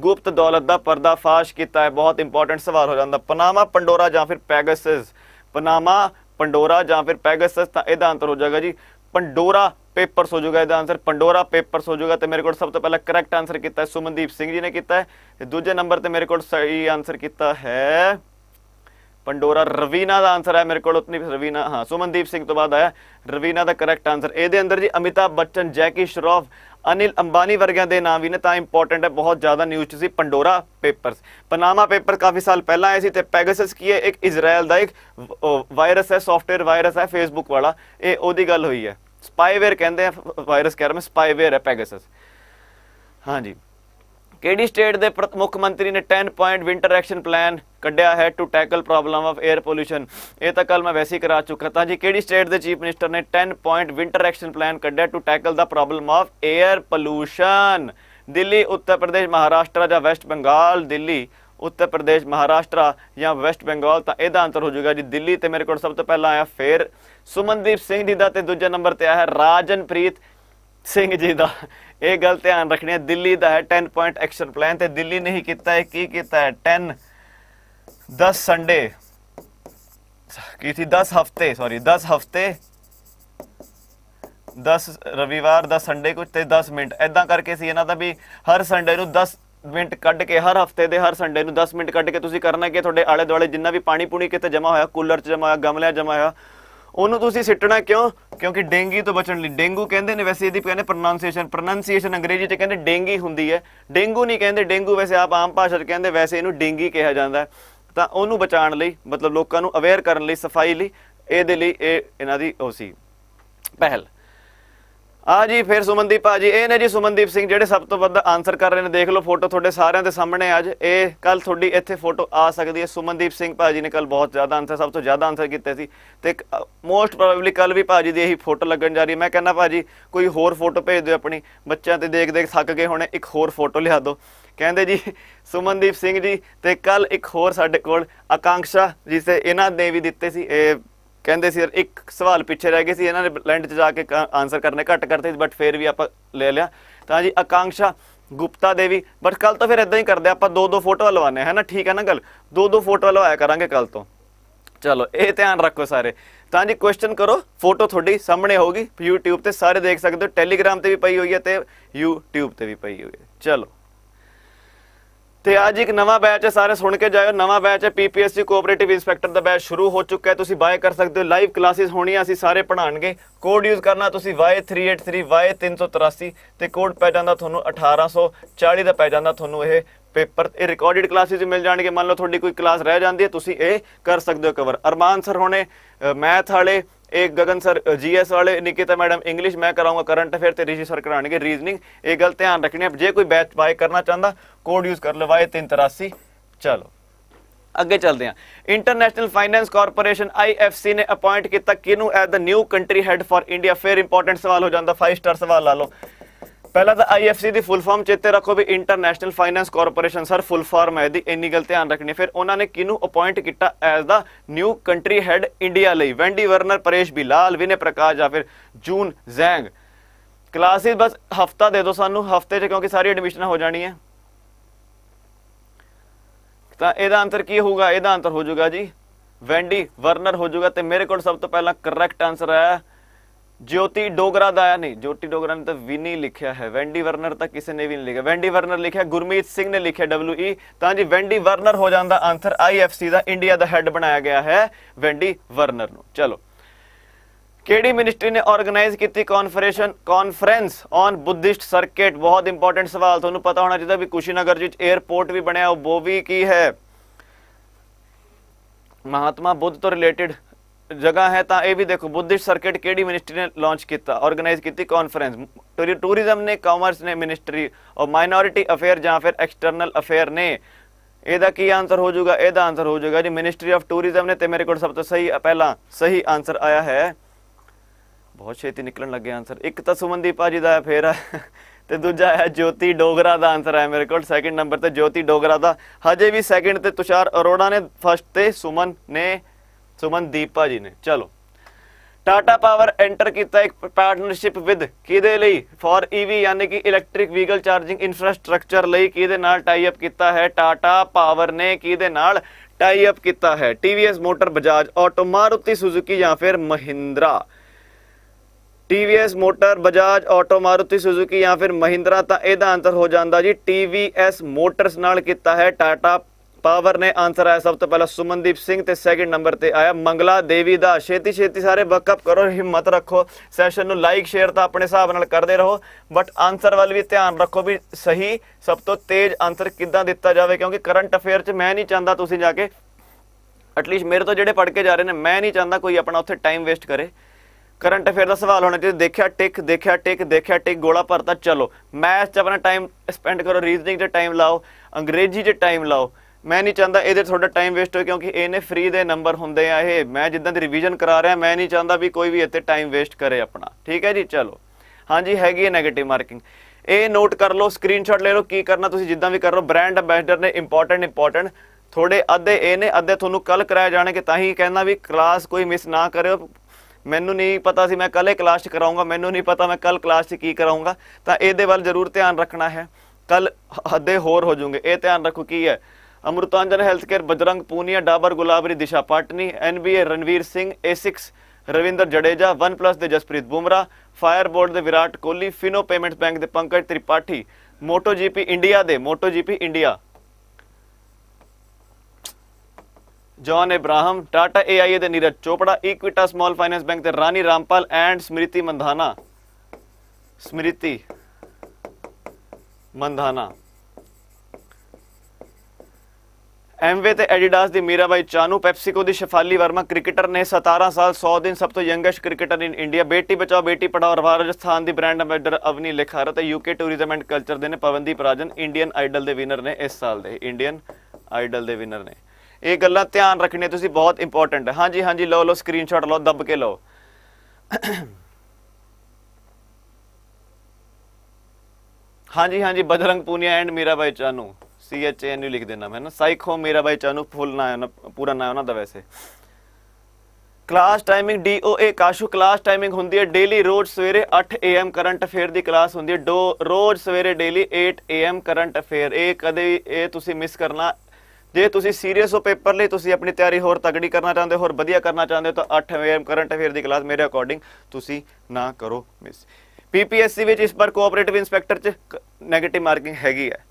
Speaker 1: ਗੁਪਤ ਦੌਲਤ ਦਾ ਪਰਦਾਫਾਸ਼ ਕੀਤਾ ਹੈ ਬਹੁਤ ਇੰਪੋਰਟੈਂਟ ਸਵਾਲ ਹੋ ਜਾਂਦਾ ਪਨਾਮਾ ਪੰਡੋਰਾ ਜਾਂ ਫਿਰ ਪੈਗਸਸ ਪਨਾਮਾ ਪੰਡੋਰਾ ਜਾਂ ਫਿਰ ਪੈਗਸਸ ਤਾਂ ਇਹਦਾ ਅੰਤਰ ਹੋ ਜਾਗਾ ਜੀ ਪੰਡੋਰਾ ਪੇਪਰਸ ਹੋ ਜਾਊਗਾ ਇਹਦਾ ਆਨਸਰ ਪੰਡੋਰਾ ਪੇਪਰਸ ਹੋ ਜਾਊਗਾ ਤੇ ਮੇਰੇ ਕੋਲ ਸਭ ਤੋਂ ਪਹਿਲਾਂ ਕਰੈਕਟ ਆਨਸਰ ਕੀਤਾ ਹੈ ਸੁਮਨਦੀਪ ਸਿੰਘ ਜੀ ਨੇ ਕੀਤਾ ਹੈ ਤੇ ਦੂਜੇ ਨੰਬਰ ਤੇ ਮੇਰੇ ਕੋਲ ਸਹੀ ਆਨਸਰ ਕੀਤਾ ਹੈ ਪੰਡੋਰਾ ਰਵੀਨਾ ਦਾ ਆਨਸਰ ਹੈ ਮੇਰੇ ਕੋਲ ਉਤਨੀ ਰਵੀਨਾ ਹਾਂ ਸੁਮਨਦੀਪ ਸਿੰਘ ਤੋਂ ਬਾਅਦ ਆਇਆ ਰਵੀਨਾ ਦਾ ਕਰੈਕਟ ਆਨਸਰ ਇਹਦੇ ਅੰਦਰ ਜੀ ਅਮਿਤਾ ਬੱਚਨ ਜੈਕੀ ਸ਼ਰੋਫ ਅਨਿਲ ਅੰਬਾਨੀ ਵਰਗਿਆਂ ਦੇ ਨਾਮ ਵੀ ਨੇ ਤਾਂ ਇੰਪੋਰਟੈਂਟ ਹੈ ਬਹੁਤ ਜ਼ਿਆਦਾ ਨਿਊਜ਼ ਸੀ ਪੰਡੋਰਾ ਪੇਪਰਸ ਪਨਾਮਾ ਪੇਪਰ ਕਾਫੀ ਸਾਲ ਪਹਿਲਾਂ ਆਇਆ ਸੀ ਤੇ ਪੈਗਾਸਸ ਕੀ ਹੈ ਇੱਕ ਇਜ਼ਰਾਈਲ ਦਾ ਇੱਕ ਵਾਇਰਸ ਹੈ ਸੌਫਟਵੇਅਰ ਵਾਇਰਸ ਹੈ ਫੇਸਬੁੱਕ ਵਾਲਾ ਇਹ ਉਹਦੀ ਗੱਲ ਹੋਈ ਹੈ ਸਪਾਈਵੇਅਰ ਕਹਿੰਦੇ ਆ ਵਾਇਰਸ ਕਹਿ ਰਿਹਾ ਮੈਂ ਸਪਾਈਵੇਅਰ ਹੈ ਪੈਗਾਸਸ ਹਾਂਜੀ ਕਿਹੜੀ ਸਟੇਟ ਦੇ ਮੁੱਖ ਮੰਤਰੀ ਨੇ 10 ਪੁਆਇੰਟ ਵਿੰਟਰ ਐਕਸ਼ਨ ਪਲਾਨ ਕੱਢਿਆ ਹੈ to tackle problem of air pollution ਇਹ ਤਾਂ ਕੱਲ ਮੈਂ ਵੈਸੇ ਹੀ ਕਰਾ ਚੁੱਕਾ ਤਾਂ ਜੀ ਕਿਹੜੀ ਸਟੇਟ ਦੇ ਚੀਫ ਮਿਨਿਸਟਰ ਨੇ 10 ਪੁਆਇੰਟ ਵਿੰਟਰ ਐਕਸ਼ਨ ਪਲਾਨ ਕੱਢਿਆ to tackle the problem of air pollution Delhi Uttar Pradesh Maharashtra ਜਾਂ ਵੈਸਟ ਬੰਗਾਲ ਦਿੱਲੀ ਉੱਤਰ ਪ੍ਰਦੇਸ਼ ਮਹਾਰਾਸ਼ਟਰ ਜਾਂ ਵੈਸਟ ਬੰਗਾਲ ਤਾਂ ਇਹਦਾ ਅੰਤਰ ਹੋ ਜਾਊਗਾ ਜੀ ਦਿੱਲੀ ਤੇ ਮੇਰੇ ਕੋਲ ਸਭ ਤੋਂ ਪਹਿਲਾਂ ਆਇਆ ਫਿਰ ਸੁਮਨਦੀਪ ਸਿੰਘ ਜੀ ਦਾ ਤੇ ਦੂਜੇ ਨੰਬਰ ਤੇ ਆਇਆ ਹੈ ਰਾਜਨਪ੍ਰੀਤ ਸਿੰਘ ਜੀ ਦਾ ਇਹ ਗੱਲ ਧਿਆਨ ਰੱਖਣੀ ਹੈ ਦਿੱਲੀ ਦਾ ਹੈ 10 ਪੁਆਇੰਟ ਐਕਸ਼ਨ ਪਲਾਨ ਤੇ ਦਿੱਲੀ ਨਹੀਂ ਕੀਤਾ ਹੈ ਕੀ ਕੀਤਾ ਹੈ 10 10 ਸੰਡੇ ਕੀ ਸੀ 10 ਹਫਤੇ ਸੌਰੀ 10 ਹਫਤੇ 10 ਰਵੀਵਾਰ ਦਾ ਸੰਡੇ ਕੁਝ ਤੇ 10 ਮਿੰਟ ਐਦਾਂ ਕਰਕੇ ਸੀ ਇਹਨਾਂ ਦਾ ਵੀ ਹਰ ਸੰਡੇ ਨੂੰ 10 ਮਿੰਟ ਕੱਢ ਕੇ ਹਰ ਹਫਤੇ ਦੇ ਹਰ ਸੰਡੇ ਨੂੰ 10 ਮਿੰਟ ਕੱਢ ਕੇ ਤੁਸੀਂ ਕਰਨਾ ਕਿ ਤੁਹਾਡੇ ਆਲੇ ਦੁਆਲੇ ਜਿੰਨਾ ਵੀ ਪਾਣੀ ਪੂਣੀ ਕਿਤੇ ਜਮਾ ਹੋਇਆ ਕੂਲਰ 'ਚ ਜਮਾ ਹੋਇਆ ਗਮਲਿਆਂ 'ਚ ਜਮਾ ਹੋਇਆ ਉਹਨੂੰ ਤੁਸੀਂ ਸਿੱਟਣਾ ਕਿਉਂ ਕਿਉਂਕਿ ਡੇਂਗੀ ਤੋਂ ਬਚਣ ਲਈ ਡੇਂਗੂ ਕਹਿੰਦੇ ਨੇ ਵੈਸੇ ਇਹਦੀ ਕਹਿੰਦੇ ਪ੍ਰੋਨਾਂਸੀਏਸ਼ਨ ਪ੍ਰੋਨਾਂਸੀਏਸ਼ਨ ਅੰਗਰੇਜ਼ੀ 'ਚ ਕਹਿੰਦੇ ਡੇਂਗੀ ਹੁੰਦੀ ਹੈ ਡੇਂਗੂ ਨਹੀਂ ਕਹਿੰਦੇ ਡੇਂਗੂ ਵੈਸੇ ਆਪ ਆਮ ਭਾਸ਼ਾ 'ਚ ਕਹਿੰਦੇ ਵੈਸੇ ਇਹਨੂੰ ਡੇਂਗੀ ਕਿਹਾ ਜਾਂਦਾ ਤਾਂ ਉਹਨੂੰ ਬਚਾਉਣ ਲਈ ਮਤਲਬ ਲੋਕਾਂ ਨੂੰ ਅਵੇਅਰ ਕਰਨ ਲਈ ਸਫਾਈ ਲਈ ਇਹਦੇ ਲਈ ਇਹ ਇਹਨਾਂ ਦੀ ਉਹ ਸੀ ਪਹਿਲ ਆ ਜੀ ਫਿਰ ਸੁਮਨਦੀਪ ਆ ਜੀ ਇਹ ਨੇ ਜੀ ਸੁਮਨਦੀਪ ਸਿੰਘ ਜਿਹੜੇ ਸਭ ਤੋਂ ਵੱਧ ਆਨਸਰ ਕਰ ਰਹੇ ਨੇ ਦੇਖ ਲਓ ਫੋਟੋ ਤੁਹਾਡੇ ਸਾਰਿਆਂ ਦੇ ਸਾਹਮਣੇ ਅੱਜ ਇਹ ਕੱਲ ਤੁਹਾਡੀ ਇੱਥੇ ਫੋਟੋ ਆ ਸਕਦੀ ਹੈ ਸੁਮਨਦੀਪ ਸਿੰਘ ਭਾਜੀ ਨੇ ਕੱਲ ਬਹੁਤ ਜ਼ਿਆਦਾ ਆਨਸਰ ਸਭ ਤੋਂ ਜ਼ਿਆਦਾ ਆਨਸਰ ਕੀਤੇ ਸੀ ਤੇ ਮੋਸਟ ਪ੍ਰੋਬੇਬਲੀ ਕੱਲ ਵੀ ਭਾਜੀ ਦੀ ਇਹੀ ਫੋਟੋ ਲੱਗਣ ਜਾ ਰਹੀ ਮੈਂ ਕਹਿੰਦਾ ਭਾਜੀ ਕੋਈ ਹੋਰ ਫੋਟੋ ਭੇਜ ਦਿਓ ਆਪਣੀ ਬੱਚਿਆਂ ਤੇ ਦੇਖ ਦੇਖ ਥੱਕ ਗਏ ਹੋਣੇ ਇੱਕ ਹੋਰ ਫੋਟੋ ਲਿਆ ਦਿਓ ਕਹਿੰਦੇ ਜੀ ਸੁਮਨਦੀਪ ਸਿੰਘ ਜੀ ਤੇ ਕੱਲ ਇੱਕ ਹੋਰ ਸਾਡੇ ਕੋਲ ਆਕਾਂਖਸ਼ਾ ਜਿਸੇ ਇਹਨਾਂ ਨੇ ਵੀ ਦਿੱਤੇ ਸੀ ਇਹ ਕਹਿੰਦੇ ਸੀ ਯਾਰ ਇੱਕ ਸਵਾਲ ਪਿੱਛੇ ਰਹਿ ਗਏ ਸੀ ਇਹਨਾਂ ਨੇ ਲੈਂਡ 'ਚ ਜਾ ਕੇ ਆਨਸਰ ਕਰਨੇ ਘੱਟ ਕਰਤੇ ਬਟ ਫਿਰ ਵੀ ਆਪਾਂ ਲੈ ਲਿਆ ਤਾਂ ਜੀ ਆਕਾਂਸ਼ਾ ਗੁਪਤਾ ਦੇਵੀ ਬਟ ਕੱਲ ਤਾਂ ਫਿਰ ਇਦਾਂ ਹੀ ਕਰਦੇ ਆਪਾਂ ਦੋ ਦੋ ਫੋਟੋ ਲਵਾਣੇ ਹੈ ਨਾ ਠੀਕ ਹੈ ਨਾ ਗੱਲ ਦੋ ਦੋ ਫੋਟੋ ਲਵਾਇਆ ਕਰਾਂਗੇ ਕੱਲ ਤੋਂ ਚਲੋ ਇਹ ਧਿਆਨ ਰੱਖੋ ਸਾਰੇ ਤਾਂ ਜੀ ਕੁਐਸਚਨ ਕਰੋ ਫੋਟੋ ਤੁਹਾਡੀ ਸਾਹਮਣੇ ਹੋਗੀ YouTube ਤੇ ਸਾਰੇ ਦੇਖ ਸਕਦੇ ਹੋ Telegram ਤੇ ਵੀ ਪਈ ਹੋਈ ਹੈ ਤੇ YouTube ਤੇ ਵੀ ਪਈ ਹੋਈ ਹੈ ਚਲੋ ਤੇ ਅੱਜ ਇੱਕ ਨਵਾਂ ਬੈਚ ਹੈ ਸਾਰੇ ਸੁਣ ਕੇ ਜਾਇਓ ਨਵਾਂ ਬੈਚ ਹੈ ਪੀਪੀਐਸਸੀ ਕੋਆਪਰੇਟਿਵ ਇਨਸਪੈਕਟਰ ਦਾ ਬੈਚ ਸ਼ੁਰੂ ਹੋ ਚੁੱਕਾ ਹੈ ਤੁਸੀਂ ਬਾਏ ਕਰ ਸਕਦੇ ਹੋ ਲਾਈਵ ਕਲਾਸਿਸ ਹੋਣੀਆਂ ਅਸੀਂ ਸਾਰੇ ਪੜਾਣਗੇ ਕੋਡ ਯੂਜ਼ ਕਰਨਾ ਤੁਸੀਂ Y383 Y383 ਤੇ ਕੋਡ ਪੈ ਜਾਂਦਾ ਤੁਹਾਨੂੰ 1840 ਦਾ ਪੈ ਜਾਂਦਾ ਤੁਹਾਨੂੰ ਇਹ ਪੇਪਰ ਇਹ ਰਿਕਾਰਡਡ ਕਲਾਸਿਸ ਮਿਲ ਜਾਣਗੇ ਮੰਨ ਲਓ ਤੁਹਾਡੀ ਕੋਈ ਕਲਾਸ ਰਹਿ ਜਾਂਦੀ ਹੈ ਤੁਸੀਂ ਇਹ ਕਰ ਸਕਦੇ ਹੋ ਕਵਰ ਅਰਮਾਨ ਸਰ ਹੋਣੇ ਮੈਥ ਵਾਲੇ ਇੱਕ ਗਗਨ ਸਰ ਜੀਐਸ ਵਾਲੇ ਨਿਕਿਤਾ ਮੈਡਮ ਇੰਗਲਿਸ਼ ਮੈਂ ਕਰਾਉਂਗਾ ਕਰੰਟ ਅਫੇਅਰ ਤੇ ਰਿਜੀ ਸਰ ਕਰਾਣਗੇ ਰੀਜ਼ਨਿੰਗ ਇਹ ਗੱਲ ਧਿਆਨ ਰੱਖਣੀ ਹੈ ਜੇ ਕੋਈ ਬੈਚ ਬਾਇ ਕਰਨਾ ਚਾਹੁੰਦਾ ਕੋਡ ਯੂਜ਼ ਕਰ ਲਵਾਏ 383 ਚਲੋ ਅੱਗੇ ਚੱਲਦੇ ਹਾਂ ਇੰਟਰਨੈਸ਼ਨਲ ਫਾਈਨੈਂਸ ਕਾਰਪੋਰੇਸ਼ਨ ਆਈਐਫਸੀ ਨੇ ਅਪਾਇੰਟ ਕੀਤਾ ਕਿਨੂੰ as the new country head for India ਫੇਰ ਇੰਪੋਰਟੈਂਟ ਸਵਾਲ ਹੋ ਜਾਂਦਾ 5 ਸਟਾਰ ਸਵਾਲ ਲਾ ਲਓ ਪਹਿਲਾਂ ਤਾਂ ਆਈਐਫਸੀ ਦੀ ਫੁੱਲ ਫਾਰਮ ਚੇਤੇ ਰੱਖੋ ਵੀ international finance corporation sir full form ਹੈ ਦੀ ਇੰਨੀ ਗੱਲ ਧਿਆਨ ਰੱਖਣੀ ਫਿਰ ਉਹਨਾਂ ਨੇ ਕਿਨੂੰ ਅਪਾਇੰਟ ਕੀਤਾ as the new country head India ਲਈ ਵੈਂਡੀ ਵਰਨਰ ਪਰੇਸ਼ ਬਿਲਾਲ ਵਿਨੇ ਪ੍ਰਕਾਸ਼ ਜਾਂ ਫਿਰ ਜੂਨ ਜ਼ੈਂਗ ਕਲਾਸਿਸ ਬਸ ਹਫਤਾ ਦੇ ਦਿਓ ਸਾਨੂੰ ਹਫਤੇ 'ਚ ਕਿਉਂਕਿ ਸਾਰੀ ਐਡਮਿਸ਼ਨ ਹੋ ਜਾਣੀ ਹੈ ਤਾਂ ਇਹਦਾ ਅੰਤਰ ਕੀ ਹੋਊਗਾ ਇਹਦਾ ਅੰਤਰ ਹੋ ਜਾਊਗਾ ਜੀ ਵੈਂਡੀ ਵਰਨਰ ਹੋ ਜਾਊਗਾ ਤੇ ਮੇਰੇ ਕੋਲ ਸਭ ਤੋਂ ਪਹਿਲਾਂ ਕਰੈਕਟ ਆਨਸਰ ਆਇਆ ਜੋਤੀ ਡੋਗਰਾ ਦਾ ਆਇਆ ਨਹੀਂ ਜੋਤੀ ਡੋਗਰਾ ਨੇ ਤਾਂ ਵੀ ਨਹੀਂ ਲਿਖਿਆ ਹੈ ਵੈਂਡੀ ਵਰਨਰ ਤਾਂ ਕਿਸੇ ਨੇ ਵੀ ਨਹੀਂ ਲਿਖਿਆ ਵੈਂਡੀ ਵਰਨਰ ਲਿਖਿਆ ਗੁਰਮੀਤ ਸਿੰਘ ਨੇ ਲਿਖਿਆ ਡਬਲਯੂ ਈ e। ਤਾਂ ਜੀ ਵੈਂਡੀ ਵਰਨਰ ਹੋ ਜਾਂਦਾ ਆਨਸਰ ਆਈਐਫਸੀ ਦਾ ਇੰਡੀਆ ਦਾ ਹੈੱਡ ਬਣਾਇਆ ਗਿਆ ਹੈ ਵੈਂਡੀ ਵਰਨਰ ਨੂੰ ਚਲੋ ਕਿਹੜੀ ਮਿਨਿਸਟਰੀ ਨੇ ਆਰਗੇਨਾਈਜ਼ ਕੀਤੀ conference conference on Buddhist circuit ਬਹੁਤ ਇੰਪੋਰਟੈਂਟ ਸਵਾਲ ਤੁਹਾਨੂੰ ਪਤਾ ਹੋਣਾ ਚਾਹੀਦਾ ਵੀ ਕੁਸ਼ੀਨਗਰ ਵਿੱਚ 에ਅਰਪੋਰਟ ਵੀ ਬਣਿਆ ਉਹ ਵੀ ਕੀ ਹੈ ਮਹਾਤਮਾ ਬੁੱਧ ਤੋਂ ਰਿਲੇਟਡ ਜਗ੍ਹਾ ਹੈ ਤਾਂ ਇਹ ਵੀ ਦੇਖੋ ਬੁੱਧਿਸ਼ ਸਰਕਟ ਕਿਹੜੀ ਮਿਨਿਸਟਰੀ ਨੇ ਲਾਂਚ ਕੀਤਾ ਆਰਗੇਨਾਈਜ਼ ਕੀਤੀ ਕਾਨਫਰੰਸ ਟੂਰਿਜ਼ਮ ਨੇ ਕਾਮਰਸ ਨੇ ਮਿਨਿਸਟਰੀ ਔਰ ਮਾਈਨੋਰਿਟੀ ਅਫੇਅਰ ਜਾਂ ਫਿਰ ਐਕਸਟਰਨਲ ਅਫੇਅਰ ਨੇ ਇਹਦਾ ਕੀ ਆਨਸਰ ਹੋ ਜਾਊਗਾ ਇਹਦਾ ਆਨਸਰ ਹੋ ਜਾਊਗਾ ਜੀ ਮਿਨਿਸਟਰੀ ਆਫ ਟੂਰਿਜ਼ਮ ਨੇ ਤੇ ਮੇਰੇ ਕੋਲ ਸਭ ਤੋਂ ਸਹੀ ਪਹਿਲਾ ਸਹੀ ਆਨਸਰ ਆਇਆ ਹੈ ਬਹੁਤ ਛੇਤੀ ਨਿਕਲਣ ਲੱਗੇ ਆਨਸਰ ਇੱਕ ਤਾਂ ਸੁਮਨਦੀਪ ਭਾਜੀ ਦਾ ਫੇਰ ਤੇ ਦੂਜਾ ਹੈ ਜੋਤੀ ਡੋਗਰਾ ਦਾ ਆਨਸਰ ਹੈ ਮੇਰੇ ਕੋਲ ਸੈਕਿੰਡ ਨੰਬਰ ਤੇ ਜੋਤੀ ਡੋਗਰਾ ਦਾ ਹਜੇ ਵੀ ਸੈਕਿੰਡ ਤੇ ਤੁਸ਼ਾਰ ਅਰੋੜਾ ਨੇ ਫਸਟ ਤੇ ਸੁਮਨ ਨੇ ਸੁਮਨਦੀਪ ਭਾਜੀ ਨੇ ਚਲੋ ਟਾਟਾ ਪਾਵਰ ਐਂਟਰ ਕੀਤਾ ਇੱਕ ਪਾਰਟਨਰਸ਼ਿਪ ਵਿਦ ਕਿਹਦੇ ਲਈ ਫॉर ਈਵੀ e ਯਾਨੀ ਕਿ ਇਲੈਕਟ੍ਰਿਕ ਵਹੀਕਲ ਚਾਰਜਿੰਗ ਇਨਫਰਾਸਟ੍ਰਕਚਰ ਲਈ ਕਿਹਦੇ ਨਾਲ ਟਾਈ ਅਪ ਕੀਤਾ ਹੈ ਟਾਟਾ ਪਾਵਰ ਨੇ ਕਿਹਦੇ ਨਾਲ ਟਾਈ ਅਪ ਕੀਤਾ ਹੈ TVS motor Bajaj auto Maruti Suzuki ਜਾਂ ਫਿਰ Mahindra TVS motor Bajaj auto Maruti Suzuki ਜਾਂ ਫਿਰ ਮਹਿੰਦਰਾ ਤਾਂ ਇਹਦਾ ਅੰਤਰ ਹੋ ਜਾਂਦਾ ਜੀ TVS ਮੋਟਰਸ ਨਾਲ ਕੀਤਾ ਹੈ ਟਾਟਾ ਪਾਵਰ ਨੇ ਆਨਸਰ ਆਇਆ ਸਭ ਤੋਂ ਪਹਿਲਾਂ ਸੁਮਨਦੀਪ ਸਿੰਘ ਤੇ ਸੈਕਿੰਡ ਨੰਬਰ ਤੇ ਆਇਆ ਮੰਗਲਾ ਦੇਵੀ ਦਾ ਛੇਤੀ ਛੇਤੀ ਸਾਰੇ ਬੈਕਅਪ ਕਰੋ ਹਿੰਮਤ ਰੱਖੋ ਸੈਸ਼ਨ ਨੂੰ ਲਾਈਕ ਸ਼ੇਅਰ ਤਾਂ ਆਪਣੇ ਹਿਸਾਬ ਨਾਲ ਕਰਦੇ ਰਹੋ ਬਟ ਆਨਸਰ ਵੱਲ ਵੀ ਧਿਆਨ ਰੱਖੋ ਵੀ ਸਹੀ ਸਭ ਤੋਂ ਤੇਜ਼ ਆਨਸਰ ਕਿੱਦਾਂ ਦਿੱਤਾ ਜਾਵੇ ਕਿਉਂਕਿ ਕਰੰਟ ਅਫੇਅਰ 'ਚ ਮੈਂ ਨਹੀਂ ਚਾਹੁੰਦਾ ਤੁਸੀਂ ਜਾ ਕੇ ਐਟਲੀਸਟ ਮੇਰੇ ਤੋਂ ਜਿਹੜੇ ਪੜ ਕੇ ਜਾ ਰਹੇ ਨੇ ਮੈਂ ਨਹੀਂ ਚਾਹੁੰਦਾ ਕੋਈ ਆਪਣਾ ਉੱਥੇ ਟਾਈਮ ਵੇਸਟ ਕਰੇ ਕਰੰਟ ਅਫੇਅਰ ਦਾ ਸਵਾਲ ਹੋਣਾ ਚਾਹੀਦਾ ਦੇਖਿਆ ਟਿਕ ਦੇਖਿਆ ਟਿਕ ਦੇਖਿਆ ਟਿਕ ਗੋਲਾ ਭਰਤਾ ਚਲੋ ਮੈਥ 'ਚ ਆਪਣਾ ਟਾਈਮ ਸਪੈਂਡ ਕਰੋ ਰੀਜ਼ਨਿੰਗ 'ਚ ਟਾਈਮ ਲਾਓ ਅੰਗਰੇਜ਼ੀ 'ਚ ਟਾਈਮ ਲਾਓ ਮੈਂ ਨਹੀਂ ਚਾਹੁੰਦਾ ਇਹਦੇ ਤੁਹਾਡਾ ਟਾਈਮ ਵੇਸਟ ਹੋ ਕਿਉਂਕਿ ਇਹਨੇ ਫ੍ਰੀ ਦੇ ਨੰਬਰ ਹੁੰਦੇ ਆ ਇਹ ਮੈਂ ਜਿੱਦਾਂ ਦੀ ਰਿਵੀਜ਼ਨ ਕਰਾ ਰਿਹਾ ਮੈਂ ਨਹੀਂ ਚਾਹੁੰਦਾ ਵੀ ਕੋਈ ਵੀ ਇੱਥੇ ਟਾਈਮ ਵੇਸਟ ਕਰੇ ਆਪਣਾ ਠੀਕ ਹੈ ਜੀ ਚਲੋ ਹਾਂਜੀ ਹੈਗੀ ਹੈ 네ਗੇਟਿਵ ਮਾਰਕਿੰਗ ਇਹ ਨੋਟ ਕਰ ਲਓ ਸਕਰੀਨਸ਼ਾਟ ਲੈ ਲਓ ਕੀ ਕਰਨਾ ਤੁਸੀਂ ਜਿੱਦਾਂ ਵੀ ਕਰ ਰਹੇ ਹੋ ਬ੍ਰਾਂਡ ਅੰਬੈਸਡਰ ਨੇ ਇੰਪੋਰਟੈਂਟ ਇੰਪੋਰਟੈਂਟ ਥੋੜੇ ਅੱਧੇ ਇਹ ਨੇ ਅੱਧੇ ਤੁਹਾਨੂੰ ਕੱਲ ਕਰਾਇਆ ਜਾਣਗੇ ਤਾਂ ਹੀ ਕਹਿੰਦਾ ਵੀ ਕਲਾਸ ਕੋਈ ਮਿਸ ਨਾ ਕਰਿਓ ਮੈਨੂੰ ਨਹੀਂ ਪਤਾ ਸੀ ਮੈਂ ਕੱਲੇ ਕਲਾਸ 'ਚ ਕਰਾਉਂਗਾ ਮੈਨੂੰ ਨਹੀਂ ਪਤਾ ਮੈਂ ਕੱਲ ਕਲਾਸ 'ਚ ਕੀ ਕਰਾਉਂਗਾ ਤਾਂ ਇਹਦੇ ਵੱਲ ਜ਼ਰੂਰ ਧਿਆਨ ਰੱਖਣਾ ਹੈ ਕੱਲ ਅੱਧੇ ਹੋਰ ਹੋ ਜਾਣਗੇ ਇਹ ਧਿਆਨ ਰੱਖੋ ਕੀ ਹੈ Amrutanjan health care Bajrang Punia Dabur Gulabari Disha Patani NBA Ranveer Singh एसिक्स रविंद्र जडेजा वन प्लस दे जसप्रीत बुमराह ਫਾਇਰ ਬੋਰਡ ਦੇ ਵਿਰਾਟ ਕੋਹਲੀ ਫਿਨੋ ਪੇਮੈਂਟਸ ਬੈਂਕ ਦੇ Pankaj Tripathi Moto GP India ਦੇ Moto GP India John Abraham Tata AIA ਦੇ Neeraj Chopra Equitas small finance bank ਦੇ Rani Rampal and Smriti ਮੰਧਾਨਾ Smriti Mandhana Amway ਤੇ ਐਡੀਡਾਸ ਦੀ ਮੀਰਾਬਾਈ ਚਾਨੂ ਪੈਪਸੀਕੋ ਦੀ ਸ਼ਫਾਲੀ ਵਰਮਾ ਕ੍ਰਿਕਟਰ ਨੇ 17 ਸਾਲ 100 ਦਿਨ ਸਭ ਤੋਂ youngest cricketer in India Beti Bachao Beti Padhao Rajasthan ਦੀ ਬ੍ਰਾਂਡ ਐਂਬੈਸਡਰ ਅਵਨੀ ਲੇਖਾਰਾ ਤੇ ਯੂਕੇ ਟੂਰਿਜ਼ਮ ਐਂਡ ਕਲਚਰ ਦੇ ਨੇ ਪਵਨਦੀਪ ਰਾਜਨ ਇੰਡੀਅਨ ਆਈਡਲ ਦੇ ਵਿਨਰ ਨੇ ਇਸ ਸਾਲ ਦੇ ਇੰਡੀਅਨ ਆਈਡਲ ਦੇ ਵਿਨਰ ਨੇ ਇਹ ਗੱਲਾਂ ਧਿਆਨ ਰੱਖਣੀਆਂ ਤੁਸੀਂ ਬਹੁਤ ਇੰਪੋਰਟੈਂਟ ਹੈ ਹਾਂਜੀ ਹਾਂਜੀ ਲਓ ਲਓ ਸਕਰੀਨਸ਼ਾਟ ਲਓ ਦੱਬ ਕੇ ਲਓ ਹਾਂਜੀ ਹਾਂਜੀ Bajrang Punia and Mirabai Chanu C H N U ਲਿਖ ਦੇਣਾ ਮੈਂ ਨਾ ਸਾਈਕੋ ਮੇਰਾ ਬਾਈ ਚਾਨੂ ਫੁੱਲ ਨਾ ਨਾ ਪੂਰਾ ਨਾ ਉਹਨਾਂ ਦਾ ਵੈਸੇ ਕਲਾਸ ਟਾਈਮਿੰਗ ਏ ਕਾਸ਼ੂ ਕਲਾਸ ਟਾਈਮਿੰਗ ਹੁੰਦੀ ਹੈ ਡੇਲੀ ਰੋਜ਼ ਸਵੇਰੇ 8 ਐਮ ਕਰੰਟ ਅਫੇਅਰ ਦੀ ਕਲਾਸ ਹੁੰਦੀ ਹੈ ਡੋ ਰੋਜ਼ ਸਵੇਰੇ ਡੇਲੀ 8 ਐਮ ਕਰੰਟ ਅਫੇਅਰ ਇਹ ਕਦੇ ਇਹ ਤੁਸੀਂ ਮਿਸ ਕਰਨਾ ਜੇ ਤੁਸੀਂ ਸੀਰੀਅਸ ਹੋ ਪੇਪਰ ਲਈ ਤੁਸੀਂ ਆਪਣੀ ਤਿਆਰੀ ਹੋਰ ਤਗੜੀ ਕਰਨਾ ਚਾਹੁੰਦੇ ਹੋਰ ਵਧੀਆ ਕਰਨਾ ਚਾਹੁੰਦੇ ਹੋ ਤਾਂ 8 ਐਮ ਕਰੰਟ ਅਫੇਅਰ ਦੀ ਕਲਾਸ ਮੇਰੇ ਅਕੋਰਡਿੰਗ ਤੁਸੀਂ ਨਾ ਕਰੋ ਮਿਸ ਪੀਪੀਐਸਸੀ ਵਿੱਚ ਇਸ ਪਰ ਕੋਆਪਰੇਟਿਵ ਇਨਸਪੈਕਟਰ 'ਚ 네ਗੇਟਿਵ ਮਾਰਕਿੰਗ ਹੈਗੀ ਹੈ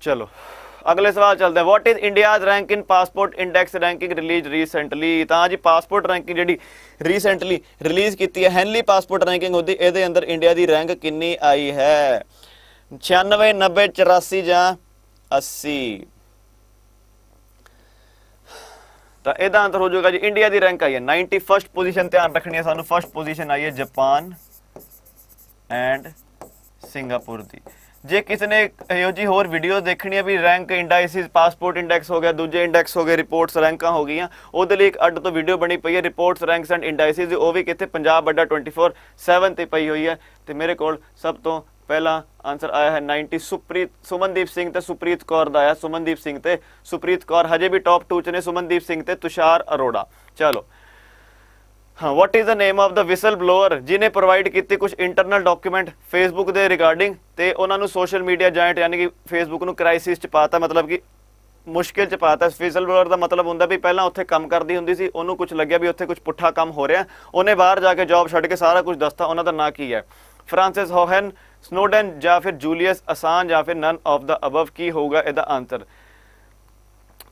Speaker 1: ਚਲੋ ਅਗਲੇ ਸਵਾਲ ਚੱਲਦਾ what is India's rank in passport index ranking release recently ਤਾਂ ਜੀ ਪਾਸਪੋਰਟ ਰੈਂਕਿੰਗ ਜਿਹੜੀ ਰੀਸੈਂਟਲੀ ਰਿਲੀਜ਼ ਕੀਤੀ ਹੈ ਹੈਨਲੀ ਪਾਸਪੋਰਟ ਰੈਂਕਿੰਗ ਉਹਦੀ ਇਹਦੇ ਅੰਦਰ ਇੰਡੀਆ ਦੀ ਰੈਂਕ ਕਿੰਨੀ ਆਈ ਹੈ 96 90 84 ਜਾਂ 80 ਤਾਂ ਇਹਦਾ ਅੰਤਰ ਹੋ ਜਾਊਗਾ ਜੀ ਇੰਡੀਆ ਦੀ ਰੈਂਕ ਆਈ ਹੈ 91st ਪੋਜੀਸ਼ਨ ਧਿਆਨ ਰੱਖਣੀ ਹੈ ਸਾਨੂੰ ਫਸਟ ਪੋਜੀਸ਼ਨ ਆਈ ਹੈ ਜਾਪਾਨ ਐਂਡ ਸਿੰਗਾਪੁਰ ਦੀ ਜੇ ਕਿਸੇ ਨੇ ਇਹੋ ਜੀ ਹੋਰ ਵੀਡੀਓ ਦੇਖਣੀ ਹੈ ਵੀ ਰੈਂਕ ਇੰਡਾਈਸਿਸ ਪਾਸਪੋਰਟ ਇੰਡੈਕਸ ਹੋ ਗਿਆ ਦੂਜੇ ਇੰਡੈਕਸ ਹੋ ਗਏ ਰਿਪੋਰਟਸ ਰੈਂਕਾਂ ਹੋ ਗਈਆਂ ਉਹਦੇ ਲਈ ਇੱਕ ਅੱਡ ਤੋਂ ਵੀਡੀਓ ਬਣੀ ਪਈ ਹੈ ਰਿਪੋਰਟਸ ਰੈਂਕਸ ਐਂਡ ਇੰਡਾਈਸਿਸ ਉਹ ਵੀ ਕਿਤੇ ਪੰਜਾਬ ਅੱਡਾ 24/7 ਤੇ ਪਈ ਹੋਈ ਹੈ ਤੇ ਮੇਰੇ ਕੋਲ ਸਭ ਤੋਂ ਪਹਿਲਾ ਆਨਸਰ ਆਇਆ ਹੈ 90 ਸੁਪ੍ਰੀਤ ਸੁਮਨਦੀਪ ਸਿੰਘ ਤੇ ਸੁਪ੍ਰੀਤ ਕੌਰ ਦਾ ਆਇਆ ਸੁਮਨਦੀਪ ਸਿੰਘ ਤੇ ਸੁਪ੍ਰੀਤ ਕੌਰ ਹਜੇ ਵੀ ਟਾਪ 2 ਚ ਨੇ ਸੁਮਨਦੀਪ ਸਿੰਘ ਤੇ ਤੁਸ਼ਾਰ ਅਰੋੜਾ ਚਲੋ ਹਾਂ what is the name of the whistleblower ਜਿਨੇ ਪ੍ਰੋਵਾਈਡ ਕੀਤੀ ਕੁਝ ਇੰਟਰਨਲ ਡਾਕੂਮੈਂਟ ਫੇਸਬੁੱਕ ਦੇ ਰਿਗਾਰਡਿੰਗ ਤੇ ਉਹਨਾਂ ਨੂੰ ਸੋਸ਼ਲ ਮੀਡੀਆ ਜਾਇੰਟ ਯਾਨੀ ਕਿ ਫੇਸਬੁੱਕ ਨੂੰ ਕ੍ਰਾਈਸਿਸ ਚ ਪਾਤਾ ਮਤਲਬ ਕਿ ਮੁਸ਼ਕਿਲ ਚ ਪਾਤਾ ਵਿਸਲ ਬਲੋਅਰ ਦਾ ਮਤਲਬ ਹੁੰਦਾ ਵੀ ਪਹਿਲਾਂ ਉੱਥੇ ਕੰਮ ਕਰਦੀ ਹੁੰਦੀ ਸੀ ਉਹਨੂੰ ਕੁਝ ਲੱਗਿਆ ਵੀ ਉੱਥੇ ਕੁਝ ਪੁੱਠਾ ਕੰਮ ਹੋ ਰਿਹਾ ਉਹਨੇ ਬਾਹਰ ਜਾ ਕੇ ਜੌਬ ਛੱਡ ਕੇ ਸਾਰਾ ਕੁਝ ਦੱਸਤਾ ਉਹਨਾਂ ਦਾ ਨਾਂ ਕੀ ਹੈ ਫ੍ਰਾਂਸਿਸ ਹੋਹਨ ਸਨੋਡਨ ਜਾਂ ਫਿਰ ਜੂਲੀਅਸ ਅਸਾਂ ਜਾਂ ਫਿਰ ਨਨ ਆਫ ਦਾ ਅਬਵ ਕੀ ਹੋਊਗਾ ਇਹਦਾ ਆਨਸਰ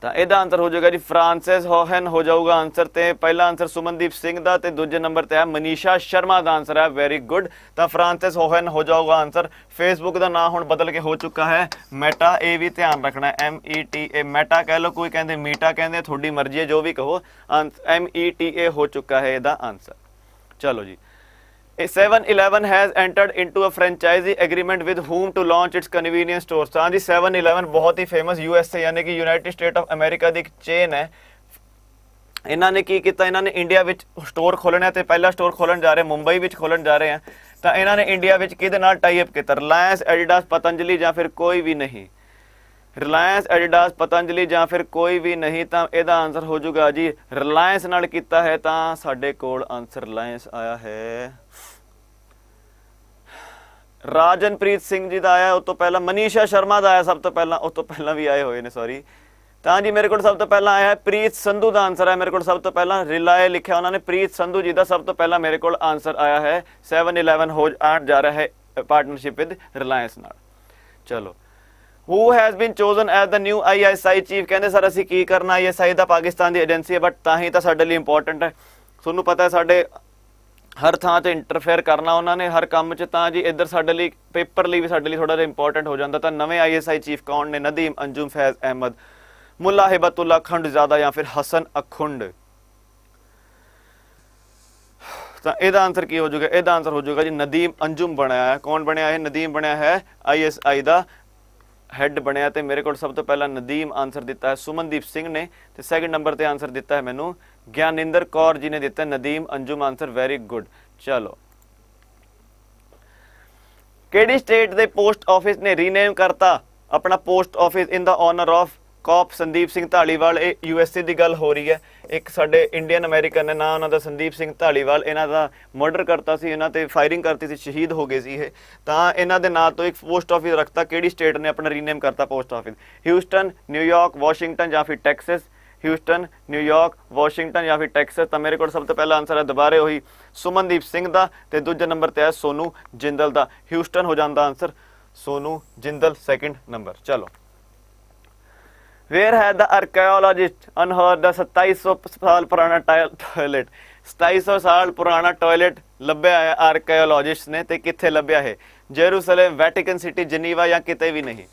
Speaker 1: ਤਾਂ ਇਹਦਾ ਆਨਸਰ ਹੋ ਜਾਏਗਾ ਜੀ ਫ੍ਰਾਂਸਿਸ ਹੋਹਨ ਹੋ ਜਾਊਗਾ ਆਨਸਰ ਤੇ ਪਹਿਲਾ ਆਨਸਰ ਸੁਮਨਦੀਪ ਸਿੰਘ ਦਾ ਤੇ ਦੂਜੇ ਨੰਬਰ ਤੇ ਹੈ ਮਨੀਸ਼ਾ ਸ਼ਰਮਾ ਦਾ ਆਨਸਰ ਹੈ ਵੈਰੀ ਗੁੱਡ ਤਾਂ ਫ੍ਰਾਂਸਿਸ ਹੋਹਨ ਹੋ ਜਾਊਗਾ ਆਨਸਰ ਫੇਸਬੁੱਕ ਦਾ ਨਾਮ ਹੁਣ ਬਦਲ ਕੇ ਹੋ ਚੁੱਕਾ ਹੈ ਮੈਟਾ ਇਹ ਵੀ ਧਿਆਨ ਰੱਖਣਾ M E T A Meta ਕਹਿ ਲੋ ਕੋਈ ਕਹਿੰਦੇ ਮੀਟਾ ਕਹਿੰਦੇ ਤੁਹਾਡੀ ਮਰਜ਼ੀ ਹੈ ਜੋ ਵੀ ਕਹੋ ਐਮ ਈ ਟੀ ਏ ਹੋ ਚੁੱਕਾ ਹੈ ਇਹਦਾ ਆਨਸਰ ਚਲੋ ਜੀ 7-Eleven has entered into a franchisee agreement with whom to launch its convenience stores. ਤਾਂ ਜੀ 7-Eleven ਬਹੁਤ ਹੀ ਫੇਮਸ USA ਯਾਨੀ ਕਿ ਯੂਨਾਈਟਿਡ ਸਟੇਟ ਆਫ ਅਮਰੀਕਾ ਦੀ ਇੱਕ ਚੇਨ ਹੈ ਇਹਨਾਂ ਨੇ ਕੀ ਕੀਤਾ ਇਹਨਾਂ ਨੇ ਇੰਡੀਆ ਵਿੱਚ ਸਟੋਰ ਖੋਲਣਾ ਤੇ ਪਹਿਲਾ ਸਟੋਰ ਖੋਲਣ ਜਾ ਰਹੇ ਮੁੰਬਈ ਵਿੱਚ ਖੋਲਣ ਜਾ ਰਹੇ ਆ ਤਾਂ ਇਹਨਾਂ ਨੇ ਇੰਡੀਆ ਵਿੱਚ ਕਿਹਦੇ ਨਾਲ ਟਾਈ ਅਪ ਕੀਤਾ ਰਿਲਾਇੰਸ ਐਡੀਡਾਸ ਪਤੰਜਲੀ ਜਾਂ ਫਿਰ ਕੋਈ ਵੀ ਨਹੀਂ ਰਿਲਾਇੰਸ ਐਡੀਡਾਸ ਪਤੰਜਲੀ ਜਾਂ ਫਿਰ ਕੋਈ ਵੀ ਨਹੀਂ ਤਾਂ ਇਹਦਾ ਆਨਸਰ ਹੋ ਜਾਊਗਾ ਜੀ ਰਿਲਾਇੰਸ ਨਾਲ ਕੀਤਾ ਹੈ ਤਾਂ ਸਾਡੇ ਕੋਲ ਆਨਸਰ ਰਿਲਾਇੰਸ ਆਇਆ ਹੈ ਰਾਜਨਪ੍ਰੀਤ ਸਿੰਘ ਜੀ ਦਾ ਆਇਆ ਉਸ ਤੋਂ ਪਹਿਲਾਂ ਮਨੀਸ਼ਾ ਸ਼ਰਮਾ ਦਾ ਆਇਆ ਸਭ ਤੋਂ ਪਹਿਲਾਂ ਉਸ ਤੋਂ ਪਹਿਲਾਂ ਵੀ ਆਏ ਹੋਏ ਨੇ ਸੌਰੀ ਤਾਂ ਜੀ ਮੇਰੇ ਕੋਲ ਸਭ ਤੋਂ ਪਹਿਲਾਂ ਆਇਆ ਹੈ ਪ੍ਰੀਤ ਸੰਧੂ ਦਾ ਆਨਸਰ ਹੈ ਮੇਰੇ ਕੋਲ ਸਭ ਤੋਂ ਪਹਿਲਾਂ ਰਿਲਾਏ ਲਿਖਿਆ ਉਹਨਾਂ ਨੇ ਪ੍ਰੀਤ ਸੰਧੂ ਜੀ ਦਾ ਸਭ ਤੋਂ ਪਹਿਲਾਂ ਮੇਰੇ ਕੋਲ ਆਨਸਰ ਆਇਆ ਹੈ 711 ਹੋ ਜਾ ਰਿਹਾ ਹੈ ਪਾਰਟਨਰਸ਼ਿਪ ਵਿਦ ਰਿਲਾਇੰਸ ਨਾਲ ਚਲੋ who has been chosen as the new ISI chief ਕਹਿੰਦੇ ਸਰ ਅਸੀਂ ਕੀ ਕਰਨਾ ਆਈਐਸਆਈ ਦਾ ਪਾਕਿਸਤਾਨ ਦੀ ਏਜੰਸੀ ਹੈ ਬਟ ਤਾਂ ਹੀ ਤਾਂ ਸਾਡੇ ਲਈ ਇੰਪੋਰਟੈਂਟ ਹੈ ਤੁਹਾਨੂੰ ਪਤਾ ਹੈ ਸਾਡੇ ਹਰ ਥਾਂ ਤੇ ਇੰਟਰਫੇਅਰ ਕਰਨਾ ਉਹਨਾਂ ਨੇ ਹਰ ਕੰਮ 'ਚ ਤਾਂ ਜੀ ਇੱਧਰ ਸਾਡੇ ਲਈ ਪੇਪਰ ਲਈ ਵੀ ਸਾਡੇ ਲਈ ਥੋੜਾ ਜਿਹਾ ਇੰਪੋਰਟੈਂਟ ਹੋ ਜਾਂਦਾ ਤਾਂ ਨਵੇਂ ਆਈਐਸਆਈ ਚੀਫ ਕੌਣ ਨੇ ਨਦੀਮ ਅੰਜੂਮ ਫੈਜ਼ ਅਹਿਮਦ ਮੁੱਲਾ ਹਿਬਤੁੱਲਾ ਖੰਡ ਜ਼ਿਆਦਾ ਜਾਂ ਫਿਰ ਹਸਨ ਅਖੁੰਡ ਤਾਂ ਇਹਦਾ ਆਨਸਰ ਕੀ ਹੋ ਜਾਊਗਾ ਇਹਦਾ ਆਨਸਰ ਹੋ ਜਾਊਗਾ ਜੀ ਨਦੀਮ ਅੰਜੂਮ ਬਣਾਇਆ ਹੈ ਕੌਣ ਬਣਿਆ ਹੈ ਨਦੀਮ ਬਣਿਆ ਹੈ ਆਈਐਸਆਈ ਦਾ ਹੈੱਡ ਬਣਿਆ ਤੇ ਮੇਰੇ ਕੋਲ ਸਭ ਤੋਂ ਪਹਿਲਾਂ ਨਦੀਮ ਆਨਸਰ ਦਿੱਤਾ ਹੈ ਸੁਮਨਦੀਪ ਸਿੰਘ ਨੇ ਤੇ ਸੈਕੰਡ ਨੰਬਰ ਤੇ ਆਨਸਰ ਦਿੱਤਾ ਹੈ ਮੈਨੂੰ ਗਿਆਨਿੰਦਰ ਕੌਰ ਜੀ ਨੇ ਦਿੱਤਾ Nadeem Anjum answer very good ਚਲੋ ਕਿਹੜੀ ਸਟੇਟ ਦੇ ਪੋਸਟ ਆਫਿਸ ਨੇ ਰੀਨੇਮ ਕਰਤਾ ਆਪਣਾ post office in the honour of cop Sandeep Singh Dhaliwal ਇਹ ਏ ਦੀ ਗੱਲ ਹੋ ਰਹੀ ਹੈ ਇੱਕ ਸਾਡੇ ਇੰਡੀਅਨ ਅਮਰੀਕਨ ਨੇ ਨਾ ਉਹਨਾਂ ਦਾ ਸੰਦੀਪ ਸਿੰਘ ਢਾਲੀਵਾਲ ਇਹਨਾਂ ਦਾ ਮਰਡਰ ਕਰਤਾ ਸੀ ਇਹਨਾਂ ਤੇ ਫਾਇਰਿੰਗ ਕਰਤੀ ਸੀ ਸ਼ਹੀਦ ਹੋ ਗਏ ਸੀ ਇਹ ਤਾਂ ਇਹਨਾਂ ਦੇ ਨਾਂ ਤੋਂ ਇੱਕ ਪੋਸਟ ਆਫਿਸ ਰੱਖਤਾ ਕਿਹੜੀ ਸਟੇਟ ਨੇ ਆਪਣਾ ਰੀਨੇਮ ਕਰਤਾ post office Houston New York Washington ਜਾਂ ਫਿਰ ਟੈਕਸਸ ਹਿਊਸਟਨ ਨਿਊਯਾਰਕ ਵਾਸ਼ਿੰਗਟਨ ਜਾਂ ਫਿਰ ਟੈਕਸਸ ਤਾਂ ਮੇਰੇ ਕੋਲ ਸਭ ਤੋਂ ਪਹਿਲਾ ਆਨਸਰ ਹੈ ਦੁਬਾਰੇ ਉਹੀ ਸੁਮਨਦੀਪ ਸਿੰਘ ਦਾ ਤੇ ਦੂਜੇ ਨੰਬਰ ਤੇ ਹੈ ਸੋਨੂ ਜਿੰਦਲ ਦਾ ਹਿਊਸਟਨ ਹੋ ਜਾਂਦਾ ਆਨਸਰ ਸੋਨੂ ਜਿੰਦਲ ਸੈਕਿੰਡ ਨੰਬਰ ਚਲੋ वेयर है the archaeologist on her the सत्ताईस सौ साल पुराना टॉयलेट सताई सौ साल पुराना टॉयलेट ਲੱਭਿਆ ਹੈ ਆਰਕਿਓਲੋਜਿਸਟ ਨੇ ਤੇ ਕਿੱਥੇ ਲੱਭਿਆ ਹੈ ਜੇਰੂਸਲਮ ਵੈਟੀਕਨ ਸਿਟੀ ਜਨੀਵਾ ਜਾਂ ਕਿਤੇ ਵੀ ਨਹੀਂ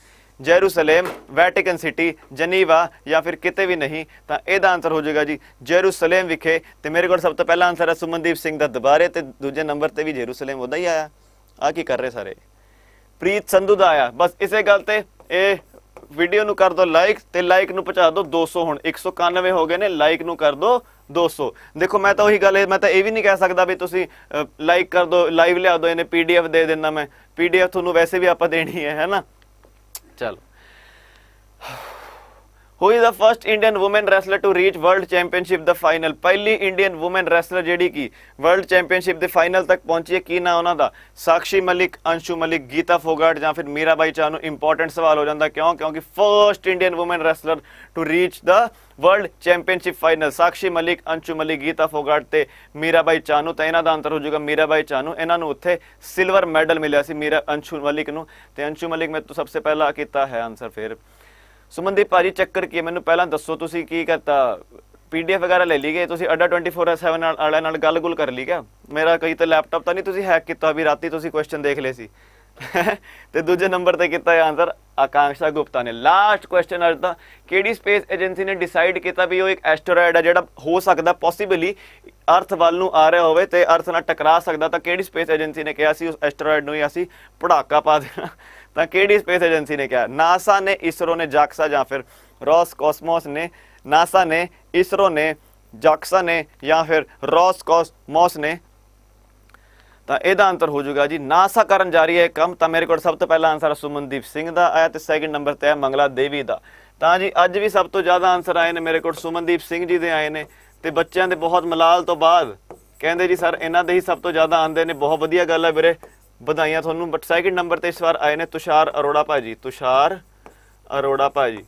Speaker 1: ਜੇਰੂਸਲਮ ਵੈਟੀਕਨ ਸਿਟੀ ਜਨੀਵਾ ਜਾਂ ਫਿਰ ਕਿਤੇ ਵੀ ਨਹੀਂ ਤਾਂ ਇਹਦਾ ਆਨਸਰ ਹੋ ਜਾਏਗਾ ਜੀ ਜੇਰੂਸਲਮ ਵਿਖੇ ਤੇ ਮੇਰੇ ਕੋਲ ਸਭ ਤੋਂ ਪਹਿਲਾ ਆਨਸਰ ਹੈ ਸੁਮਨਦੀਪ ਸਿੰਘ ਦਾ ਦੁਬਾਰੇ ਤੇ ਦੂਜੇ ਨੰਬਰ ਤੇ ਵੀ ਜੇਰੂਸਲਮ ਉਹਦਾ ਹੀ ਆਇਆ ਆ ਕੀ ਕਰ ਰਹੇ ਸਾਰੇ ਪ੍ਰੀਤ ਸੰਧੂ ਦਾ ਆਇਆ ਬਸ ਇਸੇ ਗੱਲ ਤੇ ਇਹ ਵੀਡੀਓ ਨੂੰ ਕਰ ਦੋ ਲਾਈਕ ਤੇ ਲਾਈਕ ਨੂੰ ਪਹੁੰਚਾ ਦਿਓ 200 ਹੁਣ 191 ਹੋ ਗਏ ਨੇ ਲਾਈਕ ਨੂੰ ਕਰ ਦੋ 200 ਦੇਖੋ ਮੈਂ ਤਾਂ ਉਹੀ ਗੱਲ ਮੈਂ ਤਾਂ ਇਹ ਵੀ ਨਹੀਂ ਕਹਿ ਸਕਦਾ ਵੀ ਤੁਸੀਂ ਲਾਈਕ ਕਰ ਦੋ ਲਾਈਵ ਲਿਆ ਦਿਓ ਇਹਨੇ ਪੀਡੀਐਫ ਦੇ ਦੇਣਾ ਮੈਂ ਪੀਡੀਐਫ ਤੁਹਾਨੂੰ ਵੈਸੇ ਵੀ ਆਪਾਂ ਦੇਣੀ ਹੈ ਹੈਨਾ ਚਲੋ who is the first Indian woman wrestler to reach world championship ਦਾ ਫਾਈਨਲ ਪਹਿਲੀ ਇੰਡੀਅਨ ਔਮਨ ਰੈਸਲਰ ਜਿਹੜੀ ਕਿ ਵਰਲਡ ਚੈਂਪੀਅਨਸ਼ਿਪ ਦੇ ਫਾਈਨਲ ਤੱਕ ਪਹੁੰਚੀ ਹੈ ਕੀ ਨਾ ਉਹਨਾਂ ਦਾ ਸਾਕਸ਼ੀ ਮਲਿਕ ਅੰਸ਼ੂ ਮਲਿਕ ਗੀਤਾ ਫੋਗਾਟ ਜਾਂ ਫਿਰ ਮੀਰਾਬਾਈ ਚਾਨੂ ਇੰਪੋਰਟੈਂਟ ਸਵਾਲ ਹੋ ਜਾਂਦਾ ਕਿਉਂ ਕਿਉਂਕਿ first Indian woman wrestler to reach the world championship final Sakshi Malik Anshu Malik Geeta Phogat ਤੇ ਮੀਰਾਬਾਈ ਚਾਨੂ ਤਾਂ ਇਹਨਾਂ ਦਾ ਅੰਤਰ ਹੋ ਜਾਊਗਾ ਮੀਰਾਬਾਈ ਚਾਨੂ ਇਹਨਾਂ ਨੂੰ ਉੱਥੇ ਸਿਲਵਰ ਮੈਡਲ ਮਿਲਿਆ ਸੀ ਮੀਰਾ ਅੰਸ਼ੂ ਮਲਿਕ ਨੂੰ ਤੇ ਅੰਸ਼ੂ ਮਲਿਕ ਮੈਂ ਤੋਂ ਸਭ ਤੋਂ ਪਹਿਲਾਂ ਕੀਤਾ ਹੈ ਆਨਸਰ ਫਿਰ ਸੁਮਨਦੀਪ ਭਾਜੀ ਚੱਕਰ ਕੀ ਮੈਨੂੰ ਪਹਿਲਾਂ ਦੱਸੋ ਤੁਸੀਂ ਕੀ ਕਰਤਾ ਪੀਡੀਐਫ ਵਗੈਰਾ ਲੈ ਲਈ ਗਏ ਤੁਸੀਂ ਅੱਡਾ 24/7 ਨਾਲ ਵਾਲਿਆਂ ਨਾਲ ਗੱਲ-ਗੁਲ ਕਰ ਲਈ ਗਿਆ ਮੇਰਾ ਕਈ ਤਾਂ ਲੈਪਟਾਪ ਤਾਂ ਨਹੀਂ ਤੁਸੀਂ ਹੈਕ ਕੀਤਾ ਵੀ ਰਾਤੀ ਤੁਸੀਂ ਕੁਐਸਚਨ ਦੇਖ ਲਏ ਸੀ ਤੇ ਦੂਜੇ ਨੰਬਰ ਤੇ ਕੀਤਾ ਹੈ ਆਨਸਰ ਆਕਾਂਸ਼ਾ ਗੁਪਤਾ ਨੇ ਲਾਸਟ ਕੁਐਸਚਨ ਅੱਜ ਦਾ ਕਿਹੜੀ ਸਪੇਸ ਏਜੰਸੀ ਨੇ ਡਿਸਾਈਡ ਕੀਤਾ ਵੀ ਉਹ ਇੱਕ ਐਸਟਰੋਇਡ ਹੈ ਜਿਹੜਾ ਹੋ ਸਕਦਾ ਪੋਸੀਬਲੀ ਅਰਥ ਵੱਲ ਨੂੰ ਆ ਰਿਹਾ ਹੋਵੇ ਤੇ ਅਰਥ ਨਾਲ ਟਕਰਾ ਸਕਦਾ ਤਾਂ ਕਿਹੜੀ ਸਪੇਸ ਏਜੰਸੀ ਨੇ ਕਿਹਾ ਸੀ ਉਸ ਐਸਟਰੋਇਡ ਨੂੰ ਹੀ ਅਸੀਂ ਪੜਾਕਾ ਪਾ ਦੇਣਾ ਤਾਂ ਕਿਹੜੀ ਸਪੇਸ ਏਜੰਸੀ ਨੇ ਕਿਹਾ ਨਾਸਾ ਨੇ ਇਸਰੋ ਨੇ ਜਾਕਸਾ ਜਾਂ ਫਿਰ ਰੋਸ ਕੋਸਮੋਸ ਨੇ ਨਾਸਾ ਨੇ ਇਸਰੋ ਨੇ ਜਾਕਸਾ ਨੇ ਜਾਂ ਫਿਰ ਰੋਸ ਕੋਸਮੋਸ ਨੇ ਤਾਂ ਇਹਦਾ ਅੰਤਰ ਹੋ ਜਾਊਗਾ ਜੀ ਨਾਸਾ ਕਰਨ ਜਾ ਰਹੀ ਹੈ ਕੰਮ ਤਾਂ ਮੇਰੇ ਕੋਲ ਸਭ ਤੋਂ ਪਹਿਲਾ ਆਨਸਰ ਸੁਮਨਦੀਪ ਸਿੰਘ ਦਾ ਆਇਆ ਤੇ ਸੈਕਿੰਡ ਨੰਬਰ ਤੇ ਹੈ ਮੰਗਲਾ ਦੇਵੀ ਦਾ ਤਾਂ ਜੀ ਅੱਜ ਵੀ ਸਭ ਤੋਂ ਜ਼ਿਆਦਾ ਆਨਸਰ ਆਏ ਨੇ ਮੇਰੇ ਕੋਲ ਸੁਮਨਦੀਪ ਸਿੰਘ ਜੀ ਦੇ ਆਏ ਨੇ ਤੇ ਬੱਚਿਆਂ ਦੇ ਬਹੁਤ ਮਲਾਲ ਤੋਂ ਬਾਅਦ ਕਹਿੰਦੇ ਜੀ ਸਰ ਇਹਨਾਂ ਦੇ ਹੀ ਸਭ ਤੋਂ ਜ਼ਿਆਦਾ ਆਂਦੇ ਨੇ ਬਹੁਤ ਵਧੀਆ ਗੱਲ ਹੈ ਵੀਰੇ ਵਧਾਈਆਂ ਤੁਹਾਨੂੰ ਬਟ ਸੈਕਿੰਡ ਨੰਬਰ ਤੇ ਇਸ ਵਾਰ ਆਏ ਨੇ ਤੁਸ਼ਾਰ ਅਰੋੜਾ ਭਾਜੀ ਤੁਸ਼ਾਰ ਅਰੋੜਾ ਭਾਜੀ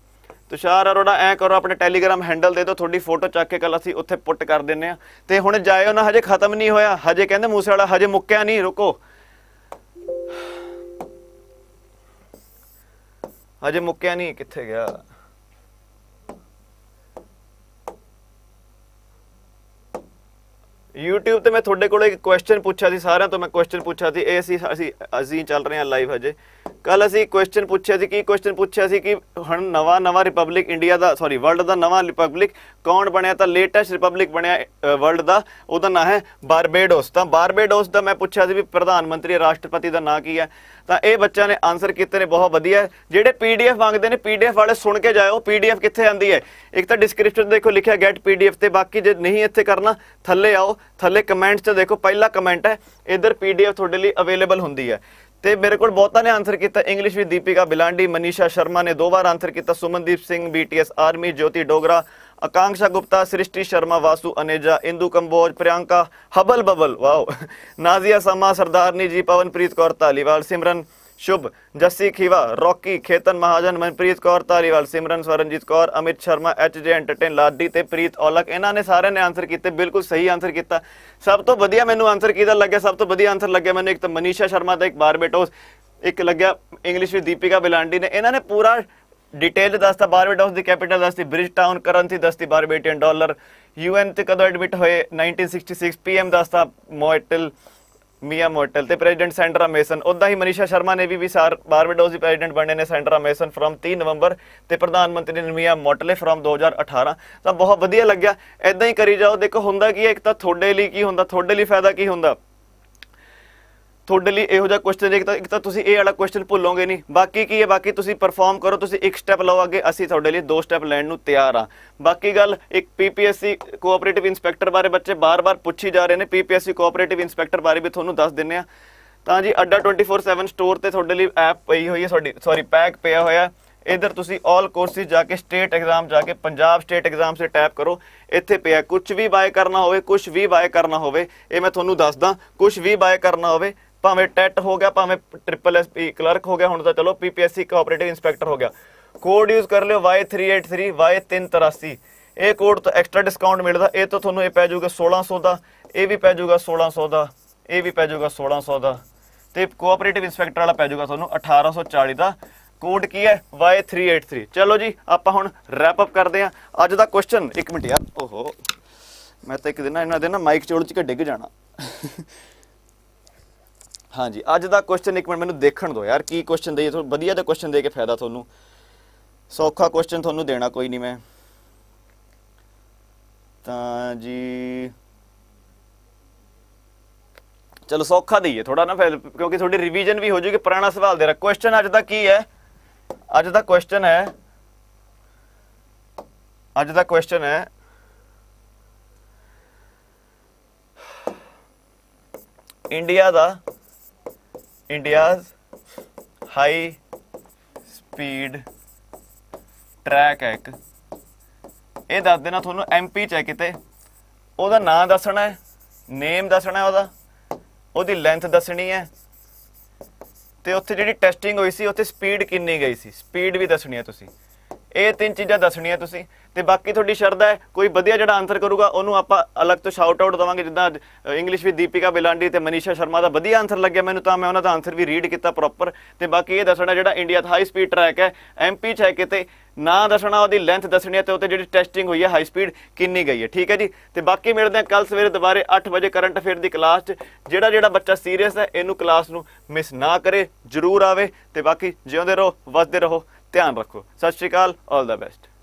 Speaker 1: ਤੁਸ਼ਾਰ ਅਰੋੜਾ ਐ ਕਰੋ ਆਪਣੇ ਟੈਲੀਗ੍ਰਾਮ ਹੈਂਡਲ ਦੇ ਦਿਓ ਤੁਹਾਡੀ ਫੋਟੋ ਚੱਕ ਕੇ ਕੱਲ ਅਸੀਂ ਉੱਥੇ ਪੁੱਟ ਕਰ ਦਿੰਨੇ ਆ ਤੇ ਹੁਣ ਜਾਇਓ ਨਾ ਹਜੇ ਖਤਮ ਨਹੀਂ ਹੋਇਆ ਹਜੇ ਕਹਿੰਦੇ ਮੂਸੇ ਵਾਲਾ ਹਜੇ ਮੁੱਕਿਆ ਨਹੀਂ ਰੁਕੋ ਹਜੇ ਮੁੱਕਿਆ ਨਹੀਂ ਕਿੱਥੇ ਗਿਆ YouTube ਤੇ ਮੈਂ ਤੁਹਾਡੇ ਕੋਲੇ ਇੱਕ ਕੁਐਸਚਨ ਪੁੱਛਿਆ ਸੀ ਸਾਰਿਆਂ ਤੋਂ ਮੈਂ ਕੁਐਸਚਨ ਪੁੱਛਿਆ ਸੀ ਇਹ ਅਸੀਂ ਅਸੀਂ ਅਸੀਂ ਚੱਲ ਰਹੇ ਹਾਂ ਲਾਈਵ ਹਜੇ ਕੱਲ ਅਸੀਂ ਕੁਐਸਚਨ ਪੁੱਛਿਆ ਸੀ ਕੀ ਕੁਐਸਚਨ ਪੁੱਛਿਆ ਸੀ ਕਿ ਹੁਣ ਨਵਾਂ ਨਵਾਂ ਰਿਪਬਲਿਕ ਇੰਡੀਆ ਦਾ ਸੌਰੀ ਵਰਲਡ ਦਾ ਨਵਾਂ ਰਿਪਬਲਿਕ ਕੌਣ ਬਣਿਆ ਤਾਂ ਲੇਟੈਸਟ ਰਿਪਬਲਿਕ ਬਣਿਆ ਵਰਲਡ ਦਾ ਉਹਦਾ ਨਾਮ ਹੈ ਬਾਰਬੇਡੋਸ ਤਾਂ ਬਾਰਬੇਡੋਸ ਦਾ ਮੈਂ ਪੁੱਛਿਆ ਸੀ ਵੀ ਪ੍ਰਧਾਨ ਮੰਤਰੀ ਰਾਸ਼ਟਰਪਤੀ ਦਾ ਨਾਮ ਕੀ ਹੈ ਤਾਂ ਇਹ ਬੱਚਿਆਂ ਨੇ ਆਨਸਰ ਕੀਤੇ ਨੇ ਬਹੁਤ ਵਧੀਆ ਜਿਹੜੇ ਪੀਡੀਐਫ ਮੰਗਦੇ ਨੇ ਪੀਡੀਐਫ ਵਾਲੇ ਸੁਣ ਕੇ ਜਾਇਓ ਪੀਡੀਐਫ ਕਿੱਥੇ ਆਂਦੀ ਹੈ ਇੱਕ ਤਾਂ ਡਿਸਕ੍ਰਿਪਸ਼ਨ ਦੇਖੋ ਲਿਖਿਆ ਗੈਟ ਪੀਡੀਐਫ ਤੇ ਬਾਕੀ ਜੇ ਨਹੀਂ ਇੱਥੇ ਕਰਨਾ ਥੱਲੇ ਆਓ ਥੱਲੇ ਕਮੈਂਟਸ 'ਚ ਦੇਖੋ ਪਹਿਲਾ ਕਮੈਂਟ ਹੈ ਇਧਰ ਪੀਡੀਐਫ ਤੁਹਾਡੇ ਲਈ ਅਵੇਲੇਬਲ ਹੁੰਦੀ ਹੈ तो मेरे को ਮੇਰੇ ने आंसर किया इंग्लिश भी दीपिका बिलांडी मनीषा शर्मा ने दो बार आंसर किया Sumandeep Singh B T S army Jyoti Dogra Akanksha Gupta Srishti Sharma Vasu Aneja Indu Kamboj Priyanka hubble bubble wow Nazia Sama Sardarni ji Pawanpreet Kaur Dhaliwal Simran Shubh Jassi Khiva Rocky Khetan Mahajan Manpreet Kaur Taliwal Simran Swaranjeet Kaur Amit Sharma H J entertain Laddi ਤੇ ਪ੍ਰੀਤ ਔਲਕ ਇਹਨਾਂ ਨੇ ਸਾਰਿਆਂ ਨੇ ਆਨਸਰ ਕੀਤੇ ਬਿਲਕੁਲ ਸਹੀ ਆਨਸਰ ਕੀਤਾ ਸਭ ਤੋਂ ਵਧੀਆ ਮੈਨੂੰ ਆਨਸਰ ਕਿਹਦਾ ਲੱਗਿਆ ਸਭ ਤੋਂ ਵਧੀਆ ਆਨਸਰ ਲੱਗਿਆ ਮੈਨੂੰ ਇੱਕ ਤਾਂ ਮਨੀਸ਼ਾ ਸ਼ਰਮਾ ਦਾ ਇੱਕ ਬਾਰਬੇਟੋਸ ਇੱਕ ਲੱਗਿਆ ਇੰਗਲਿਸ਼ ਵਿੱਚ ਦੀਪਿਕਾ ਬਿਲਾਂਡੀ ਨੇ ਇਹਨਾਂ ਨੇ ਪੂਰਾ ਡਿਟੇਲ ਦੱਸਤਾ ਬਾਰਬੇਟੋਸ ਦੀ ਕੈਪੀਟਲ ਦੱਸਤੀ ਬ੍ਰਿਜਟਾਊਨ ਕਰੰਸੀ ਦੱਸਤੀ ਬਾਰਬੇਟੀਅਨ ਡਾਲਰ ਯੂਐਨ ਤੇ ਕਦੋਂ ਐਡਮਿਟ ਹੋਏ 1966 ਪੀਐਮ ਦੱਸਤਾ ਮੋਇਟਲ ਮੀਆ ਮੋਟਲ ਤੇ ਪ੍ਰੈਜ਼ੀਡੈਂਟ ਸੈਂਡਰਾ ਮੇਸਨ ਉਦਾਂ ਹੀ ਮਨੀਸ਼ਾ ਸ਼ਰਮਾ ਨੇ ਵੀ ਵੀ ਸਾਰ ਬਾਰਬਡੋਸ ਦੀ ਪ੍ਰੈਜ਼ੀਡੈਂਟ ਬਣਨੇ ਨੇ ਸੈਂਡਰਾ ਮੇਸਨ ਫਰਮ 30 ਨਵੰਬਰ ਤੇ ਪ੍ਰਧਾਨ ਮੰਤਰੀ ਮੀਆ ਮੋਟਲੇ ਫਰਮ 2018 ਤਾਂ ਬਹੁਤ ਵਧੀਆ ਲੱਗਿਆ ਐਦਾਂ ਹੀ ਕਰੀ ਜਾਓ ਦੇਖੋ ਹੁੰਦਾ ਕੀ ਹੈ ਇੱਕ ਤਾਂ ਤੁਹਾਡੇ ਲਈ ਕੀ ਹੁੰਦਾ ਤੁਹਾਡੇ ਲਈ ਫਾਇਦਾ ਕੀ ਹੁੰਦਾ ਤੁਹਾਡੇ ਲਈ ਇਹੋ ਜਿਹਾ ਕੁਐਸਚਨ ਇੱਕ ਤਾਂ ਇੱਕ ਤਾਂ ਤੁਸੀਂ ਇਹ ਵਾਲਾ ਕੁਐਸਚਨ ਭੁੱਲੋਗੇ ਨਹੀਂ ਬਾਕੀ ਕੀ ਹੈ ਬਾਕੀ ਤੁਸੀਂ ਪਰਫਾਰਮ ਕਰੋ ਤੁਸੀਂ ਇੱਕ ਸਟੈਪ ਲਓ ਅੱਗੇ ਅਸੀਂ ਤੁਹਾਡੇ ਲਈ ਦੋ ਸਟੈਪ ਲੈਣ ਨੂੰ ਤਿਆਰ ਆ ਬਾਕੀ ਗੱਲ ਇੱਕ ਪੀਪੀਐਸਸੀ ਕੋਆਪਰੇਟਿਵ ਇਨਸਪੈਕਟਰ ਬਾਰੇ ਬੱਚੇ ਬਾਰ-ਬਾਰ ਪੁੱਛੀ ਜਾ ਰਹੇ ਨੇ ਪੀਪੀਐਸਸੀ ਕੋਆਪਰੇਟਿਵ ਇਨਸਪੈਕਟਰ ਬਾਰੇ ਵੀ ਤੁਹਾਨੂੰ ਦੱਸ ਦਿੰਨੇ ਆ ਤਾਂ ਜੀ ਅੱਡਾ 24/7 ਸਟੋਰ ਤੇ ਤੁਹਾਡੇ ਲਈ ਐਪ ਪਈ ਹੋਈ ਹੈ ਤੁਹਾਡੀ ਸੌਰੀ ਪੈਕ ਪਿਆ ਹੋਇਆ ਇਧਰ ਤੁਸੀਂ 올 ਕੋਰਸਿਸ ਜਾ ਕੇ ਸਟੇਟ ਐਗਜ਼ਾਮ ਜਾ ਕੇ ਪੰਜਾਬ ਸਟੇਟ ਐਗਜ਼ਾਮ ਸੇ ਟੈਪ ਕਰੋ ਇੱਥੇ ਪਿਆ ਕੁਝ ਵੀ ਬਾਏ ਕਰਨਾ ਹੋਵੇ ਕੁਝ ਵੀ ਬਾਏ ਕਰਨਾ ਹੋਵੇ ਇਹ ਮੈਂ ਤੁਹਾਨੂੰ ਦੱਸਦਾ ਕੁਝ ਵੀ ਬਾਏ ਕਰਨਾ ਹੋਵੇ ਭਾਵੇਂ ਟੈਟ ਹੋ ਗਿਆ ਭਾਵੇਂ ਟ੍ਰਿਪਲ ਐਸਪੀ ਕਲਰਕ ਹੋ ਗਿਆ ਹੁਣ ਤਾਂ ਚਲੋ ਪੀਪੀਐਸਸੀ ਕੋਆਪਰੇਟਿਵ ਇਨਸਪੈਕਟਰ ਹੋ ਗਿਆ ਕੋਡ ਯੂਜ਼ ਕਰ ਲਿਓ Y383 Y383 ਇਹ ਕੋਡ ਤੋਂ ਐਕਸਟਰਾ ਡਿਸਕਾਊਂਟ ਮਿਲਦਾ ਇਹ ਤੋਂ ਤੁਹਾਨੂੰ ਇਹ ਪੈ ਜਾਊਗਾ 1600 ਦਾ ਇਹ ਵੀ ਪੈ ਜਾਊਗਾ 1600 ਦਾ ਇਹ ਵੀ ਪੈ ਜਾਊਗਾ 1600 ਦਾ ਤੇ ਕੋਆਪਰੇਟਿਵ ਇਨਸਪੈਕਟਰ ਵਾਲਾ ਪੈ ਜਾਊਗਾ ਤੁਹਾਨੂੰ 1840 ਦਾ ਕੋਡ ਕੀ ਹੈ Y383 ਚਲੋ ਜੀ ਆਪਾਂ ਹੁਣ ਰੈਪ ਅਪ ਕਰਦੇ ਆ ਅੱਜ ਦਾ ਕੁਐਸਚਨ 1 ਮਿੰਟ ਯਾਰ ਓਹੋ ਮੈਂ ਤਾਂ ਇੱਕ ਦਿਨ ਇਹਨਾਂ ਦੇ ਨਾ ਮਾਈਕ ਚੋਲ ਚ ਡਿੱਗ ਜਾਣਾ ਹਾਂਜੀ ਅੱਜ ਦਾ ਕੁਐਸਚਨ ਇੱਕ ਮਿੰਟ ਮੈਨੂੰ ਦੇਖਣ ਦਿਓ ਯਾਰ ਕੀ ਕੁਐਸਚਨ ਦੇਈਏ ਤੁਹਾਨੂੰ ਵਧੀਆ ਜਿਹਾ ਕੁਐਸਚਨ ਦੇ ਕੇ ਫਾਇਦਾ ਤੁਹਾਨੂੰ ਸੌਖਾ ਕੁਐਸਚਨ ਤੁਹਾਨੂੰ ਦੇਣਾ ਕੋਈ ਨਹੀਂ ਮੈਂ ਤਾਂ ਜੀ ਚਲੋ ਸੌਖਾ ਦਈਏ ਥੋੜਾ ਨਾ ਫਿਰ ਕਿਉਂਕਿ ਤੁਹਾਡੀ ਰਿਵੀਜ਼ਨ ਵੀ ਹੋ ਜੂਗੀ ਪੁਰਾਣਾ ਸਵਾਲ ਦੇ ਰ ਕੁਐਸਚਨ ਅੱਜ ਦਾ ਕੀ ਹੈ ਅੱਜ ਦਾ ਕੁਐਸਚਨ ਹੈ ਅੱਜ ਦਾ ਕੁਐਸਚਨ ਹੈ ਇੰਡੀਆ ਦਾ ਇੰਡੀਆਜ਼ ਹਾਈ ਸਪੀਡ ਟਰੈਕ ਹੈ ਇੱਕ ਇਹ ਦੱਸ ਦੇਣਾ ਤੁਹਾਨੂੰ ਐਮਪੀ ਚ ਹੈ ਕਿਤੇ ਉਹਦਾ ਨਾਮ ਦੱਸਣਾ ਹੈ ਨੇਮ ਦੱਸਣਾ ਹੈ ਉਹਦਾ ਉਹਦੀ ਲੈਂਥ ਦੱਸਣੀ ਹੈ ਤੇ ਉੱਥੇ ਜਿਹੜੀ ਟੈਸਟਿੰਗ ਹੋਈ ਸੀ ਉੱਥੇ ਸਪੀਡ ਕਿੰਨੀ ਗਈ ਸੀ ਸਪੀਡ ਵੀ ਦੱਸਣੀ ਹੈ ਤੁਸੀਂ ਇਹ ਤਿੰਨ ਚੀਜ਼ਾਂ ਦੱਸਣੀਆਂ ਤੁਸੀਂ ਤੇ ਬਾਕੀ ਤੁਹਾਡੀ ਸ਼ਰਧਾ ਹੈ ਕੋਈ ਵਧੀਆ ਜਿਹੜਾ ਆਨਸਰ ਕਰੂਗਾ ਉਹਨੂੰ ਆਪਾਂ ਅਲੱਗ ਤੋਂ ਸ਼ਾਊਟ ਆਊਟ ਦਵਾਂਗੇ ਜਿੱਦਾਂ ਇੰਗਲਿਸ਼ ਵਿੱਚ ਦੀਪਿਕਾ ਬਿਲਾਂਡੀ ਤੇ ਮਨੀਸ਼ਾ ਸ਼ਰਮਾ ਦਾ ਵਧੀਆ ਆਨਸਰ ਲੱਗਿਆ ਮੈਨੂੰ ਤਾਂ ਮੈਂ ਉਹਨਾਂ ਦਾ ਆਨਸਰ ਵੀ ਰੀਡ ਕੀਤਾ ਪ੍ਰੋਪਰ ਤੇ ਬਾਕੀ ਇਹ ਦੱਸਣਾ ਜਿਹੜਾ ਇੰਡੀਆ ਦਾ ਹਾਈ ਸਪੀਡ ਟਰੈਕ ਹੈ ਐਮਪੀ ਚ ਹੈ ਕਿਤੇ ਨਾ ਦੱਸਣਾ ਉਹਦੀ ਲੈਂਥ ਦੱਸਣੀ ਹੈ ਤੇ ਉਹਤੇ ਜਿਹੜੀ ਟੈਸਟਿੰਗ ਹੋਈ ਹੈ ਹਾਈ ਸਪੀਡ ਕਿੰਨੀ ਗਈ ਹੈ ਠੀਕ ਹੈ ਜੀ ਤੇ ਬਾਕੀ ਮਿਲਦੇ ਹਾਂ ਕੱਲ ਸਵੇਰੇ ਦੁਬਾਰੇ 8 ਵਜੇ ਕਰੰਟ ਅਫੇਅਰ ਦੀ ਕਲਾਸ 'ਚ ਜਿਹੜਾ ਜਿਹੜਾ ਬੱਚਾ ਸੀਰੀਅਸ ਹੈ ਇਹਨੂੰ ਕਲਾਸ ਨੂੰ ਮਿਸ ਨਾ ਕਰੇ ਜ਼ਰੂਰ ਆਵੇ ਤੇ ਬਾਕੀ ਜਿਉਂਦੇ ਰਹੋ ਵਸਦੇ ਰਹੋ ਧਿਆਨ ਰੱਖੋ ਸਤਿ ਸ਼੍ਰੀ ਅਕਾਲ ਆਲ ਦਾ ਬੈਸਟ